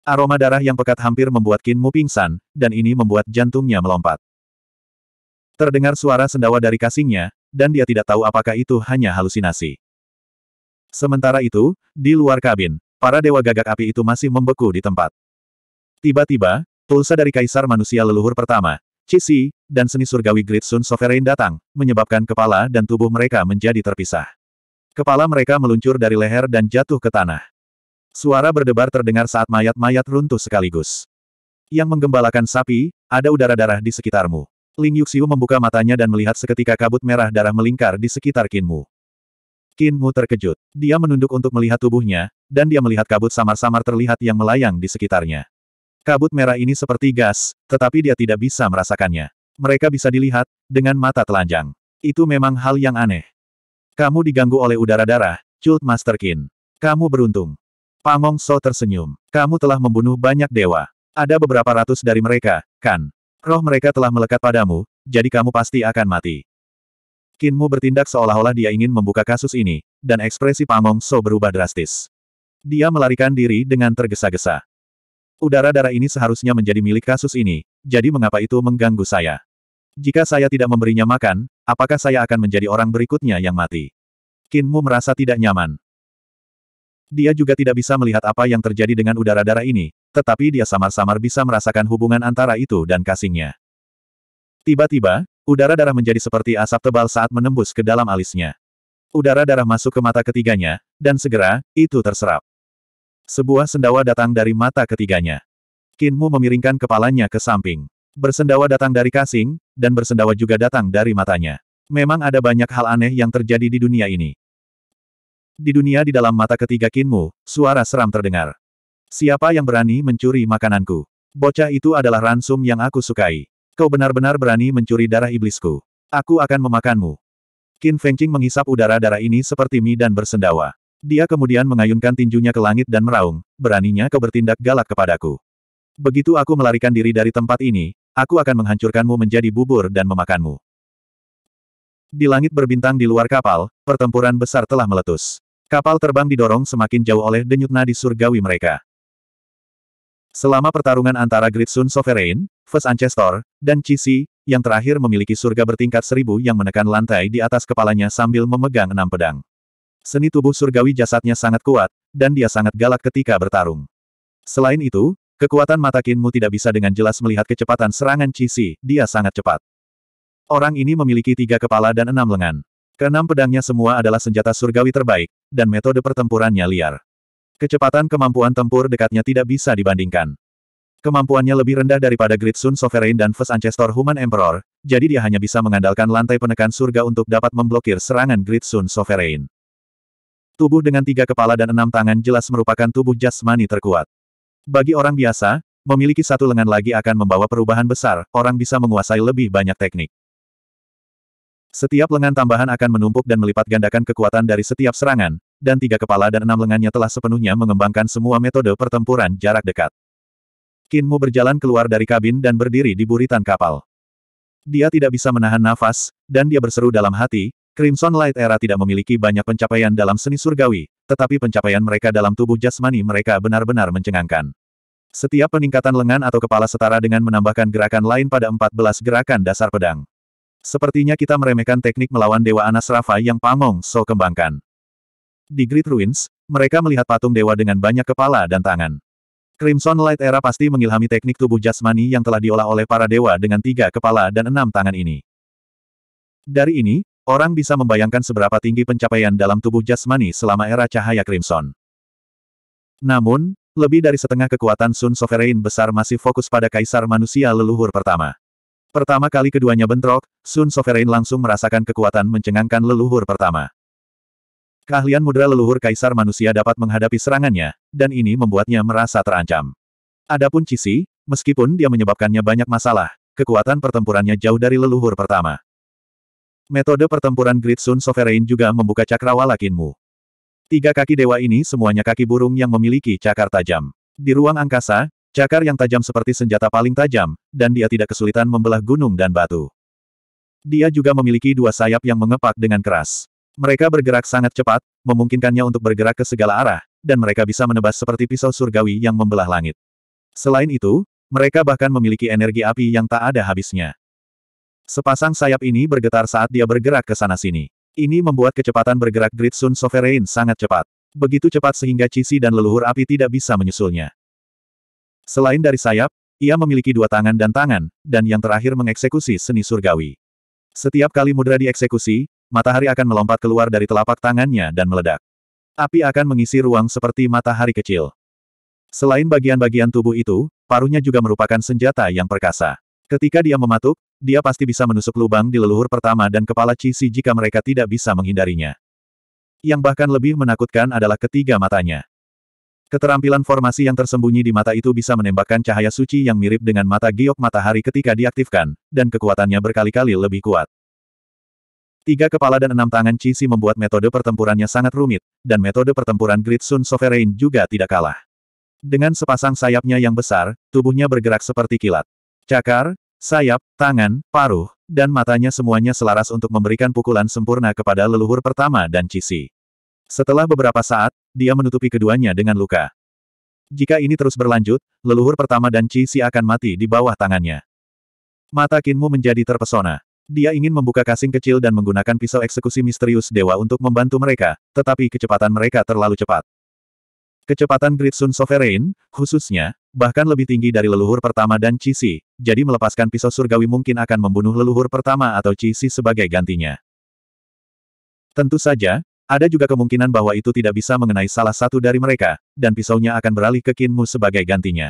Aroma darah yang pekat hampir membuat Kinmu pingsan, dan ini membuat jantungnya melompat. Terdengar suara sendawa dari kasingnya, dan dia tidak tahu apakah itu hanya halusinasi. Sementara itu, di luar kabin, para dewa gagak api itu masih membeku di tempat. Tiba-tiba, Tulsa dari Kaisar Manusia Leluhur pertama, Cici, dan seni surgawi Great Sun Sovereign datang, menyebabkan kepala dan tubuh mereka menjadi terpisah. Kepala mereka meluncur dari leher dan jatuh ke tanah. Suara berdebar terdengar saat mayat-mayat runtuh sekaligus. Yang menggembalakan sapi, ada udara darah di sekitarmu. Ling Yuxiu membuka matanya dan melihat seketika kabut merah darah melingkar di sekitar Kinmu. Kinmu terkejut. Dia menunduk untuk melihat tubuhnya, dan dia melihat kabut samar-samar terlihat yang melayang di sekitarnya. Kabut merah ini seperti gas, tetapi dia tidak bisa merasakannya. Mereka bisa dilihat, dengan mata telanjang. Itu memang hal yang aneh. Kamu diganggu oleh udara darah, Cult Master Kin. Kamu beruntung. Pangong So tersenyum. Kamu telah membunuh banyak dewa. Ada beberapa ratus dari mereka, kan? Roh mereka telah melekat padamu, jadi kamu pasti akan mati. Kinmu bertindak seolah-olah dia ingin membuka kasus ini, dan ekspresi Pangong So berubah drastis. Dia melarikan diri dengan tergesa-gesa. Udara darah ini seharusnya menjadi milik kasus ini, jadi mengapa itu mengganggu saya? Jika saya tidak memberinya makan, apakah saya akan menjadi orang berikutnya yang mati? Kinmu merasa tidak nyaman. Dia juga tidak bisa melihat apa yang terjadi dengan udara darah ini, tetapi dia samar-samar bisa merasakan hubungan antara itu dan kasingnya. Tiba-tiba, udara darah menjadi seperti asap tebal saat menembus ke dalam alisnya. Udara darah masuk ke mata ketiganya, dan segera, itu terserap. Sebuah sendawa datang dari mata ketiganya. Kinmu memiringkan kepalanya ke samping. Bersendawa datang dari kasing, dan bersendawa juga datang dari matanya. Memang ada banyak hal aneh yang terjadi di dunia ini. Di dunia di dalam mata ketiga Kinmu, suara seram terdengar. Siapa yang berani mencuri makananku? Bocah itu adalah ransum yang aku sukai. Kau benar-benar berani mencuri darah iblisku. Aku akan memakanmu. Qin Fengqing menghisap udara darah ini seperti mie dan bersendawa. Dia kemudian mengayunkan tinjunya ke langit dan meraung, beraninya kau bertindak galak kepadaku. Begitu aku melarikan diri dari tempat ini, aku akan menghancurkanmu menjadi bubur dan memakanmu. Di langit berbintang di luar kapal, pertempuran besar telah meletus. Kapal terbang didorong semakin jauh oleh denyut nadi surgawi mereka. Selama pertarungan antara Gritsun Sovereign, Ves Ancestor, dan Cici, yang terakhir memiliki surga bertingkat seribu yang menekan lantai di atas kepalanya sambil memegang enam pedang. Seni tubuh surgawi jasadnya sangat kuat, dan dia sangat galak ketika bertarung. Selain itu, kekuatan mata Kinmu tidak bisa dengan jelas melihat kecepatan serangan Cici. dia sangat cepat. Orang ini memiliki tiga kepala dan enam lengan. Keenam pedangnya semua adalah senjata surgawi terbaik, dan metode pertempurannya liar. Kecepatan kemampuan tempur dekatnya tidak bisa dibandingkan. Kemampuannya lebih rendah daripada Great Sun Sovereign dan First Ancestor Human Emperor, jadi dia hanya bisa mengandalkan lantai penekan surga untuk dapat memblokir serangan Great Sun Sovereign. Tubuh dengan tiga kepala dan enam tangan jelas merupakan tubuh jasmani terkuat. Bagi orang biasa, memiliki satu lengan lagi akan membawa perubahan besar, orang bisa menguasai lebih banyak teknik. Setiap lengan tambahan akan menumpuk dan melipat gandakan kekuatan dari setiap serangan, dan tiga kepala dan enam lengannya telah sepenuhnya mengembangkan semua metode pertempuran jarak dekat. Kinmu berjalan keluar dari kabin dan berdiri di buritan kapal. Dia tidak bisa menahan nafas, dan dia berseru dalam hati, Crimson Light Era tidak memiliki banyak pencapaian dalam seni surgawi, tetapi pencapaian mereka dalam tubuh jasmani mereka benar-benar mencengangkan. Setiap peningkatan lengan atau kepala setara dengan menambahkan gerakan lain pada 14 gerakan dasar pedang. Sepertinya kita meremehkan teknik melawan Dewa Anasrafa yang Pamong So kembangkan. Di Great Ruins, mereka melihat patung dewa dengan banyak kepala dan tangan. Crimson Light Era pasti mengilhami teknik tubuh jasmani yang telah diolah oleh para dewa dengan tiga kepala dan enam tangan ini. Dari ini, Orang bisa membayangkan seberapa tinggi pencapaian dalam tubuh jasmani selama era cahaya Crimson. Namun, lebih dari setengah kekuatan Sun Sovereign besar masih fokus pada kaisar manusia leluhur pertama. Pertama kali keduanya bentrok, Sun Sovereign langsung merasakan kekuatan mencengangkan leluhur pertama. Keahlian mudra leluhur kaisar manusia dapat menghadapi serangannya, dan ini membuatnya merasa terancam. Adapun Cici, meskipun dia menyebabkannya banyak masalah, kekuatan pertempurannya jauh dari leluhur pertama. Metode pertempuran Great Sun Sovereign juga membuka cakrawala kinmu. Tiga kaki dewa ini semuanya kaki burung yang memiliki cakar tajam. Di ruang angkasa, cakar yang tajam seperti senjata paling tajam, dan dia tidak kesulitan membelah gunung dan batu. Dia juga memiliki dua sayap yang mengepak dengan keras. Mereka bergerak sangat cepat, memungkinkannya untuk bergerak ke segala arah, dan mereka bisa menebas seperti pisau surgawi yang membelah langit. Selain itu, mereka bahkan memiliki energi api yang tak ada habisnya. Sepasang sayap ini bergetar saat dia bergerak ke sana-sini. Ini membuat kecepatan bergerak Great Sun Sovereign sangat cepat. Begitu cepat sehingga Cici dan leluhur api tidak bisa menyusulnya. Selain dari sayap, ia memiliki dua tangan dan tangan, dan yang terakhir mengeksekusi seni surgawi. Setiap kali mudra dieksekusi, matahari akan melompat keluar dari telapak tangannya dan meledak. Api akan mengisi ruang seperti matahari kecil. Selain bagian-bagian tubuh itu, paruhnya juga merupakan senjata yang perkasa. Ketika dia mematuk, dia pasti bisa menusuk lubang di leluhur pertama dan kepala Cici jika mereka tidak bisa menghindarinya. Yang bahkan lebih menakutkan adalah ketiga matanya. Keterampilan formasi yang tersembunyi di mata itu bisa menembakkan cahaya suci yang mirip dengan mata giok matahari ketika diaktifkan, dan kekuatannya berkali-kali lebih kuat. Tiga kepala dan enam tangan Cici membuat metode pertempurannya sangat rumit, dan metode pertempuran Great Sun Sovereign juga tidak kalah. Dengan sepasang sayapnya yang besar, tubuhnya bergerak seperti kilat. Cakar, sayap, tangan, paruh, dan matanya semuanya selaras untuk memberikan pukulan sempurna kepada leluhur pertama dan Cici. Setelah beberapa saat, dia menutupi keduanya dengan luka. Jika ini terus berlanjut, leluhur pertama dan Cici akan mati di bawah tangannya. Mata Kinmu menjadi terpesona. Dia ingin membuka kasing kecil dan menggunakan pisau eksekusi misterius dewa untuk membantu mereka, tetapi kecepatan mereka terlalu cepat. Kecepatan Great Sun Sovereign, khususnya, bahkan lebih tinggi dari leluhur pertama dan Cici. jadi melepaskan pisau surgawi mungkin akan membunuh leluhur pertama atau Cici sebagai gantinya. Tentu saja, ada juga kemungkinan bahwa itu tidak bisa mengenai salah satu dari mereka, dan pisaunya akan beralih ke Kinmu sebagai gantinya.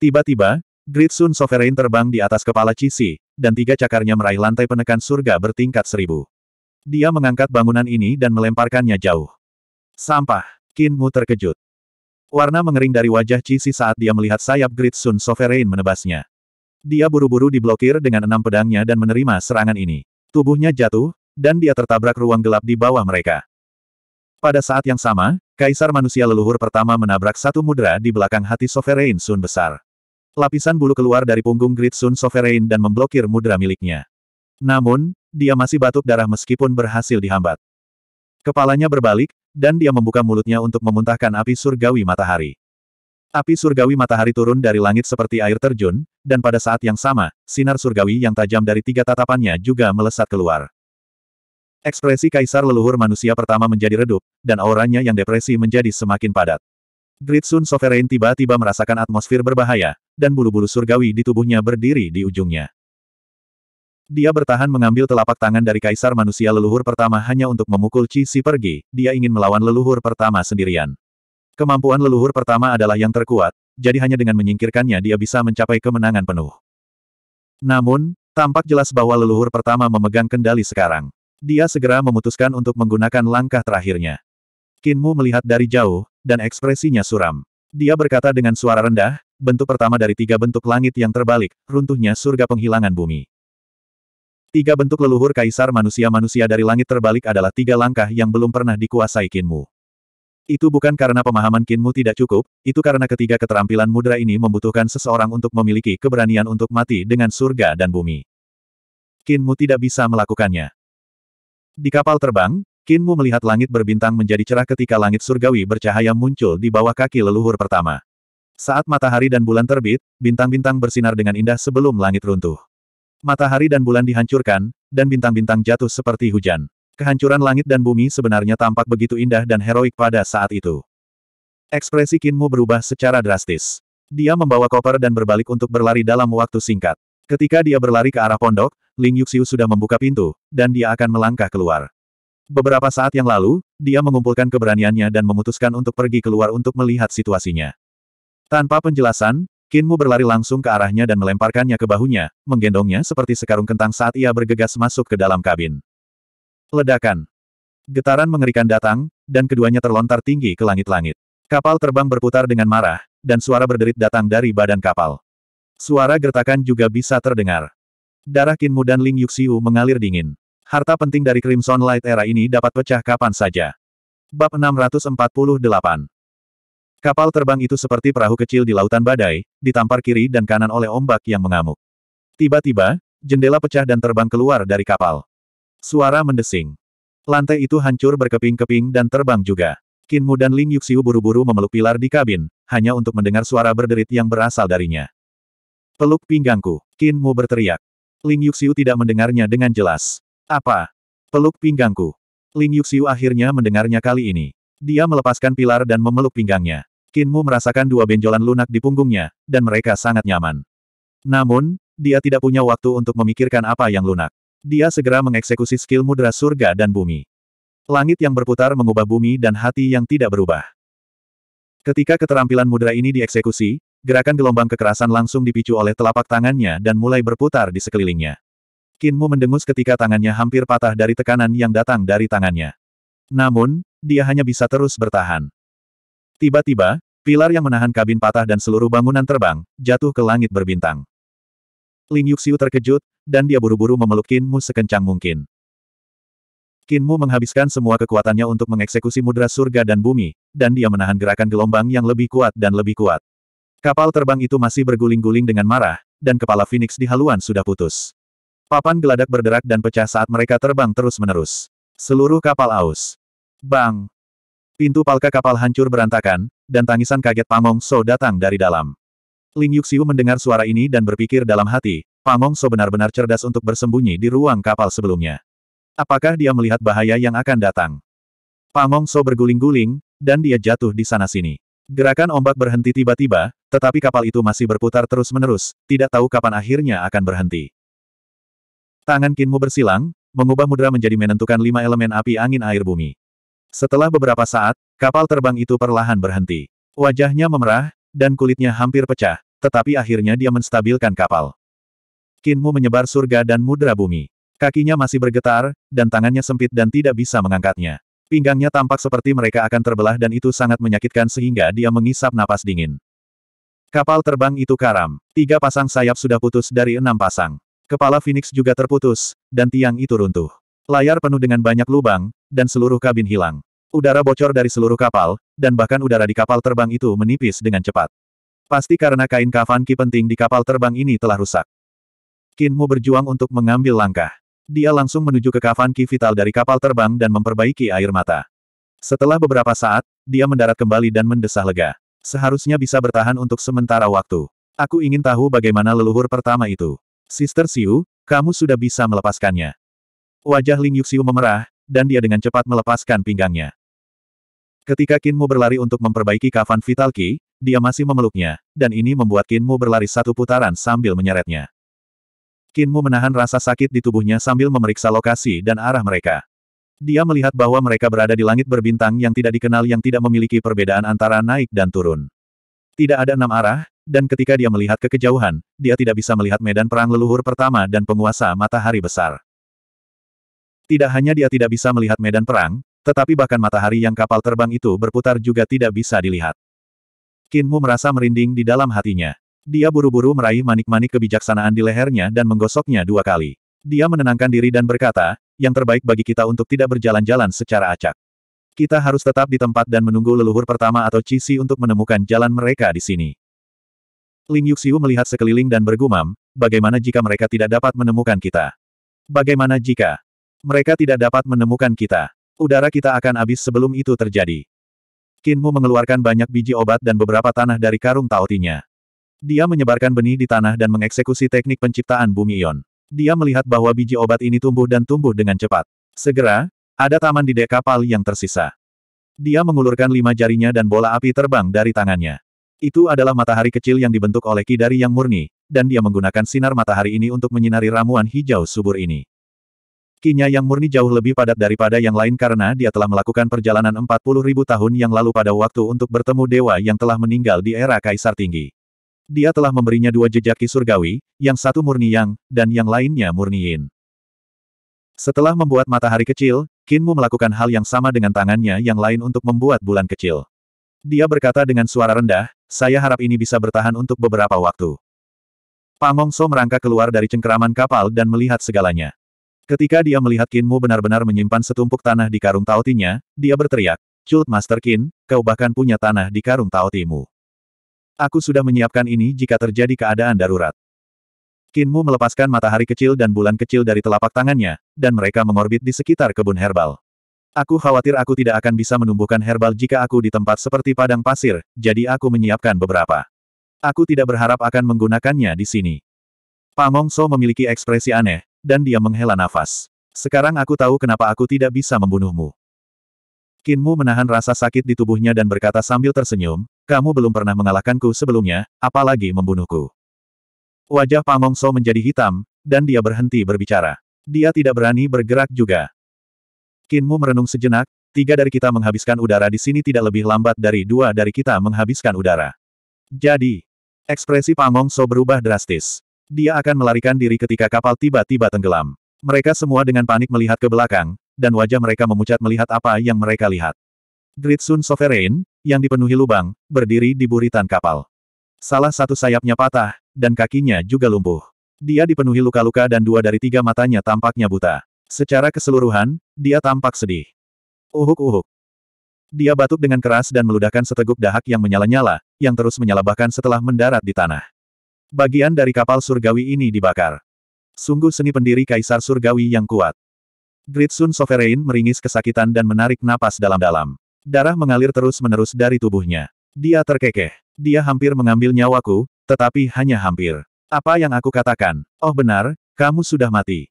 Tiba-tiba, Great Sun Sovereign terbang di atas kepala Cici, dan tiga cakarnya meraih lantai penekan surga bertingkat seribu. Dia mengangkat bangunan ini dan melemparkannya jauh. Sampah. Qin Mu terkejut. Warna mengering dari wajah Cixi saat dia melihat sayap Great Sun Sovereign menebasnya. Dia buru-buru diblokir dengan enam pedangnya dan menerima serangan ini. Tubuhnya jatuh, dan dia tertabrak ruang gelap di bawah mereka. Pada saat yang sama, Kaisar manusia leluhur pertama menabrak satu mudra di belakang hati Sovereign Sun besar. Lapisan bulu keluar dari punggung Great Sun Sovereign dan memblokir mudra miliknya. Namun, dia masih batuk darah meskipun berhasil dihambat. Kepalanya berbalik, dan dia membuka mulutnya untuk memuntahkan api surgawi matahari. Api surgawi matahari turun dari langit seperti air terjun, dan pada saat yang sama, sinar surgawi yang tajam dari tiga tatapannya juga melesat keluar. Ekspresi kaisar leluhur manusia pertama menjadi redup, dan auranya yang depresi menjadi semakin padat. Gritsun Sovereign tiba-tiba merasakan atmosfer berbahaya, dan bulu-bulu surgawi di tubuhnya berdiri di ujungnya. Dia bertahan mengambil telapak tangan dari kaisar manusia leluhur pertama hanya untuk memukul Chi Si pergi, dia ingin melawan leluhur pertama sendirian. Kemampuan leluhur pertama adalah yang terkuat, jadi hanya dengan menyingkirkannya dia bisa mencapai kemenangan penuh. Namun, tampak jelas bahwa leluhur pertama memegang kendali sekarang. Dia segera memutuskan untuk menggunakan langkah terakhirnya. Kinmu melihat dari jauh, dan ekspresinya suram. Dia berkata dengan suara rendah, bentuk pertama dari tiga bentuk langit yang terbalik, runtuhnya surga penghilangan bumi. Tiga bentuk leluhur kaisar manusia-manusia dari langit terbalik adalah tiga langkah yang belum pernah dikuasai Kinmu. Itu bukan karena pemahaman Kinmu tidak cukup, itu karena ketiga keterampilan mudra ini membutuhkan seseorang untuk memiliki keberanian untuk mati dengan surga dan bumi. Kinmu tidak bisa melakukannya. Di kapal terbang, Kinmu melihat langit berbintang menjadi cerah ketika langit surgawi bercahaya muncul di bawah kaki leluhur pertama. Saat matahari dan bulan terbit, bintang-bintang bersinar dengan indah sebelum langit runtuh. Matahari dan bulan dihancurkan, dan bintang-bintang jatuh seperti hujan. Kehancuran langit dan bumi sebenarnya tampak begitu indah dan heroik pada saat itu. Ekspresi Kinmu berubah secara drastis. Dia membawa koper dan berbalik untuk berlari dalam waktu singkat. Ketika dia berlari ke arah pondok, Ling Yuxiu sudah membuka pintu, dan dia akan melangkah keluar. Beberapa saat yang lalu, dia mengumpulkan keberaniannya dan memutuskan untuk pergi keluar untuk melihat situasinya. Tanpa penjelasan, Kinmu berlari langsung ke arahnya dan melemparkannya ke bahunya, menggendongnya seperti sekarung kentang saat ia bergegas masuk ke dalam kabin. Ledakan. Getaran mengerikan datang, dan keduanya terlontar tinggi ke langit-langit. Kapal terbang berputar dengan marah, dan suara berderit datang dari badan kapal. Suara gertakan juga bisa terdengar. Darah Kinmu dan Ling Yuxiu mengalir dingin. Harta penting dari Crimson Light era ini dapat pecah kapan saja. Bab 648 Kapal terbang itu seperti perahu kecil di lautan badai, ditampar kiri dan kanan oleh ombak yang mengamuk. Tiba-tiba, jendela pecah dan terbang keluar dari kapal. Suara mendesing. Lantai itu hancur berkeping-keping dan terbang juga. Kinmu dan Ling Yuxiu buru-buru memeluk pilar di kabin, hanya untuk mendengar suara berderit yang berasal darinya. Peluk pinggangku, Kinmu berteriak. Ling Yuxiu tidak mendengarnya dengan jelas. Apa? Peluk pinggangku. Ling Yuxiu akhirnya mendengarnya kali ini. Dia melepaskan pilar dan memeluk pinggangnya. Kinmu merasakan dua benjolan lunak di punggungnya, dan mereka sangat nyaman. Namun, dia tidak punya waktu untuk memikirkan apa yang lunak. Dia segera mengeksekusi skill mudra surga dan bumi. Langit yang berputar mengubah bumi dan hati yang tidak berubah. Ketika keterampilan mudra ini dieksekusi, gerakan gelombang kekerasan langsung dipicu oleh telapak tangannya dan mulai berputar di sekelilingnya. Kinmu mendengus ketika tangannya hampir patah dari tekanan yang datang dari tangannya. Namun, dia hanya bisa terus bertahan. Tiba-tiba, pilar yang menahan kabin patah dan seluruh bangunan terbang, jatuh ke langit berbintang. Ling Yuxiu terkejut, dan dia buru-buru memeluk Mu sekencang mungkin. Mu menghabiskan semua kekuatannya untuk mengeksekusi mudra surga dan bumi, dan dia menahan gerakan gelombang yang lebih kuat dan lebih kuat. Kapal terbang itu masih berguling-guling dengan marah, dan kepala Phoenix di haluan sudah putus. Papan geladak berderak dan pecah saat mereka terbang terus-menerus. Seluruh kapal aus. Bang! Pintu palka kapal hancur berantakan, dan tangisan kaget Pamong So datang dari dalam. Ling Yuxiu mendengar suara ini dan berpikir dalam hati, Pamong So benar-benar cerdas untuk bersembunyi di ruang kapal sebelumnya. Apakah dia melihat bahaya yang akan datang? Pamong So berguling-guling, dan dia jatuh di sana-sini. Gerakan ombak berhenti tiba-tiba, tetapi kapal itu masih berputar terus-menerus, tidak tahu kapan akhirnya akan berhenti. Tangan Kinmu bersilang, mengubah mudra menjadi menentukan lima elemen api angin air bumi. Setelah beberapa saat, kapal terbang itu perlahan berhenti. Wajahnya memerah, dan kulitnya hampir pecah, tetapi akhirnya dia menstabilkan kapal. Kinmu menyebar surga dan mudra bumi. Kakinya masih bergetar, dan tangannya sempit dan tidak bisa mengangkatnya. Pinggangnya tampak seperti mereka akan terbelah dan itu sangat menyakitkan sehingga dia mengisap napas dingin. Kapal terbang itu karam. Tiga pasang sayap sudah putus dari enam pasang. Kepala Phoenix juga terputus, dan tiang itu runtuh. Layar penuh dengan banyak lubang, dan seluruh kabin hilang. Udara bocor dari seluruh kapal, dan bahkan udara di kapal terbang itu menipis dengan cepat. Pasti karena kain kafanki penting di kapal terbang ini telah rusak. Kinmu berjuang untuk mengambil langkah. Dia langsung menuju ke kafanki vital dari kapal terbang dan memperbaiki air mata. Setelah beberapa saat, dia mendarat kembali dan mendesah lega. Seharusnya bisa bertahan untuk sementara waktu. Aku ingin tahu bagaimana leluhur pertama itu. Sister Siu, kamu sudah bisa melepaskannya. Wajah Ling Yuxiu memerah, dan dia dengan cepat melepaskan pinggangnya. Ketika Kinmu berlari untuk memperbaiki kafan Vital Ki, dia masih memeluknya, dan ini membuat Kinmu berlari satu putaran sambil menyeretnya. Kinmu menahan rasa sakit di tubuhnya sambil memeriksa lokasi dan arah mereka. Dia melihat bahwa mereka berada di langit berbintang yang tidak dikenal yang tidak memiliki perbedaan antara naik dan turun. Tidak ada enam arah, dan ketika dia melihat ke kejauhan, dia tidak bisa melihat medan perang leluhur pertama dan penguasa matahari besar. Tidak hanya dia tidak bisa melihat medan perang, tetapi bahkan matahari yang kapal terbang itu berputar juga tidak bisa dilihat. Kinmu merasa merinding di dalam hatinya. Dia buru-buru meraih manik-manik kebijaksanaan di lehernya dan menggosoknya dua kali. Dia menenangkan diri dan berkata, yang terbaik bagi kita untuk tidak berjalan-jalan secara acak. Kita harus tetap di tempat dan menunggu leluhur pertama atau Cisi untuk menemukan jalan mereka di sini. Ling Yuxiu melihat sekeliling dan bergumam, bagaimana jika mereka tidak dapat menemukan kita? Bagaimana jika mereka tidak dapat menemukan kita. Udara kita akan habis sebelum itu terjadi. Kinmu mengeluarkan banyak biji obat dan beberapa tanah dari karung taotinya. Dia menyebarkan benih di tanah dan mengeksekusi teknik penciptaan bumi ion. Dia melihat bahwa biji obat ini tumbuh dan tumbuh dengan cepat. Segera, ada taman di dek kapal yang tersisa. Dia mengulurkan lima jarinya dan bola api terbang dari tangannya. Itu adalah matahari kecil yang dibentuk oleh kidari yang murni, dan dia menggunakan sinar matahari ini untuk menyinari ramuan hijau subur ini. Kinya yang murni jauh lebih padat daripada yang lain karena dia telah melakukan perjalanan 40 ribu tahun yang lalu pada waktu untuk bertemu dewa yang telah meninggal di era Kaisar Tinggi. Dia telah memberinya dua jejaki surgawi, yang satu murni yang, dan yang lainnya murni yin. Setelah membuat matahari kecil, Kinmu melakukan hal yang sama dengan tangannya yang lain untuk membuat bulan kecil. Dia berkata dengan suara rendah, saya harap ini bisa bertahan untuk beberapa waktu. pangongso merangkak keluar dari cengkeraman kapal dan melihat segalanya. Ketika dia melihat Kinmu benar-benar menyimpan setumpuk tanah di karung taotinya, dia berteriak, Cult Master Kin, kau bahkan punya tanah di karung taotimu. Aku sudah menyiapkan ini jika terjadi keadaan darurat. Kinmu melepaskan matahari kecil dan bulan kecil dari telapak tangannya, dan mereka mengorbit di sekitar kebun herbal. Aku khawatir aku tidak akan bisa menumbuhkan herbal jika aku di tempat seperti padang pasir, jadi aku menyiapkan beberapa. Aku tidak berharap akan menggunakannya di sini. Pamong So memiliki ekspresi aneh, dan dia menghela nafas. Sekarang aku tahu kenapa aku tidak bisa membunuhmu. Kinmu menahan rasa sakit di tubuhnya dan berkata sambil tersenyum, kamu belum pernah mengalahkanku sebelumnya, apalagi membunuhku. Wajah Pangongso menjadi hitam, dan dia berhenti berbicara. Dia tidak berani bergerak juga. Kinmu merenung sejenak, tiga dari kita menghabiskan udara di sini tidak lebih lambat dari dua dari kita menghabiskan udara. Jadi, ekspresi Pangongso berubah drastis dia akan melarikan diri ketika kapal tiba-tiba tenggelam. Mereka semua dengan panik melihat ke belakang, dan wajah mereka memucat melihat apa yang mereka lihat. Dritsun Sovereign, yang dipenuhi lubang, berdiri di buritan kapal. Salah satu sayapnya patah, dan kakinya juga lumpuh. Dia dipenuhi luka-luka dan dua dari tiga matanya tampaknya buta. Secara keseluruhan, dia tampak sedih. Uhuk-uhuk. Dia batuk dengan keras dan meludahkan seteguk dahak yang menyala-nyala, yang terus menyala bahkan setelah mendarat di tanah. Bagian dari kapal surgawi ini dibakar. Sungguh seni pendiri kaisar surgawi yang kuat. Gritsun Sovereign meringis kesakitan dan menarik napas dalam-dalam. Darah mengalir terus-menerus dari tubuhnya. Dia terkekeh. Dia hampir mengambil nyawaku, tetapi hanya hampir. Apa yang aku katakan? Oh benar, kamu sudah mati.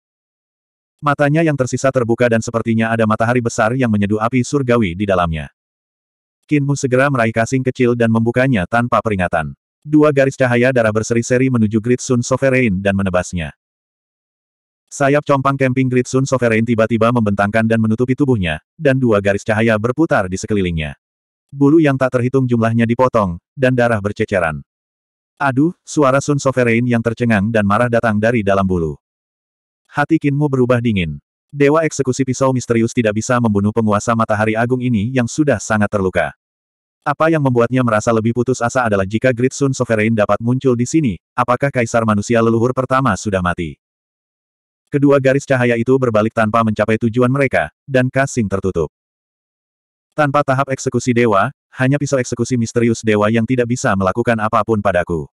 Matanya yang tersisa terbuka dan sepertinya ada matahari besar yang menyeduh api surgawi di dalamnya. Kinmu segera meraih kasing kecil dan membukanya tanpa peringatan. Dua garis cahaya darah berseri-seri menuju Great Sun Sovereign dan menebasnya. Sayap compang camping Great Sun Sovereign tiba-tiba membentangkan dan menutupi tubuhnya, dan dua garis cahaya berputar di sekelilingnya. Bulu yang tak terhitung jumlahnya dipotong, dan darah berceceran. Aduh, suara Sun Sovereign yang tercengang dan marah datang dari dalam bulu. Hati Kinmu berubah dingin. Dewa eksekusi pisau misterius tidak bisa membunuh penguasa matahari agung ini yang sudah sangat terluka. Apa yang membuatnya merasa lebih putus asa adalah jika Great Sun Sovereign dapat muncul di sini, apakah kaisar manusia leluhur pertama sudah mati? Kedua garis cahaya itu berbalik tanpa mencapai tujuan mereka, dan kasing tertutup. Tanpa tahap eksekusi dewa, hanya pisau eksekusi misterius dewa yang tidak bisa melakukan apapun padaku.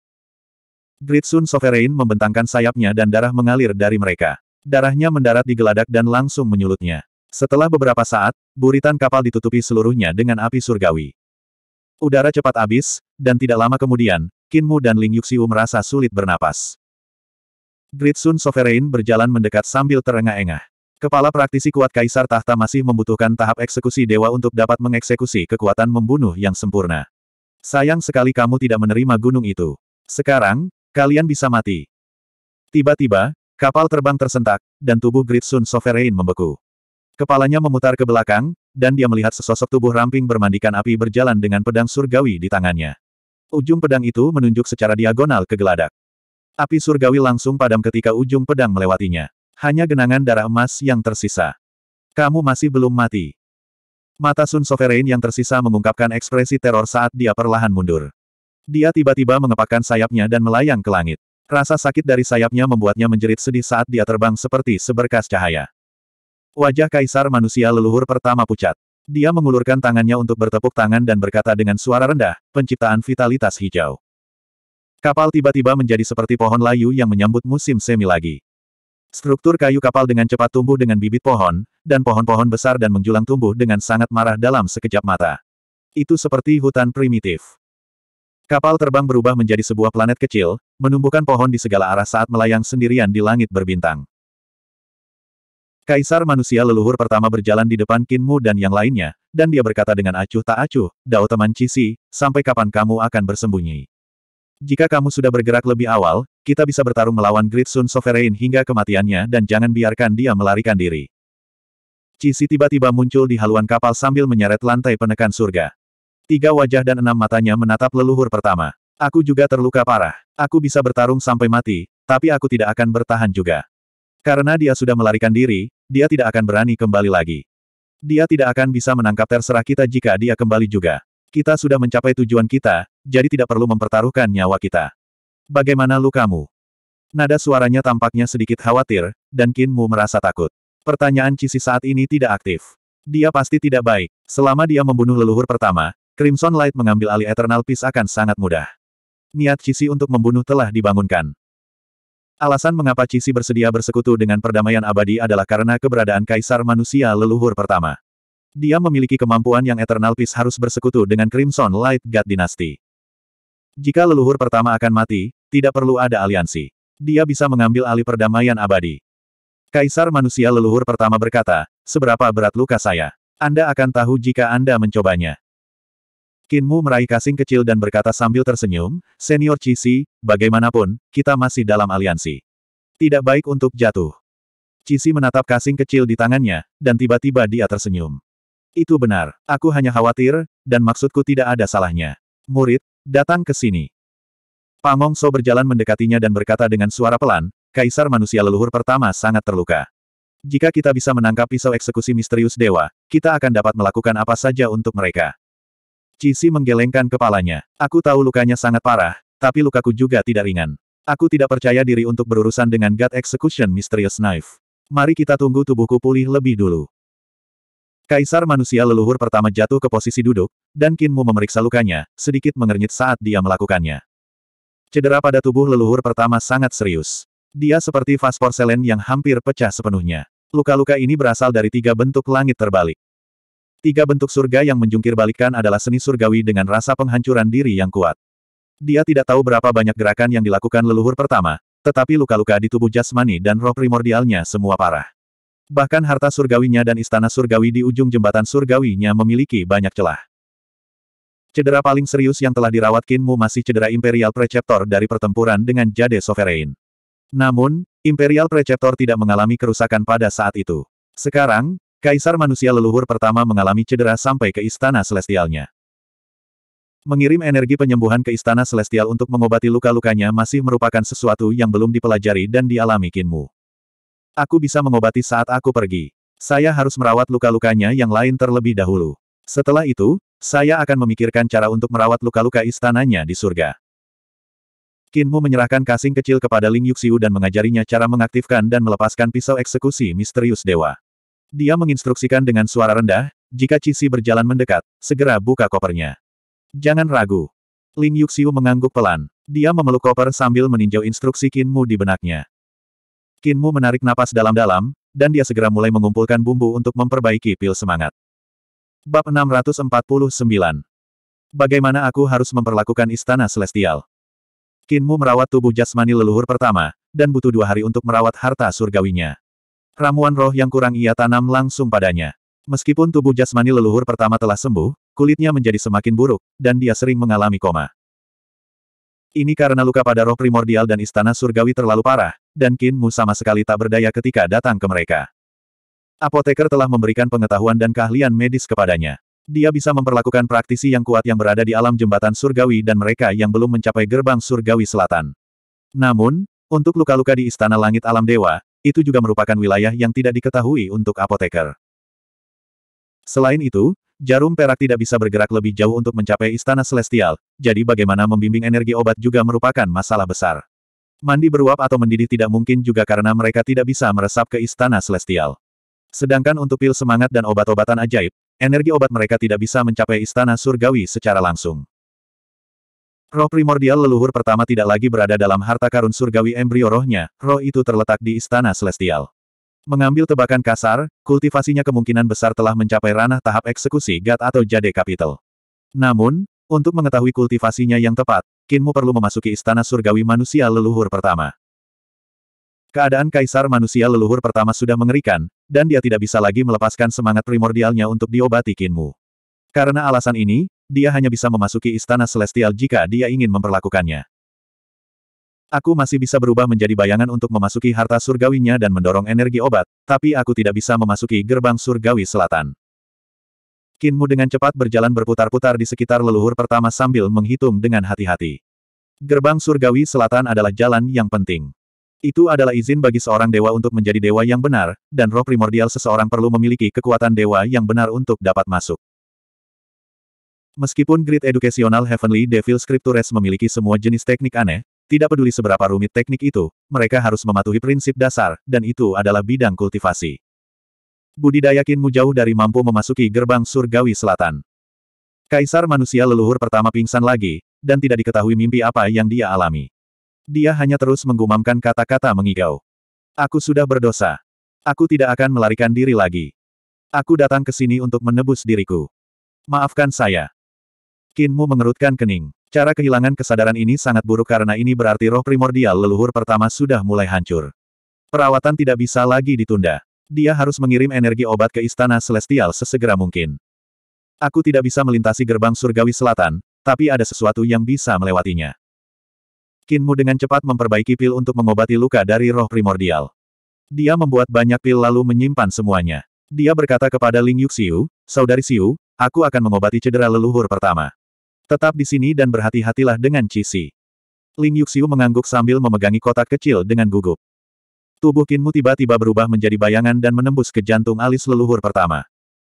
Great Sun Sovereign membentangkan sayapnya dan darah mengalir dari mereka. Darahnya mendarat di geladak dan langsung menyulutnya. Setelah beberapa saat, buritan kapal ditutupi seluruhnya dengan api surgawi. Udara cepat habis, dan tidak lama kemudian, Kinmu dan Ling Yuxiu merasa sulit bernapas. Gritsun Sovereign berjalan mendekat sambil terengah-engah. Kepala praktisi kuat Kaisar Tahta masih membutuhkan tahap eksekusi dewa untuk dapat mengeksekusi kekuatan membunuh yang sempurna. Sayang sekali kamu tidak menerima gunung itu. Sekarang, kalian bisa mati. Tiba-tiba, kapal terbang tersentak, dan tubuh Gritsun Sovereign membeku. Kepalanya memutar ke belakang, dan dia melihat sesosok tubuh ramping bermandikan api berjalan dengan pedang surgawi di tangannya. Ujung pedang itu menunjuk secara diagonal ke geladak. Api surgawi langsung padam ketika ujung pedang melewatinya. Hanya genangan darah emas yang tersisa. Kamu masih belum mati. Mata Sun Sovereign yang tersisa mengungkapkan ekspresi teror saat dia perlahan mundur. Dia tiba-tiba mengepakkan sayapnya dan melayang ke langit. Rasa sakit dari sayapnya membuatnya menjerit sedih saat dia terbang seperti seberkas cahaya. Wajah kaisar manusia leluhur pertama pucat. Dia mengulurkan tangannya untuk bertepuk tangan dan berkata dengan suara rendah, penciptaan vitalitas hijau. Kapal tiba-tiba menjadi seperti pohon layu yang menyambut musim semi lagi. Struktur kayu kapal dengan cepat tumbuh dengan bibit pohon, dan pohon-pohon besar dan menjulang tumbuh dengan sangat marah dalam sekejap mata. Itu seperti hutan primitif. Kapal terbang berubah menjadi sebuah planet kecil, menumbuhkan pohon di segala arah saat melayang sendirian di langit berbintang. Kaisar manusia leluhur pertama berjalan di depan Kinmu dan yang lainnya, dan dia berkata dengan acuh tak acuh, Dao teman Cisi, sampai kapan kamu akan bersembunyi? Jika kamu sudah bergerak lebih awal, kita bisa bertarung melawan Great Sun Sovereign hingga kematiannya dan jangan biarkan dia melarikan diri. Cisi tiba-tiba muncul di haluan kapal sambil menyeret lantai penekan surga. Tiga wajah dan enam matanya menatap leluhur pertama. Aku juga terluka parah. Aku bisa bertarung sampai mati, tapi aku tidak akan bertahan juga. Karena dia sudah melarikan diri, dia tidak akan berani kembali lagi. Dia tidak akan bisa menangkap terserah kita jika dia kembali juga. Kita sudah mencapai tujuan kita, jadi tidak perlu mempertaruhkan nyawa kita. Bagaimana lukamu? Nada suaranya tampaknya sedikit khawatir, dan Kinmu merasa takut. Pertanyaan Cici saat ini tidak aktif. Dia pasti tidak baik. Selama dia membunuh leluhur pertama, Crimson Light mengambil alih Eternal Peace akan sangat mudah. Niat Cici untuk membunuh telah dibangunkan. Alasan mengapa Cixi bersedia bersekutu dengan perdamaian abadi adalah karena keberadaan kaisar manusia leluhur pertama. Dia memiliki kemampuan yang Eternal Peace harus bersekutu dengan Crimson Light God Dynasty. Jika leluhur pertama akan mati, tidak perlu ada aliansi. Dia bisa mengambil alih perdamaian abadi. Kaisar manusia leluhur pertama berkata, seberapa berat luka saya? Anda akan tahu jika Anda mencobanya. Kinmu meraih kasing kecil dan berkata sambil tersenyum, Senior Cici, bagaimanapun, kita masih dalam aliansi. Tidak baik untuk jatuh. Cici menatap kasing kecil di tangannya, dan tiba-tiba dia tersenyum. Itu benar, aku hanya khawatir, dan maksudku tidak ada salahnya. Murid, datang ke sini. Pangong So berjalan mendekatinya dan berkata dengan suara pelan, Kaisar manusia leluhur pertama sangat terluka. Jika kita bisa menangkap pisau eksekusi misterius dewa, kita akan dapat melakukan apa saja untuk mereka. Cisi menggelengkan kepalanya. Aku tahu lukanya sangat parah, tapi lukaku juga tidak ringan. Aku tidak percaya diri untuk berurusan dengan God Execution Mysterious Knife. Mari kita tunggu tubuhku pulih lebih dulu. Kaisar manusia leluhur pertama jatuh ke posisi duduk, dan Kinmu memeriksa lukanya, sedikit mengernyit saat dia melakukannya. Cedera pada tubuh leluhur pertama sangat serius. Dia seperti vas porselen yang hampir pecah sepenuhnya. Luka-luka ini berasal dari tiga bentuk langit terbalik. Tiga bentuk surga yang menjungkir balikan adalah seni surgawi dengan rasa penghancuran diri yang kuat. Dia tidak tahu berapa banyak gerakan yang dilakukan leluhur pertama, tetapi luka-luka di tubuh jasmani dan roh primordialnya semua parah. Bahkan harta surgawinya dan istana surgawi di ujung jembatan surgawinya memiliki banyak celah. Cedera paling serius yang telah dirawat Kinmu masih cedera Imperial Preceptor dari pertempuran dengan Jade Sovereign. Namun, Imperial Preceptor tidak mengalami kerusakan pada saat itu. Sekarang, Kaisar manusia leluhur pertama mengalami cedera sampai ke istana celestialnya. Mengirim energi penyembuhan ke istana celestial untuk mengobati luka-lukanya masih merupakan sesuatu yang belum dipelajari dan dialami Kinmu. Aku bisa mengobati saat aku pergi. Saya harus merawat luka-lukanya yang lain terlebih dahulu. Setelah itu, saya akan memikirkan cara untuk merawat luka-luka istananya di surga. Kinmu menyerahkan kasing kecil kepada Ling Yuxiu dan mengajarinya cara mengaktifkan dan melepaskan pisau eksekusi misterius dewa. Dia menginstruksikan dengan suara rendah, jika Cici berjalan mendekat, segera buka kopernya. Jangan ragu. Ling Yuxiu mengangguk pelan. Dia memeluk koper sambil meninjau instruksi Kinmu di benaknya. Kinmu menarik napas dalam-dalam, dan dia segera mulai mengumpulkan bumbu untuk memperbaiki pil semangat. Bab 649 Bagaimana aku harus memperlakukan istana celestial? Kinmu merawat tubuh jasmani leluhur pertama, dan butuh dua hari untuk merawat harta surgawinya. Ramuan roh yang kurang ia tanam langsung padanya. Meskipun tubuh jasmani leluhur pertama telah sembuh, kulitnya menjadi semakin buruk, dan dia sering mengalami koma. Ini karena luka pada roh primordial dan istana surgawi terlalu parah, dan Mu sama sekali tak berdaya ketika datang ke mereka. Apoteker telah memberikan pengetahuan dan keahlian medis kepadanya. Dia bisa memperlakukan praktisi yang kuat yang berada di alam jembatan surgawi dan mereka yang belum mencapai gerbang surgawi selatan. Namun, untuk luka-luka di istana langit alam dewa, itu juga merupakan wilayah yang tidak diketahui untuk apoteker. Selain itu, jarum perak tidak bisa bergerak lebih jauh untuk mencapai istana celestial, jadi bagaimana membimbing energi obat juga merupakan masalah besar. Mandi beruap atau mendidih tidak mungkin juga karena mereka tidak bisa meresap ke istana celestial. Sedangkan untuk pil semangat dan obat-obatan ajaib, energi obat mereka tidak bisa mencapai istana surgawi secara langsung. Roh primordial leluhur pertama tidak lagi berada dalam harta karun surgawi embrio rohnya, roh itu terletak di istana celestial. Mengambil tebakan kasar, kultivasinya kemungkinan besar telah mencapai ranah tahap eksekusi GAT atau Jade Capital. Namun, untuk mengetahui kultivasinya yang tepat, Kinmu perlu memasuki istana surgawi manusia leluhur pertama. Keadaan kaisar manusia leluhur pertama sudah mengerikan, dan dia tidak bisa lagi melepaskan semangat primordialnya untuk diobati Kinmu. Karena alasan ini, dia hanya bisa memasuki istana celestial jika dia ingin memperlakukannya. Aku masih bisa berubah menjadi bayangan untuk memasuki harta surgawinya dan mendorong energi obat, tapi aku tidak bisa memasuki gerbang surgawi selatan. Kinmu dengan cepat berjalan berputar-putar di sekitar leluhur pertama sambil menghitung dengan hati-hati. Gerbang surgawi selatan adalah jalan yang penting. Itu adalah izin bagi seorang dewa untuk menjadi dewa yang benar, dan roh primordial seseorang perlu memiliki kekuatan dewa yang benar untuk dapat masuk. Meskipun grid Educational Heavenly Devil Scriptures memiliki semua jenis teknik aneh, tidak peduli seberapa rumit teknik itu, mereka harus mematuhi prinsip dasar, dan itu adalah bidang kultivasi. Budidaya Kinmu jauh dari mampu memasuki gerbang surgawi selatan. Kaisar manusia leluhur pertama pingsan lagi, dan tidak diketahui mimpi apa yang dia alami. Dia hanya terus menggumamkan kata-kata mengigau. Aku sudah berdosa. Aku tidak akan melarikan diri lagi. Aku datang ke sini untuk menebus diriku. Maafkan saya. Kinmu mengerutkan kening. Cara kehilangan kesadaran ini sangat buruk karena ini berarti roh primordial leluhur pertama sudah mulai hancur. Perawatan tidak bisa lagi ditunda. Dia harus mengirim energi obat ke Istana Celestial sesegera mungkin. Aku tidak bisa melintasi gerbang surgawi selatan, tapi ada sesuatu yang bisa melewatinya. Kinmu dengan cepat memperbaiki pil untuk mengobati luka dari roh primordial. Dia membuat banyak pil lalu menyimpan semuanya. Dia berkata kepada Ling Yuxiu, Saudari Xiu, aku akan mengobati cedera leluhur pertama. Tetap di sini dan berhati-hatilah dengan Cici. Ling Yuxiu mengangguk sambil memegangi kotak kecil dengan gugup. Tubuh Kinmu tiba-tiba berubah menjadi bayangan dan menembus ke jantung alis leluhur pertama.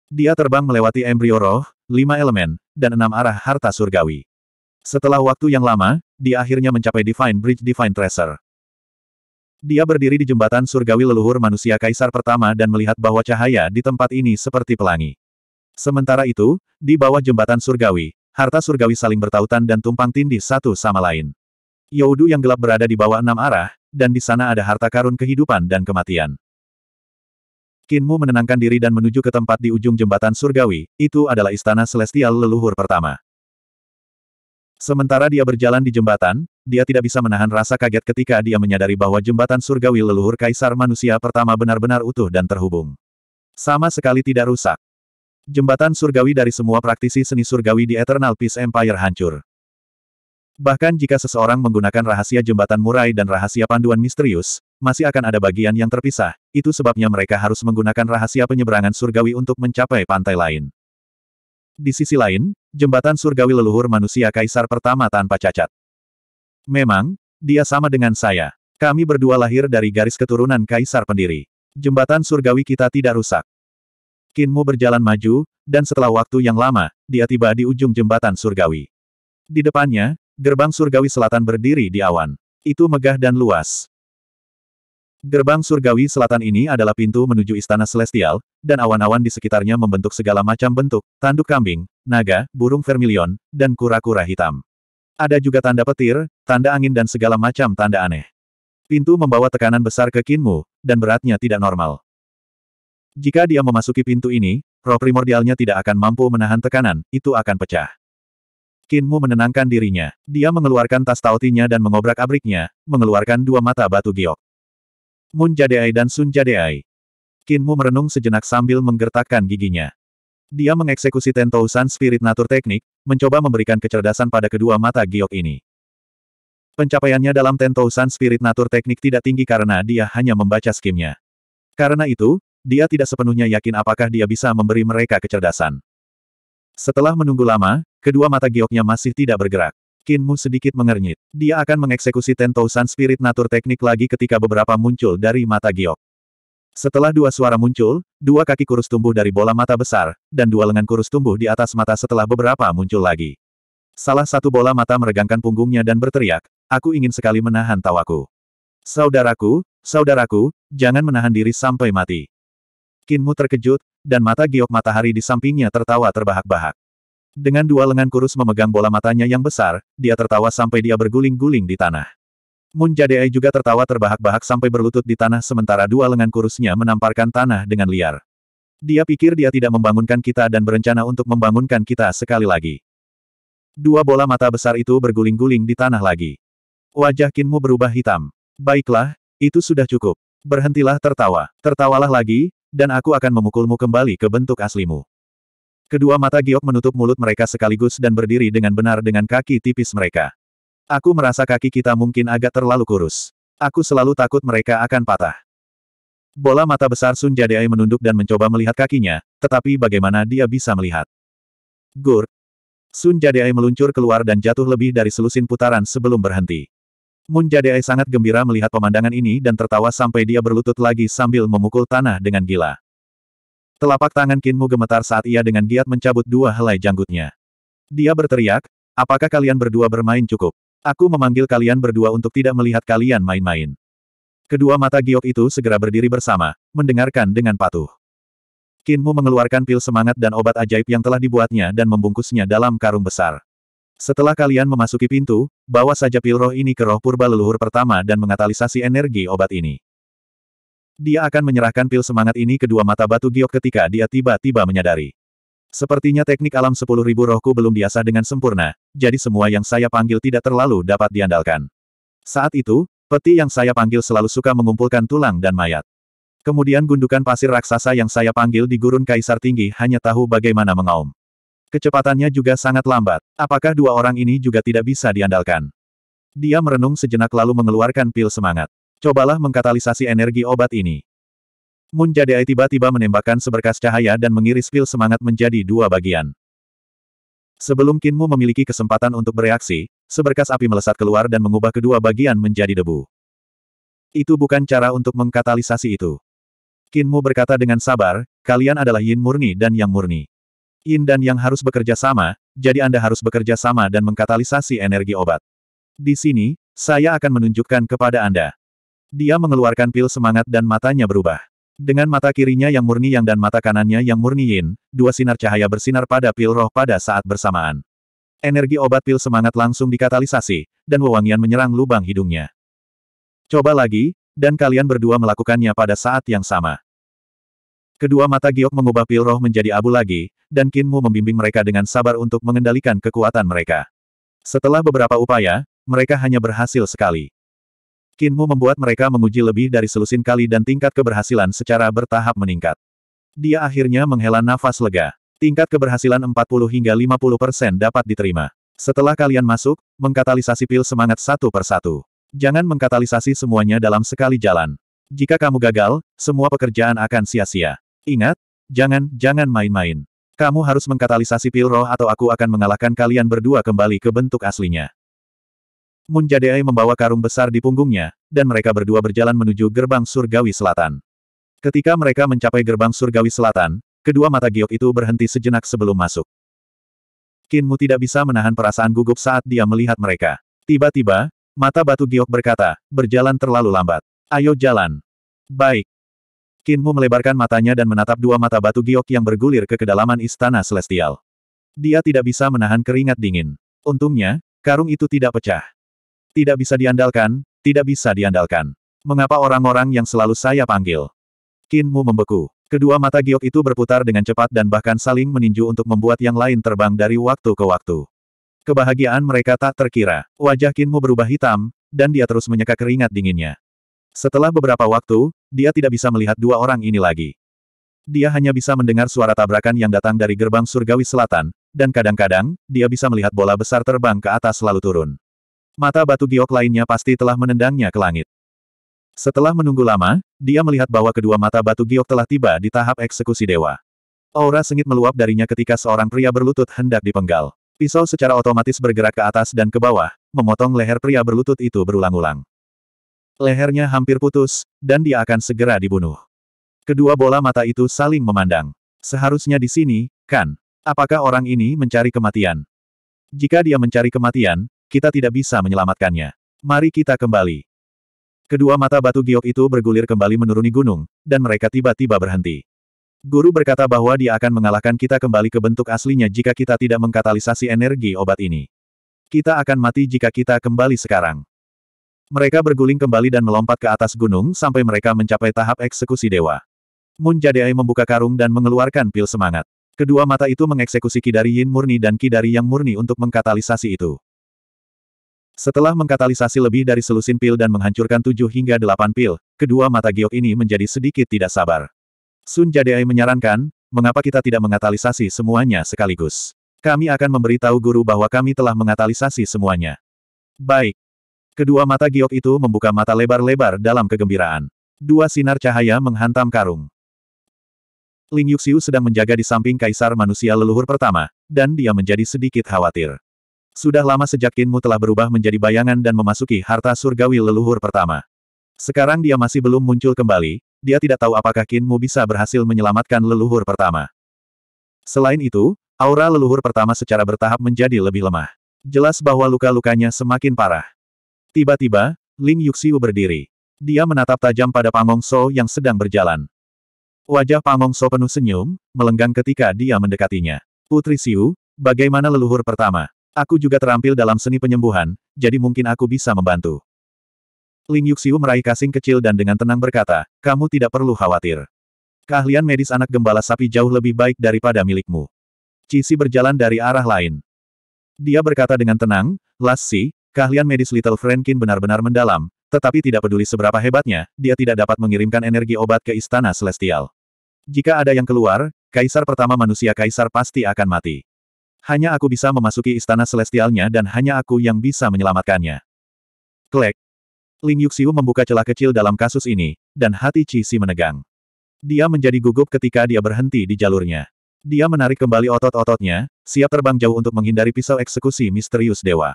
Dia terbang melewati embrio roh, lima elemen, dan enam arah harta surgawi. Setelah waktu yang lama, dia akhirnya mencapai Divine Bridge Divine Tracer. Dia berdiri di jembatan surgawi leluhur manusia kaisar pertama dan melihat bahwa cahaya di tempat ini seperti pelangi. Sementara itu, di bawah jembatan surgawi, harta surgawi saling bertautan dan tumpang tindih satu sama lain. Yaudu yang gelap berada di bawah enam arah, dan di sana ada harta karun kehidupan dan kematian. Kinmu menenangkan diri dan menuju ke tempat di ujung jembatan surgawi, itu adalah istana celestial leluhur pertama. Sementara dia berjalan di jembatan, dia tidak bisa menahan rasa kaget ketika dia menyadari bahwa jembatan surgawi leluhur kaisar manusia pertama benar-benar utuh dan terhubung. Sama sekali tidak rusak. Jembatan surgawi dari semua praktisi seni surgawi di Eternal Peace Empire hancur. Bahkan jika seseorang menggunakan rahasia jembatan murai dan rahasia panduan misterius, masih akan ada bagian yang terpisah, itu sebabnya mereka harus menggunakan rahasia penyeberangan surgawi untuk mencapai pantai lain. Di sisi lain, jembatan surgawi leluhur manusia kaisar pertama tanpa cacat. Memang, dia sama dengan saya. Kami berdua lahir dari garis keturunan kaisar pendiri. Jembatan surgawi kita tidak rusak. Kinmu berjalan maju, dan setelah waktu yang lama, dia tiba di ujung jembatan surgawi. Di depannya, gerbang surgawi selatan berdiri di awan. Itu megah dan luas. Gerbang surgawi selatan ini adalah pintu menuju istana celestial, dan awan-awan di sekitarnya membentuk segala macam bentuk, tanduk kambing, naga, burung vermilion, dan kura-kura hitam. Ada juga tanda petir, tanda angin dan segala macam tanda aneh. Pintu membawa tekanan besar ke Kinmu, dan beratnya tidak normal. Jika dia memasuki pintu ini, roh primordialnya tidak akan mampu menahan tekanan, itu akan pecah. Kinmu menenangkan dirinya. Dia mengeluarkan tas tautinya dan mengobrak-abriknya, mengeluarkan dua mata batu giok. Mun Jadeai dan Sun Jadeai. Kinmu merenung sejenak sambil menggertakkan giginya. Dia mengeksekusi Tentousan Spirit Natur Teknik, mencoba memberikan kecerdasan pada kedua mata giok ini. Pencapaiannya dalam Tentousan Spirit Natur Teknik tidak tinggi karena dia hanya membaca skimnya. Karena itu, dia tidak sepenuhnya yakin apakah dia bisa memberi mereka kecerdasan. Setelah menunggu lama, kedua mata gioknya masih tidak bergerak. Kinmu sedikit mengernyit. Dia akan mengeksekusi San Spirit Natur Teknik lagi ketika beberapa muncul dari mata giok. Setelah dua suara muncul, dua kaki kurus tumbuh dari bola mata besar, dan dua lengan kurus tumbuh di atas mata setelah beberapa muncul lagi. Salah satu bola mata meregangkan punggungnya dan berteriak, aku ingin sekali menahan tawaku. Saudaraku, saudaraku, jangan menahan diri sampai mati. Kinmu terkejut, dan mata giok matahari di sampingnya tertawa terbahak-bahak. Dengan dua lengan kurus memegang bola matanya yang besar, dia tertawa sampai dia berguling-guling di tanah. Mun Jadeai juga tertawa terbahak-bahak sampai berlutut di tanah sementara dua lengan kurusnya menamparkan tanah dengan liar. Dia pikir dia tidak membangunkan kita dan berencana untuk membangunkan kita sekali lagi. Dua bola mata besar itu berguling-guling di tanah lagi. Wajah Kinmu berubah hitam. Baiklah, itu sudah cukup. Berhentilah tertawa. Tertawalah lagi, dan aku akan memukulmu kembali ke bentuk aslimu. Kedua mata giok menutup mulut mereka sekaligus dan berdiri dengan benar dengan kaki tipis mereka. Aku merasa kaki kita mungkin agak terlalu kurus. Aku selalu takut mereka akan patah. Bola mata besar Sun Jadeai menunduk dan mencoba melihat kakinya, tetapi bagaimana dia bisa melihat? Gur! Sun Jadeai meluncur keluar dan jatuh lebih dari selusin putaran sebelum berhenti. Mun Jadeai sangat gembira melihat pemandangan ini dan tertawa sampai dia berlutut lagi sambil memukul tanah dengan gila. Telapak tangan Kinmu gemetar saat ia dengan giat mencabut dua helai janggutnya. Dia berteriak, apakah kalian berdua bermain cukup? Aku memanggil kalian berdua untuk tidak melihat kalian main-main. Kedua mata giok itu segera berdiri bersama, mendengarkan dengan patuh. Kinmu mengeluarkan pil semangat dan obat ajaib yang telah dibuatnya dan membungkusnya dalam karung besar. Setelah kalian memasuki pintu, bawa saja pil roh ini ke roh purba leluhur pertama dan mengatalisasi energi obat ini. Dia akan menyerahkan pil semangat ini ke dua mata batu giok ketika dia tiba-tiba menyadari. Sepertinya teknik alam sepuluh ribu rohku belum diasah dengan sempurna, jadi semua yang saya panggil tidak terlalu dapat diandalkan. Saat itu, peti yang saya panggil selalu suka mengumpulkan tulang dan mayat. Kemudian gundukan pasir raksasa yang saya panggil di gurun kaisar tinggi hanya tahu bagaimana mengaum. Kecepatannya juga sangat lambat. Apakah dua orang ini juga tidak bisa diandalkan? Dia merenung sejenak lalu mengeluarkan pil semangat. Cobalah mengkatalisasi energi obat ini. Mun Jadei tiba-tiba menembakkan seberkas cahaya dan mengiris pil semangat menjadi dua bagian. Sebelum Kinmu memiliki kesempatan untuk bereaksi, seberkas api melesat keluar dan mengubah kedua bagian menjadi debu. Itu bukan cara untuk mengkatalisasi itu. Kinmu berkata dengan sabar, kalian adalah yin murni dan yang murni. Yin dan Yang harus bekerja sama, jadi Anda harus bekerja sama dan mengkatalisasi energi obat. Di sini, saya akan menunjukkan kepada Anda. Dia mengeluarkan pil semangat dan matanya berubah. Dengan mata kirinya yang murni yang dan mata kanannya yang murni yin, dua sinar cahaya bersinar pada pil roh pada saat bersamaan. Energi obat pil semangat langsung dikatalisasi, dan wewangian menyerang lubang hidungnya. Coba lagi, dan kalian berdua melakukannya pada saat yang sama. Kedua mata giok mengubah pil roh menjadi abu lagi, dan Kinmu membimbing mereka dengan sabar untuk mengendalikan kekuatan mereka. Setelah beberapa upaya, mereka hanya berhasil sekali. Kinmu membuat mereka menguji lebih dari selusin kali dan tingkat keberhasilan secara bertahap meningkat. Dia akhirnya menghela nafas lega. Tingkat keberhasilan 40 hingga 50 persen dapat diterima. Setelah kalian masuk, mengkatalisasi pil semangat satu persatu. Jangan mengkatalisasi semuanya dalam sekali jalan. Jika kamu gagal, semua pekerjaan akan sia-sia. Ingat, jangan, jangan main-main. Kamu harus mengkatalisasi pil roh atau aku akan mengalahkan kalian berdua kembali ke bentuk aslinya. Munjadei membawa karung besar di punggungnya, dan mereka berdua berjalan menuju gerbang surgawi selatan. Ketika mereka mencapai gerbang surgawi selatan, kedua mata giok itu berhenti sejenak sebelum masuk. Kinmu tidak bisa menahan perasaan gugup saat dia melihat mereka. Tiba-tiba, mata batu giok berkata, berjalan terlalu lambat. Ayo jalan. Baik. Kinmu melebarkan matanya dan menatap dua mata batu giok yang bergulir ke kedalaman istana celestial. Dia tidak bisa menahan keringat dingin. Untungnya, karung itu tidak pecah. Tidak bisa diandalkan, tidak bisa diandalkan. Mengapa orang-orang yang selalu saya panggil? Kinmu membeku. Kedua mata giok itu berputar dengan cepat dan bahkan saling meninju untuk membuat yang lain terbang dari waktu ke waktu. Kebahagiaan mereka tak terkira. Wajah Kinmu berubah hitam, dan dia terus menyeka keringat dinginnya. Setelah beberapa waktu, dia tidak bisa melihat dua orang ini lagi. Dia hanya bisa mendengar suara tabrakan yang datang dari gerbang surgawi selatan, dan kadang-kadang, dia bisa melihat bola besar terbang ke atas lalu turun. Mata batu giok lainnya pasti telah menendangnya ke langit. Setelah menunggu lama, dia melihat bahwa kedua mata batu giok telah tiba di tahap eksekusi dewa. Aura sengit meluap darinya ketika seorang pria berlutut hendak dipenggal. Pisau secara otomatis bergerak ke atas dan ke bawah, memotong leher pria berlutut itu berulang-ulang. Lehernya hampir putus, dan dia akan segera dibunuh. Kedua bola mata itu saling memandang. Seharusnya di sini, kan? Apakah orang ini mencari kematian? Jika dia mencari kematian, kita tidak bisa menyelamatkannya. Mari kita kembali. Kedua mata batu giok itu bergulir kembali menuruni gunung, dan mereka tiba-tiba berhenti. Guru berkata bahwa dia akan mengalahkan kita kembali ke bentuk aslinya jika kita tidak mengkatalisasi energi obat ini. Kita akan mati jika kita kembali sekarang. Mereka berguling kembali dan melompat ke atas gunung sampai mereka mencapai tahap eksekusi dewa. Mun Jadeai membuka karung dan mengeluarkan pil semangat. Kedua mata itu mengeksekusi kidari Yin murni dan kidari Yang murni untuk mengkatalisasi itu. Setelah mengkatalisasi lebih dari selusin pil dan menghancurkan tujuh hingga delapan pil, kedua mata giok ini menjadi sedikit tidak sabar. Sun Jadeai menyarankan, mengapa kita tidak mengatalisasi semuanya sekaligus? Kami akan memberitahu guru bahwa kami telah mengatalisasi semuanya. Baik, Kedua mata giok itu membuka mata lebar-lebar dalam kegembiraan. Dua sinar cahaya menghantam karung. Ling Yuxiu sedang menjaga di samping kaisar manusia leluhur pertama, dan dia menjadi sedikit khawatir. Sudah lama sejak kinmu telah berubah menjadi bayangan dan memasuki harta surgawi leluhur pertama. Sekarang dia masih belum muncul kembali, dia tidak tahu apakah kinmu bisa berhasil menyelamatkan leluhur pertama. Selain itu, aura leluhur pertama secara bertahap menjadi lebih lemah. Jelas bahwa luka-lukanya semakin parah. Tiba-tiba, Ling Yuxiu berdiri. Dia menatap tajam pada Pangong So yang sedang berjalan. Wajah Pangong So penuh senyum, melenggang ketika dia mendekatinya. Putri Siu, bagaimana leluhur pertama? Aku juga terampil dalam seni penyembuhan, jadi mungkin aku bisa membantu. Ling Yuxiu meraih kasing kecil dan dengan tenang berkata, kamu tidak perlu khawatir. Keahlian medis anak gembala sapi jauh lebih baik daripada milikmu. Cisi berjalan dari arah lain. Dia berkata dengan tenang, Lassi, Keahlian medis Little Frankin benar-benar mendalam, tetapi tidak peduli seberapa hebatnya, dia tidak dapat mengirimkan energi obat ke istana celestial. Jika ada yang keluar, kaisar pertama manusia kaisar pasti akan mati. Hanya aku bisa memasuki istana celestialnya dan hanya aku yang bisa menyelamatkannya. Klek. Ling Yuxiu membuka celah kecil dalam kasus ini, dan hati Si menegang. Dia menjadi gugup ketika dia berhenti di jalurnya. Dia menarik kembali otot-ototnya, siap terbang jauh untuk menghindari pisau eksekusi misterius dewa.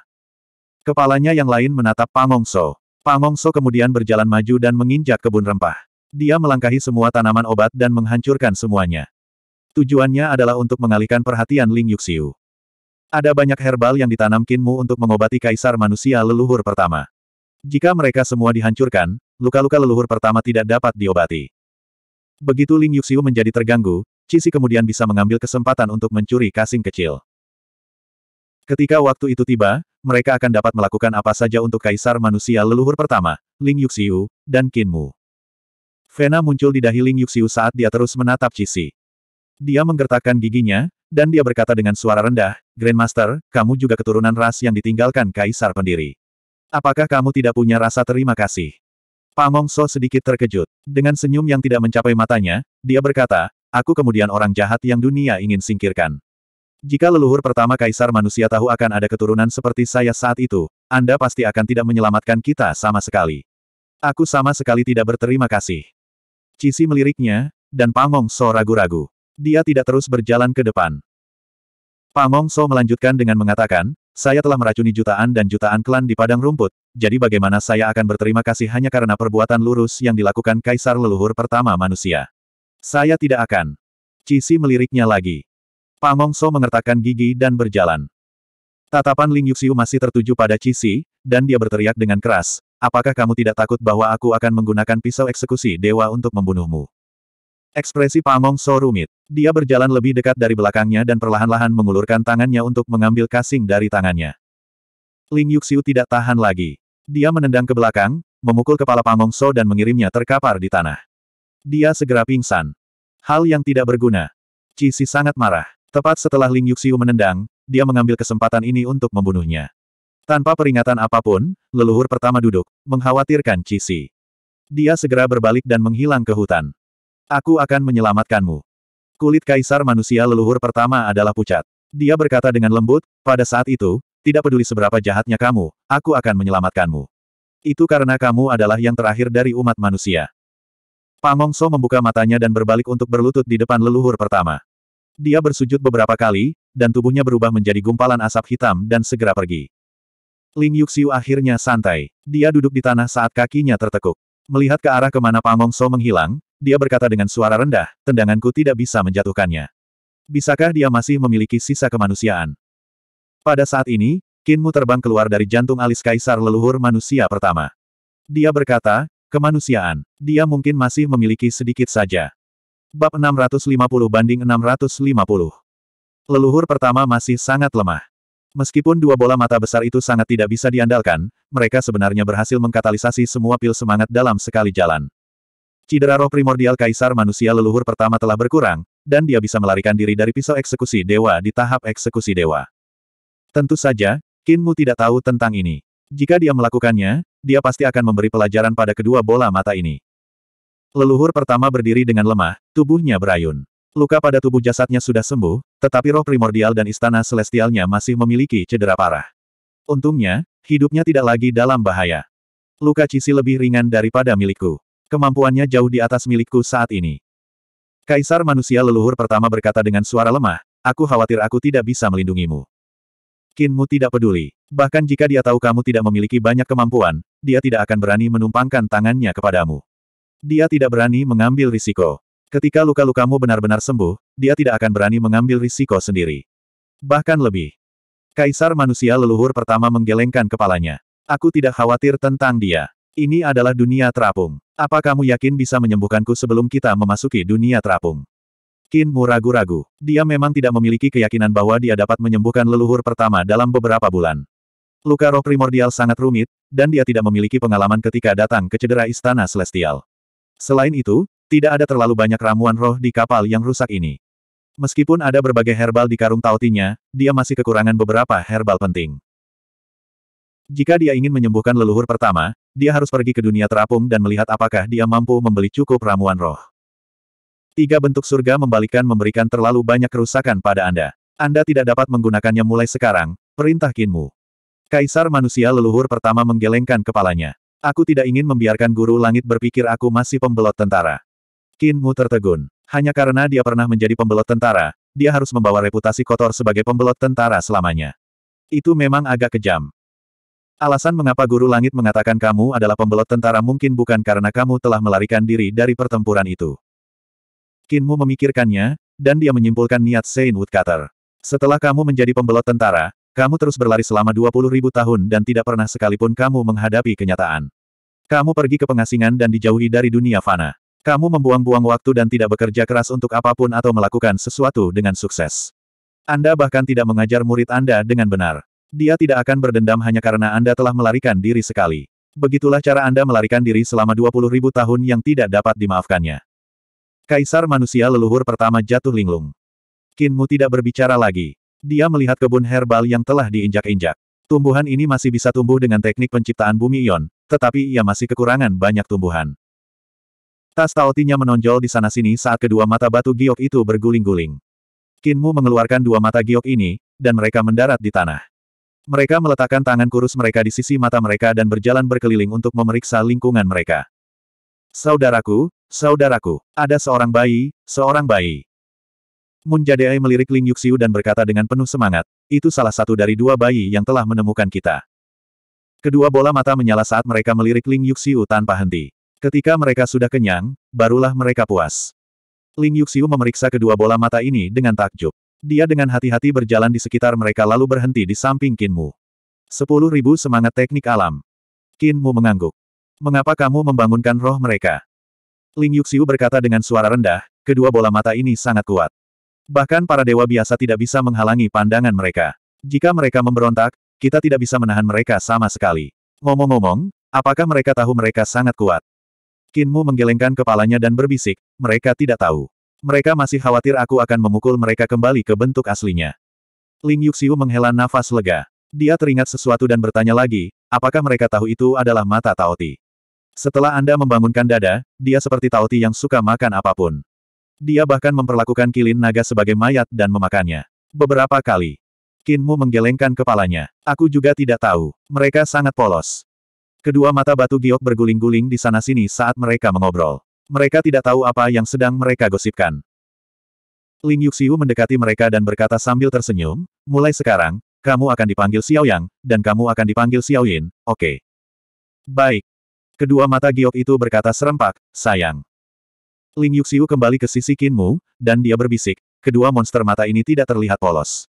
Kepalanya yang lain menatap Pangongso. Pangongso kemudian berjalan maju dan menginjak kebun rempah. Dia melangkahi semua tanaman obat dan menghancurkan semuanya. Tujuannya adalah untuk mengalihkan perhatian Ling Yuxiu. Ada banyak herbal yang ditanam Kinmu untuk mengobati kaisar manusia leluhur pertama. Jika mereka semua dihancurkan, luka-luka leluhur pertama tidak dapat diobati. Begitu Ling Yuxiu menjadi terganggu, Cisi kemudian bisa mengambil kesempatan untuk mencuri kasing kecil. Ketika waktu itu tiba, mereka akan dapat melakukan apa saja untuk kaisar manusia leluhur pertama, Ling Yuxiu, dan Mu. Vena muncul di dahi Ling Yuxiu saat dia terus menatap Cixi. Dia menggertakkan giginya, dan dia berkata dengan suara rendah, Grandmaster, kamu juga keturunan ras yang ditinggalkan kaisar pendiri. Apakah kamu tidak punya rasa terima kasih? Pamong So sedikit terkejut. Dengan senyum yang tidak mencapai matanya, dia berkata, aku kemudian orang jahat yang dunia ingin singkirkan. Jika leluhur pertama kaisar manusia tahu akan ada keturunan seperti saya saat itu, Anda pasti akan tidak menyelamatkan kita sama sekali. Aku sama sekali tidak berterima kasih. Cici meliriknya, dan Pangong So ragu-ragu. Dia tidak terus berjalan ke depan. Pangong So melanjutkan dengan mengatakan, saya telah meracuni jutaan dan jutaan klan di padang rumput, jadi bagaimana saya akan berterima kasih hanya karena perbuatan lurus yang dilakukan kaisar leluhur pertama manusia. Saya tidak akan. Cici meliriknya lagi. Pamongso mengertakkan gigi dan berjalan. Tatapan Ling Yuxiu masih tertuju pada Cici, dan dia berteriak dengan keras, apakah kamu tidak takut bahwa aku akan menggunakan pisau eksekusi dewa untuk membunuhmu? Ekspresi Pamongso rumit. Dia berjalan lebih dekat dari belakangnya dan perlahan-lahan mengulurkan tangannya untuk mengambil kasing dari tangannya. Ling Yuxiu tidak tahan lagi. Dia menendang ke belakang, memukul kepala Pamongso dan mengirimnya terkapar di tanah. Dia segera pingsan. Hal yang tidak berguna. Cici sangat marah. Tepat setelah Ling Yuxiu menendang, dia mengambil kesempatan ini untuk membunuhnya. Tanpa peringatan apapun, leluhur pertama duduk, mengkhawatirkan Cixi. Dia segera berbalik dan menghilang ke hutan. Aku akan menyelamatkanmu. Kulit kaisar manusia leluhur pertama adalah pucat. Dia berkata dengan lembut, pada saat itu, tidak peduli seberapa jahatnya kamu, aku akan menyelamatkanmu. Itu karena kamu adalah yang terakhir dari umat manusia. Pamongso membuka matanya dan berbalik untuk berlutut di depan leluhur pertama. Dia bersujud beberapa kali, dan tubuhnya berubah menjadi gumpalan asap hitam dan segera pergi. Ling Yuxiu akhirnya santai. Dia duduk di tanah saat kakinya tertekuk. Melihat ke arah kemana Pamong So menghilang, dia berkata dengan suara rendah, tendanganku tidak bisa menjatuhkannya. Bisakah dia masih memiliki sisa kemanusiaan? Pada saat ini, Kinmu terbang keluar dari jantung alis kaisar leluhur manusia pertama. Dia berkata, kemanusiaan, dia mungkin masih memiliki sedikit saja. Bab 650 banding 650. Leluhur pertama masih sangat lemah. Meskipun dua bola mata besar itu sangat tidak bisa diandalkan, mereka sebenarnya berhasil mengkatalisasi semua pil semangat dalam sekali jalan. Cidera roh primordial kaisar manusia leluhur pertama telah berkurang, dan dia bisa melarikan diri dari pisau eksekusi dewa di tahap eksekusi dewa. Tentu saja, Kinmu tidak tahu tentang ini. Jika dia melakukannya, dia pasti akan memberi pelajaran pada kedua bola mata ini. Leluhur pertama berdiri dengan lemah, tubuhnya berayun. Luka pada tubuh jasadnya sudah sembuh, tetapi roh primordial dan istana celestialnya masih memiliki cedera parah. Untungnya, hidupnya tidak lagi dalam bahaya. Luka Cisi lebih ringan daripada milikku. Kemampuannya jauh di atas milikku saat ini. Kaisar manusia leluhur pertama berkata dengan suara lemah, aku khawatir aku tidak bisa melindungimu. Kinmu tidak peduli. Bahkan jika dia tahu kamu tidak memiliki banyak kemampuan, dia tidak akan berani menumpangkan tangannya kepadamu. Dia tidak berani mengambil risiko. Ketika luka-lukamu benar-benar sembuh, dia tidak akan berani mengambil risiko sendiri. Bahkan lebih. Kaisar manusia leluhur pertama menggelengkan kepalanya. Aku tidak khawatir tentang dia. Ini adalah dunia terapung. Apa kamu yakin bisa menyembuhkanku sebelum kita memasuki dunia terapung? Kinmu ragu-ragu. Dia memang tidak memiliki keyakinan bahwa dia dapat menyembuhkan leluhur pertama dalam beberapa bulan. Luka roh primordial sangat rumit, dan dia tidak memiliki pengalaman ketika datang ke cedera istana celestial. Selain itu, tidak ada terlalu banyak ramuan roh di kapal yang rusak ini. Meskipun ada berbagai herbal di karung tautinya, dia masih kekurangan beberapa herbal penting. Jika dia ingin menyembuhkan leluhur pertama, dia harus pergi ke dunia terapung dan melihat apakah dia mampu membeli cukup ramuan roh. Tiga bentuk surga membalikan memberikan terlalu banyak kerusakan pada Anda. Anda tidak dapat menggunakannya mulai sekarang, perintah Kinmu. Kaisar manusia leluhur pertama menggelengkan kepalanya. Aku tidak ingin membiarkan guru langit berpikir aku masih pembelot tentara. Qin Mu tertegun. Hanya karena dia pernah menjadi pembelot tentara, dia harus membawa reputasi kotor sebagai pembelot tentara selamanya. Itu memang agak kejam. Alasan mengapa guru langit mengatakan kamu adalah pembelot tentara mungkin bukan karena kamu telah melarikan diri dari pertempuran itu. Qin Mu memikirkannya, dan dia menyimpulkan niat Saint Woodcutter. Setelah kamu menjadi pembelot tentara, kamu terus berlari selama 20 ribu tahun dan tidak pernah sekalipun kamu menghadapi kenyataan. Kamu pergi ke pengasingan dan dijauhi dari dunia fana. Kamu membuang-buang waktu dan tidak bekerja keras untuk apapun atau melakukan sesuatu dengan sukses. Anda bahkan tidak mengajar murid Anda dengan benar. Dia tidak akan berdendam hanya karena Anda telah melarikan diri sekali. Begitulah cara Anda melarikan diri selama 20 ribu tahun yang tidak dapat dimaafkannya. Kaisar manusia leluhur pertama jatuh linglung. Kinmu tidak berbicara lagi. Dia melihat kebun herbal yang telah diinjak-injak. Tumbuhan ini masih bisa tumbuh dengan teknik penciptaan bumi ion, tetapi ia masih kekurangan banyak tumbuhan. Tas taotinya menonjol di sana-sini saat kedua mata batu giok itu berguling-guling. Kinmu mengeluarkan dua mata giok ini, dan mereka mendarat di tanah. Mereka meletakkan tangan kurus mereka di sisi mata mereka dan berjalan berkeliling untuk memeriksa lingkungan mereka. Saudaraku, saudaraku, ada seorang bayi, seorang bayi. Mun Jadeai melirik Ling Yuxiu dan berkata dengan penuh semangat, itu salah satu dari dua bayi yang telah menemukan kita. Kedua bola mata menyala saat mereka melirik Ling Yuxiu tanpa henti. Ketika mereka sudah kenyang, barulah mereka puas. Ling Yuxiu memeriksa kedua bola mata ini dengan takjub. Dia dengan hati-hati berjalan di sekitar mereka lalu berhenti di samping Qin Mu. Sepuluh ribu semangat teknik alam. Qin Mu mengangguk. Mengapa kamu membangunkan roh mereka? Ling Yuxiu berkata dengan suara rendah, kedua bola mata ini sangat kuat. Bahkan para dewa biasa tidak bisa menghalangi pandangan mereka. Jika mereka memberontak, kita tidak bisa menahan mereka sama sekali. Ngomong-ngomong, apakah mereka tahu mereka sangat kuat? Kinmu menggelengkan kepalanya dan berbisik, mereka tidak tahu. Mereka masih khawatir aku akan memukul mereka kembali ke bentuk aslinya. Ling Yuxiu menghela nafas lega. Dia teringat sesuatu dan bertanya lagi, apakah mereka tahu itu adalah mata Taoti? Setelah Anda membangunkan dada, dia seperti Taoti yang suka makan apapun. Dia bahkan memperlakukan kilin naga sebagai mayat dan memakannya. Beberapa kali. Kinmu menggelengkan kepalanya. Aku juga tidak tahu. Mereka sangat polos. Kedua mata batu giok berguling-guling di sana-sini saat mereka mengobrol. Mereka tidak tahu apa yang sedang mereka gosipkan. Ling Yuxiu mendekati mereka dan berkata sambil tersenyum, mulai sekarang, kamu akan dipanggil Xiaoyang, dan kamu akan dipanggil Xiaoyin, oke. Okay. Baik. Kedua mata giok itu berkata serempak, sayang. Ling Yuxiu kembali ke sisi Kinmu, dan dia berbisik, kedua monster mata ini tidak terlihat polos.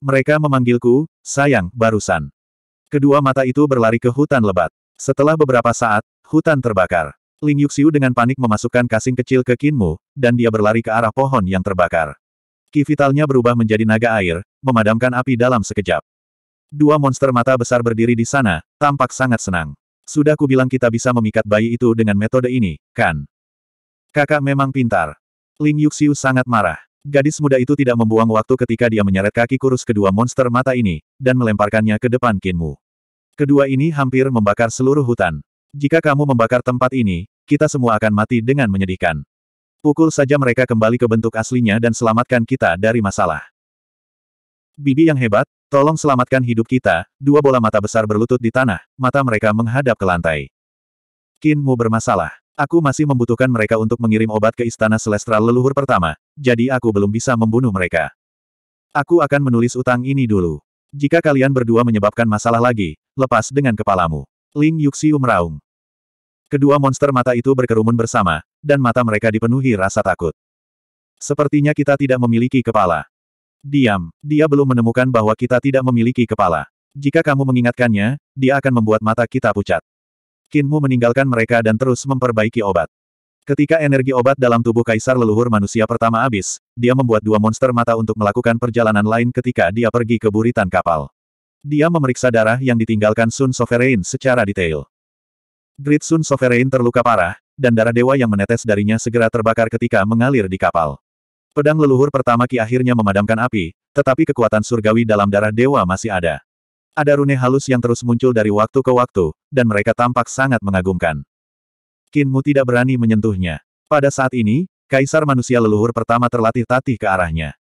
Mereka memanggilku, sayang, barusan. Kedua mata itu berlari ke hutan lebat. Setelah beberapa saat, hutan terbakar. Ling Yuxiu dengan panik memasukkan kasing kecil ke Kinmu, dan dia berlari ke arah pohon yang terbakar. Ki vitalnya berubah menjadi naga air, memadamkan api dalam sekejap. Dua monster mata besar berdiri di sana, tampak sangat senang. Sudah kubilang kita bisa memikat bayi itu dengan metode ini, kan? Kakak memang pintar. Ling Yuxiu sangat marah. Gadis muda itu tidak membuang waktu ketika dia menyeret kaki kurus kedua monster mata ini, dan melemparkannya ke depan Kinmu. Kedua ini hampir membakar seluruh hutan. Jika kamu membakar tempat ini, kita semua akan mati dengan menyedihkan. Pukul saja mereka kembali ke bentuk aslinya dan selamatkan kita dari masalah. Bibi yang hebat, tolong selamatkan hidup kita, dua bola mata besar berlutut di tanah, mata mereka menghadap ke lantai. Kinmu bermasalah. Aku masih membutuhkan mereka untuk mengirim obat ke istana selestral leluhur pertama, jadi aku belum bisa membunuh mereka. Aku akan menulis utang ini dulu. Jika kalian berdua menyebabkan masalah lagi, lepas dengan kepalamu. Ling Yuxiu meraung. Kedua monster mata itu berkerumun bersama, dan mata mereka dipenuhi rasa takut. Sepertinya kita tidak memiliki kepala. Diam, dia belum menemukan bahwa kita tidak memiliki kepala. Jika kamu mengingatkannya, dia akan membuat mata kita pucat. Kinmu meninggalkan mereka dan terus memperbaiki obat. Ketika energi obat dalam tubuh kaisar leluhur manusia pertama habis, dia membuat dua monster mata untuk melakukan perjalanan lain ketika dia pergi ke buritan kapal. Dia memeriksa darah yang ditinggalkan Sun Sovereign secara detail. Grid Sun Sovereign terluka parah, dan darah dewa yang menetes darinya segera terbakar ketika mengalir di kapal. Pedang leluhur pertama Ki akhirnya memadamkan api, tetapi kekuatan surgawi dalam darah dewa masih ada. Ada rune halus yang terus muncul dari waktu ke waktu, dan mereka tampak sangat mengagumkan. Kinmu tidak berani menyentuhnya. Pada saat ini, kaisar manusia leluhur pertama terlatih tatih ke arahnya.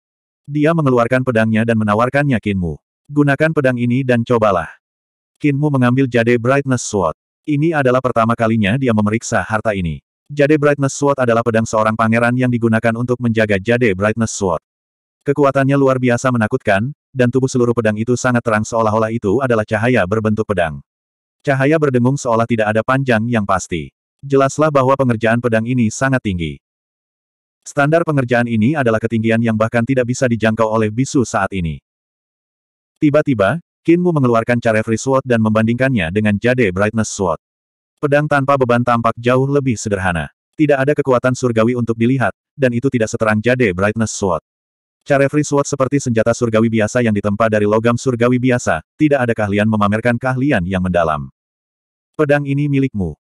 Dia mengeluarkan pedangnya dan menawarkannya Kinmu. Gunakan pedang ini dan cobalah. Kinmu mengambil jade Brightness Sword. Ini adalah pertama kalinya dia memeriksa harta ini. Jade Brightness Sword adalah pedang seorang pangeran yang digunakan untuk menjaga Jade Brightness Sword. Kekuatannya luar biasa menakutkan, dan tubuh seluruh pedang itu sangat terang seolah-olah itu adalah cahaya berbentuk pedang. Cahaya berdengung seolah tidak ada panjang yang pasti. Jelaslah bahwa pengerjaan pedang ini sangat tinggi. Standar pengerjaan ini adalah ketinggian yang bahkan tidak bisa dijangkau oleh bisu saat ini. Tiba-tiba, Kinmu mengeluarkan free Sword dan membandingkannya dengan Jade Brightness Sword. Pedang tanpa beban tampak jauh lebih sederhana. Tidak ada kekuatan surgawi untuk dilihat, dan itu tidak seterang Jade Brightness Sword free Sword seperti senjata surgawi biasa yang ditempa dari logam surgawi biasa, tidak ada keahlian memamerkan keahlian yang mendalam. Pedang ini milikmu.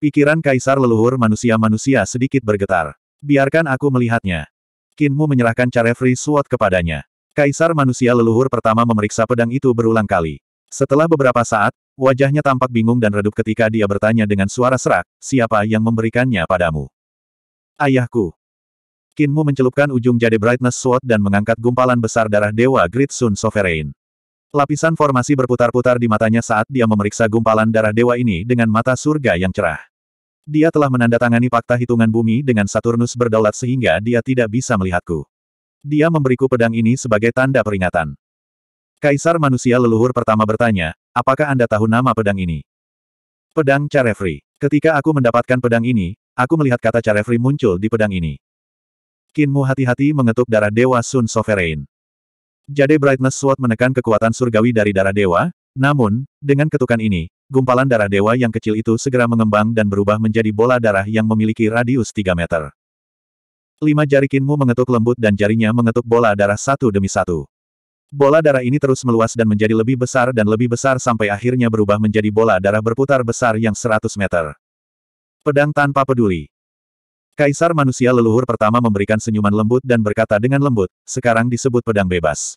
Pikiran kaisar leluhur manusia-manusia sedikit bergetar. Biarkan aku melihatnya. Kinmu menyerahkan free Sword kepadanya. Kaisar manusia leluhur pertama memeriksa pedang itu berulang kali. Setelah beberapa saat, wajahnya tampak bingung dan redup ketika dia bertanya dengan suara serak, siapa yang memberikannya padamu? Ayahku. Kinmu mencelupkan ujung jade Brightness Sword dan mengangkat gumpalan besar darah Dewa Great Sun Sovereign. Lapisan formasi berputar-putar di matanya saat dia memeriksa gumpalan darah dewa ini dengan mata surga yang cerah. Dia telah menandatangani fakta hitungan bumi dengan Saturnus berdaulat sehingga dia tidak bisa melihatku. Dia memberiku pedang ini sebagai tanda peringatan. Kaisar manusia leluhur pertama bertanya, apakah Anda tahu nama pedang ini? Pedang Carefree. Ketika aku mendapatkan pedang ini, aku melihat kata Carefree muncul di pedang ini. Kinmu hati-hati mengetuk darah Dewa Sun Sovereign. Jade Brightness Sword menekan kekuatan surgawi dari darah dewa, namun, dengan ketukan ini, gumpalan darah dewa yang kecil itu segera mengembang dan berubah menjadi bola darah yang memiliki radius 3 meter. Lima jari Kinmu mengetuk lembut dan jarinya mengetuk bola darah satu demi satu. Bola darah ini terus meluas dan menjadi lebih besar dan lebih besar sampai akhirnya berubah menjadi bola darah berputar besar yang 100 meter. Pedang tanpa peduli. Kaisar manusia leluhur pertama memberikan senyuman lembut dan berkata dengan lembut, sekarang disebut pedang bebas.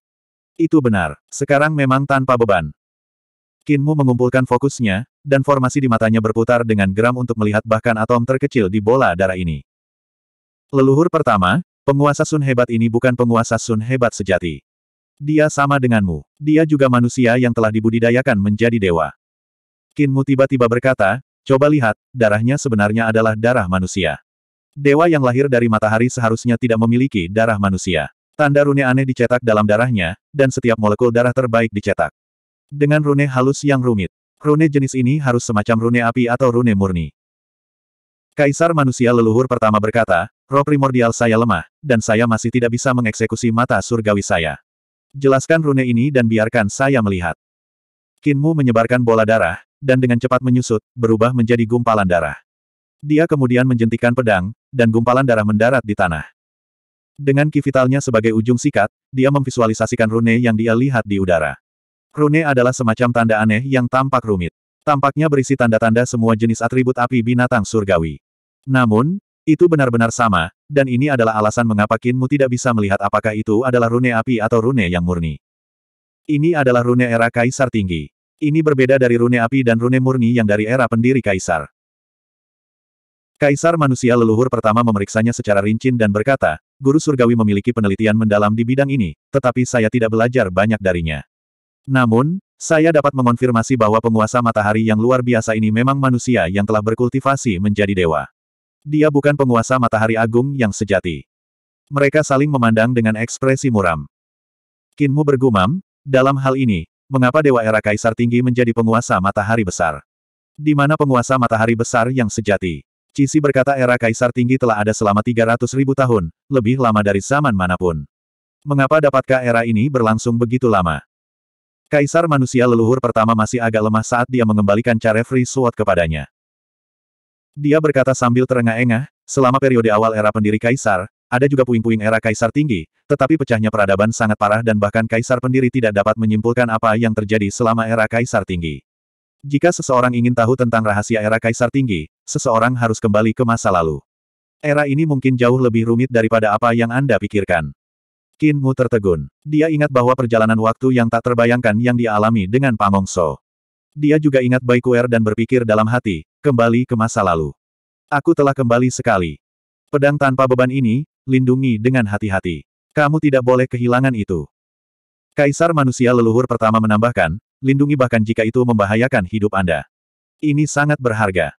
Itu benar, sekarang memang tanpa beban. Kinmu mengumpulkan fokusnya, dan formasi di matanya berputar dengan geram untuk melihat bahkan atom terkecil di bola darah ini. Leluhur pertama, penguasa Sun hebat ini bukan penguasa Sun hebat sejati. Dia sama denganmu, dia juga manusia yang telah dibudidayakan menjadi dewa. Kinmu tiba-tiba berkata, coba lihat, darahnya sebenarnya adalah darah manusia. Dewa yang lahir dari matahari seharusnya tidak memiliki darah manusia. Tanda rune aneh dicetak dalam darahnya, dan setiap molekul darah terbaik dicetak. Dengan rune halus yang rumit. Rune jenis ini harus semacam rune api atau rune murni. Kaisar manusia leluhur pertama berkata, roh primordial saya lemah, dan saya masih tidak bisa mengeksekusi mata surgawi saya. Jelaskan rune ini dan biarkan saya melihat. Kinmu menyebarkan bola darah, dan dengan cepat menyusut, berubah menjadi gumpalan darah. Dia kemudian menjentikan pedang, dan gumpalan darah mendarat di tanah. Dengan kivitalnya sebagai ujung sikat, dia memvisualisasikan rune yang dia lihat di udara. Rune adalah semacam tanda aneh yang tampak rumit. Tampaknya berisi tanda-tanda semua jenis atribut api binatang surgawi. Namun, itu benar-benar sama, dan ini adalah alasan mengapa Kinmu tidak bisa melihat apakah itu adalah rune api atau rune yang murni. Ini adalah rune era Kaisar Tinggi. Ini berbeda dari rune api dan rune murni yang dari era pendiri Kaisar. Kaisar manusia leluhur pertama memeriksanya secara rincin dan berkata, Guru Surgawi memiliki penelitian mendalam di bidang ini, tetapi saya tidak belajar banyak darinya. Namun, saya dapat mengonfirmasi bahwa penguasa matahari yang luar biasa ini memang manusia yang telah berkultivasi menjadi dewa. Dia bukan penguasa matahari agung yang sejati. Mereka saling memandang dengan ekspresi muram. Kinmu bergumam, dalam hal ini, mengapa Dewa Era Kaisar Tinggi menjadi penguasa matahari besar? Di mana penguasa matahari besar yang sejati? Cisi berkata era kaisar tinggi telah ada selama 300 ribu tahun, lebih lama dari zaman manapun. Mengapa dapatkah era ini berlangsung begitu lama? Kaisar manusia leluhur pertama masih agak lemah saat dia mengembalikan cara Free Sword kepadanya. Dia berkata sambil terengah-engah, selama periode awal era pendiri Kaisar, ada juga puing-puing era Kaisar tinggi, tetapi pecahnya peradaban sangat parah dan bahkan Kaisar pendiri tidak dapat menyimpulkan apa yang terjadi selama era Kaisar tinggi. Jika seseorang ingin tahu tentang rahasia era Kaisar Tinggi, seseorang harus kembali ke masa lalu. Era ini mungkin jauh lebih rumit daripada apa yang Anda pikirkan. Qin Mu tertegun. Dia ingat bahwa perjalanan waktu yang tak terbayangkan yang dialami dengan Pamong So. Dia juga ingat Bai Kuer dan berpikir dalam hati, kembali ke masa lalu. Aku telah kembali sekali. Pedang tanpa beban ini, lindungi dengan hati-hati. Kamu tidak boleh kehilangan itu. Kaisar manusia leluhur pertama menambahkan, lindungi bahkan jika itu membahayakan hidup Anda. Ini sangat berharga.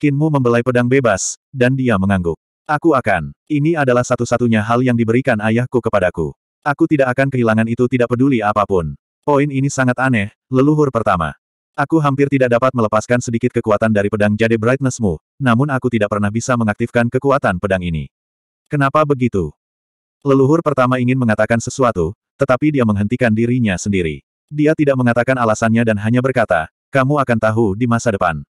Kinmu membelai pedang bebas, dan dia mengangguk. Aku akan. Ini adalah satu-satunya hal yang diberikan ayahku kepadaku. Aku tidak akan kehilangan itu tidak peduli apapun. Poin ini sangat aneh, leluhur pertama. Aku hampir tidak dapat melepaskan sedikit kekuatan dari pedang jade brightnessmu, namun aku tidak pernah bisa mengaktifkan kekuatan pedang ini. Kenapa begitu? Leluhur pertama ingin mengatakan sesuatu, tetapi dia menghentikan dirinya sendiri. Dia tidak mengatakan alasannya dan hanya berkata, kamu akan tahu di masa depan.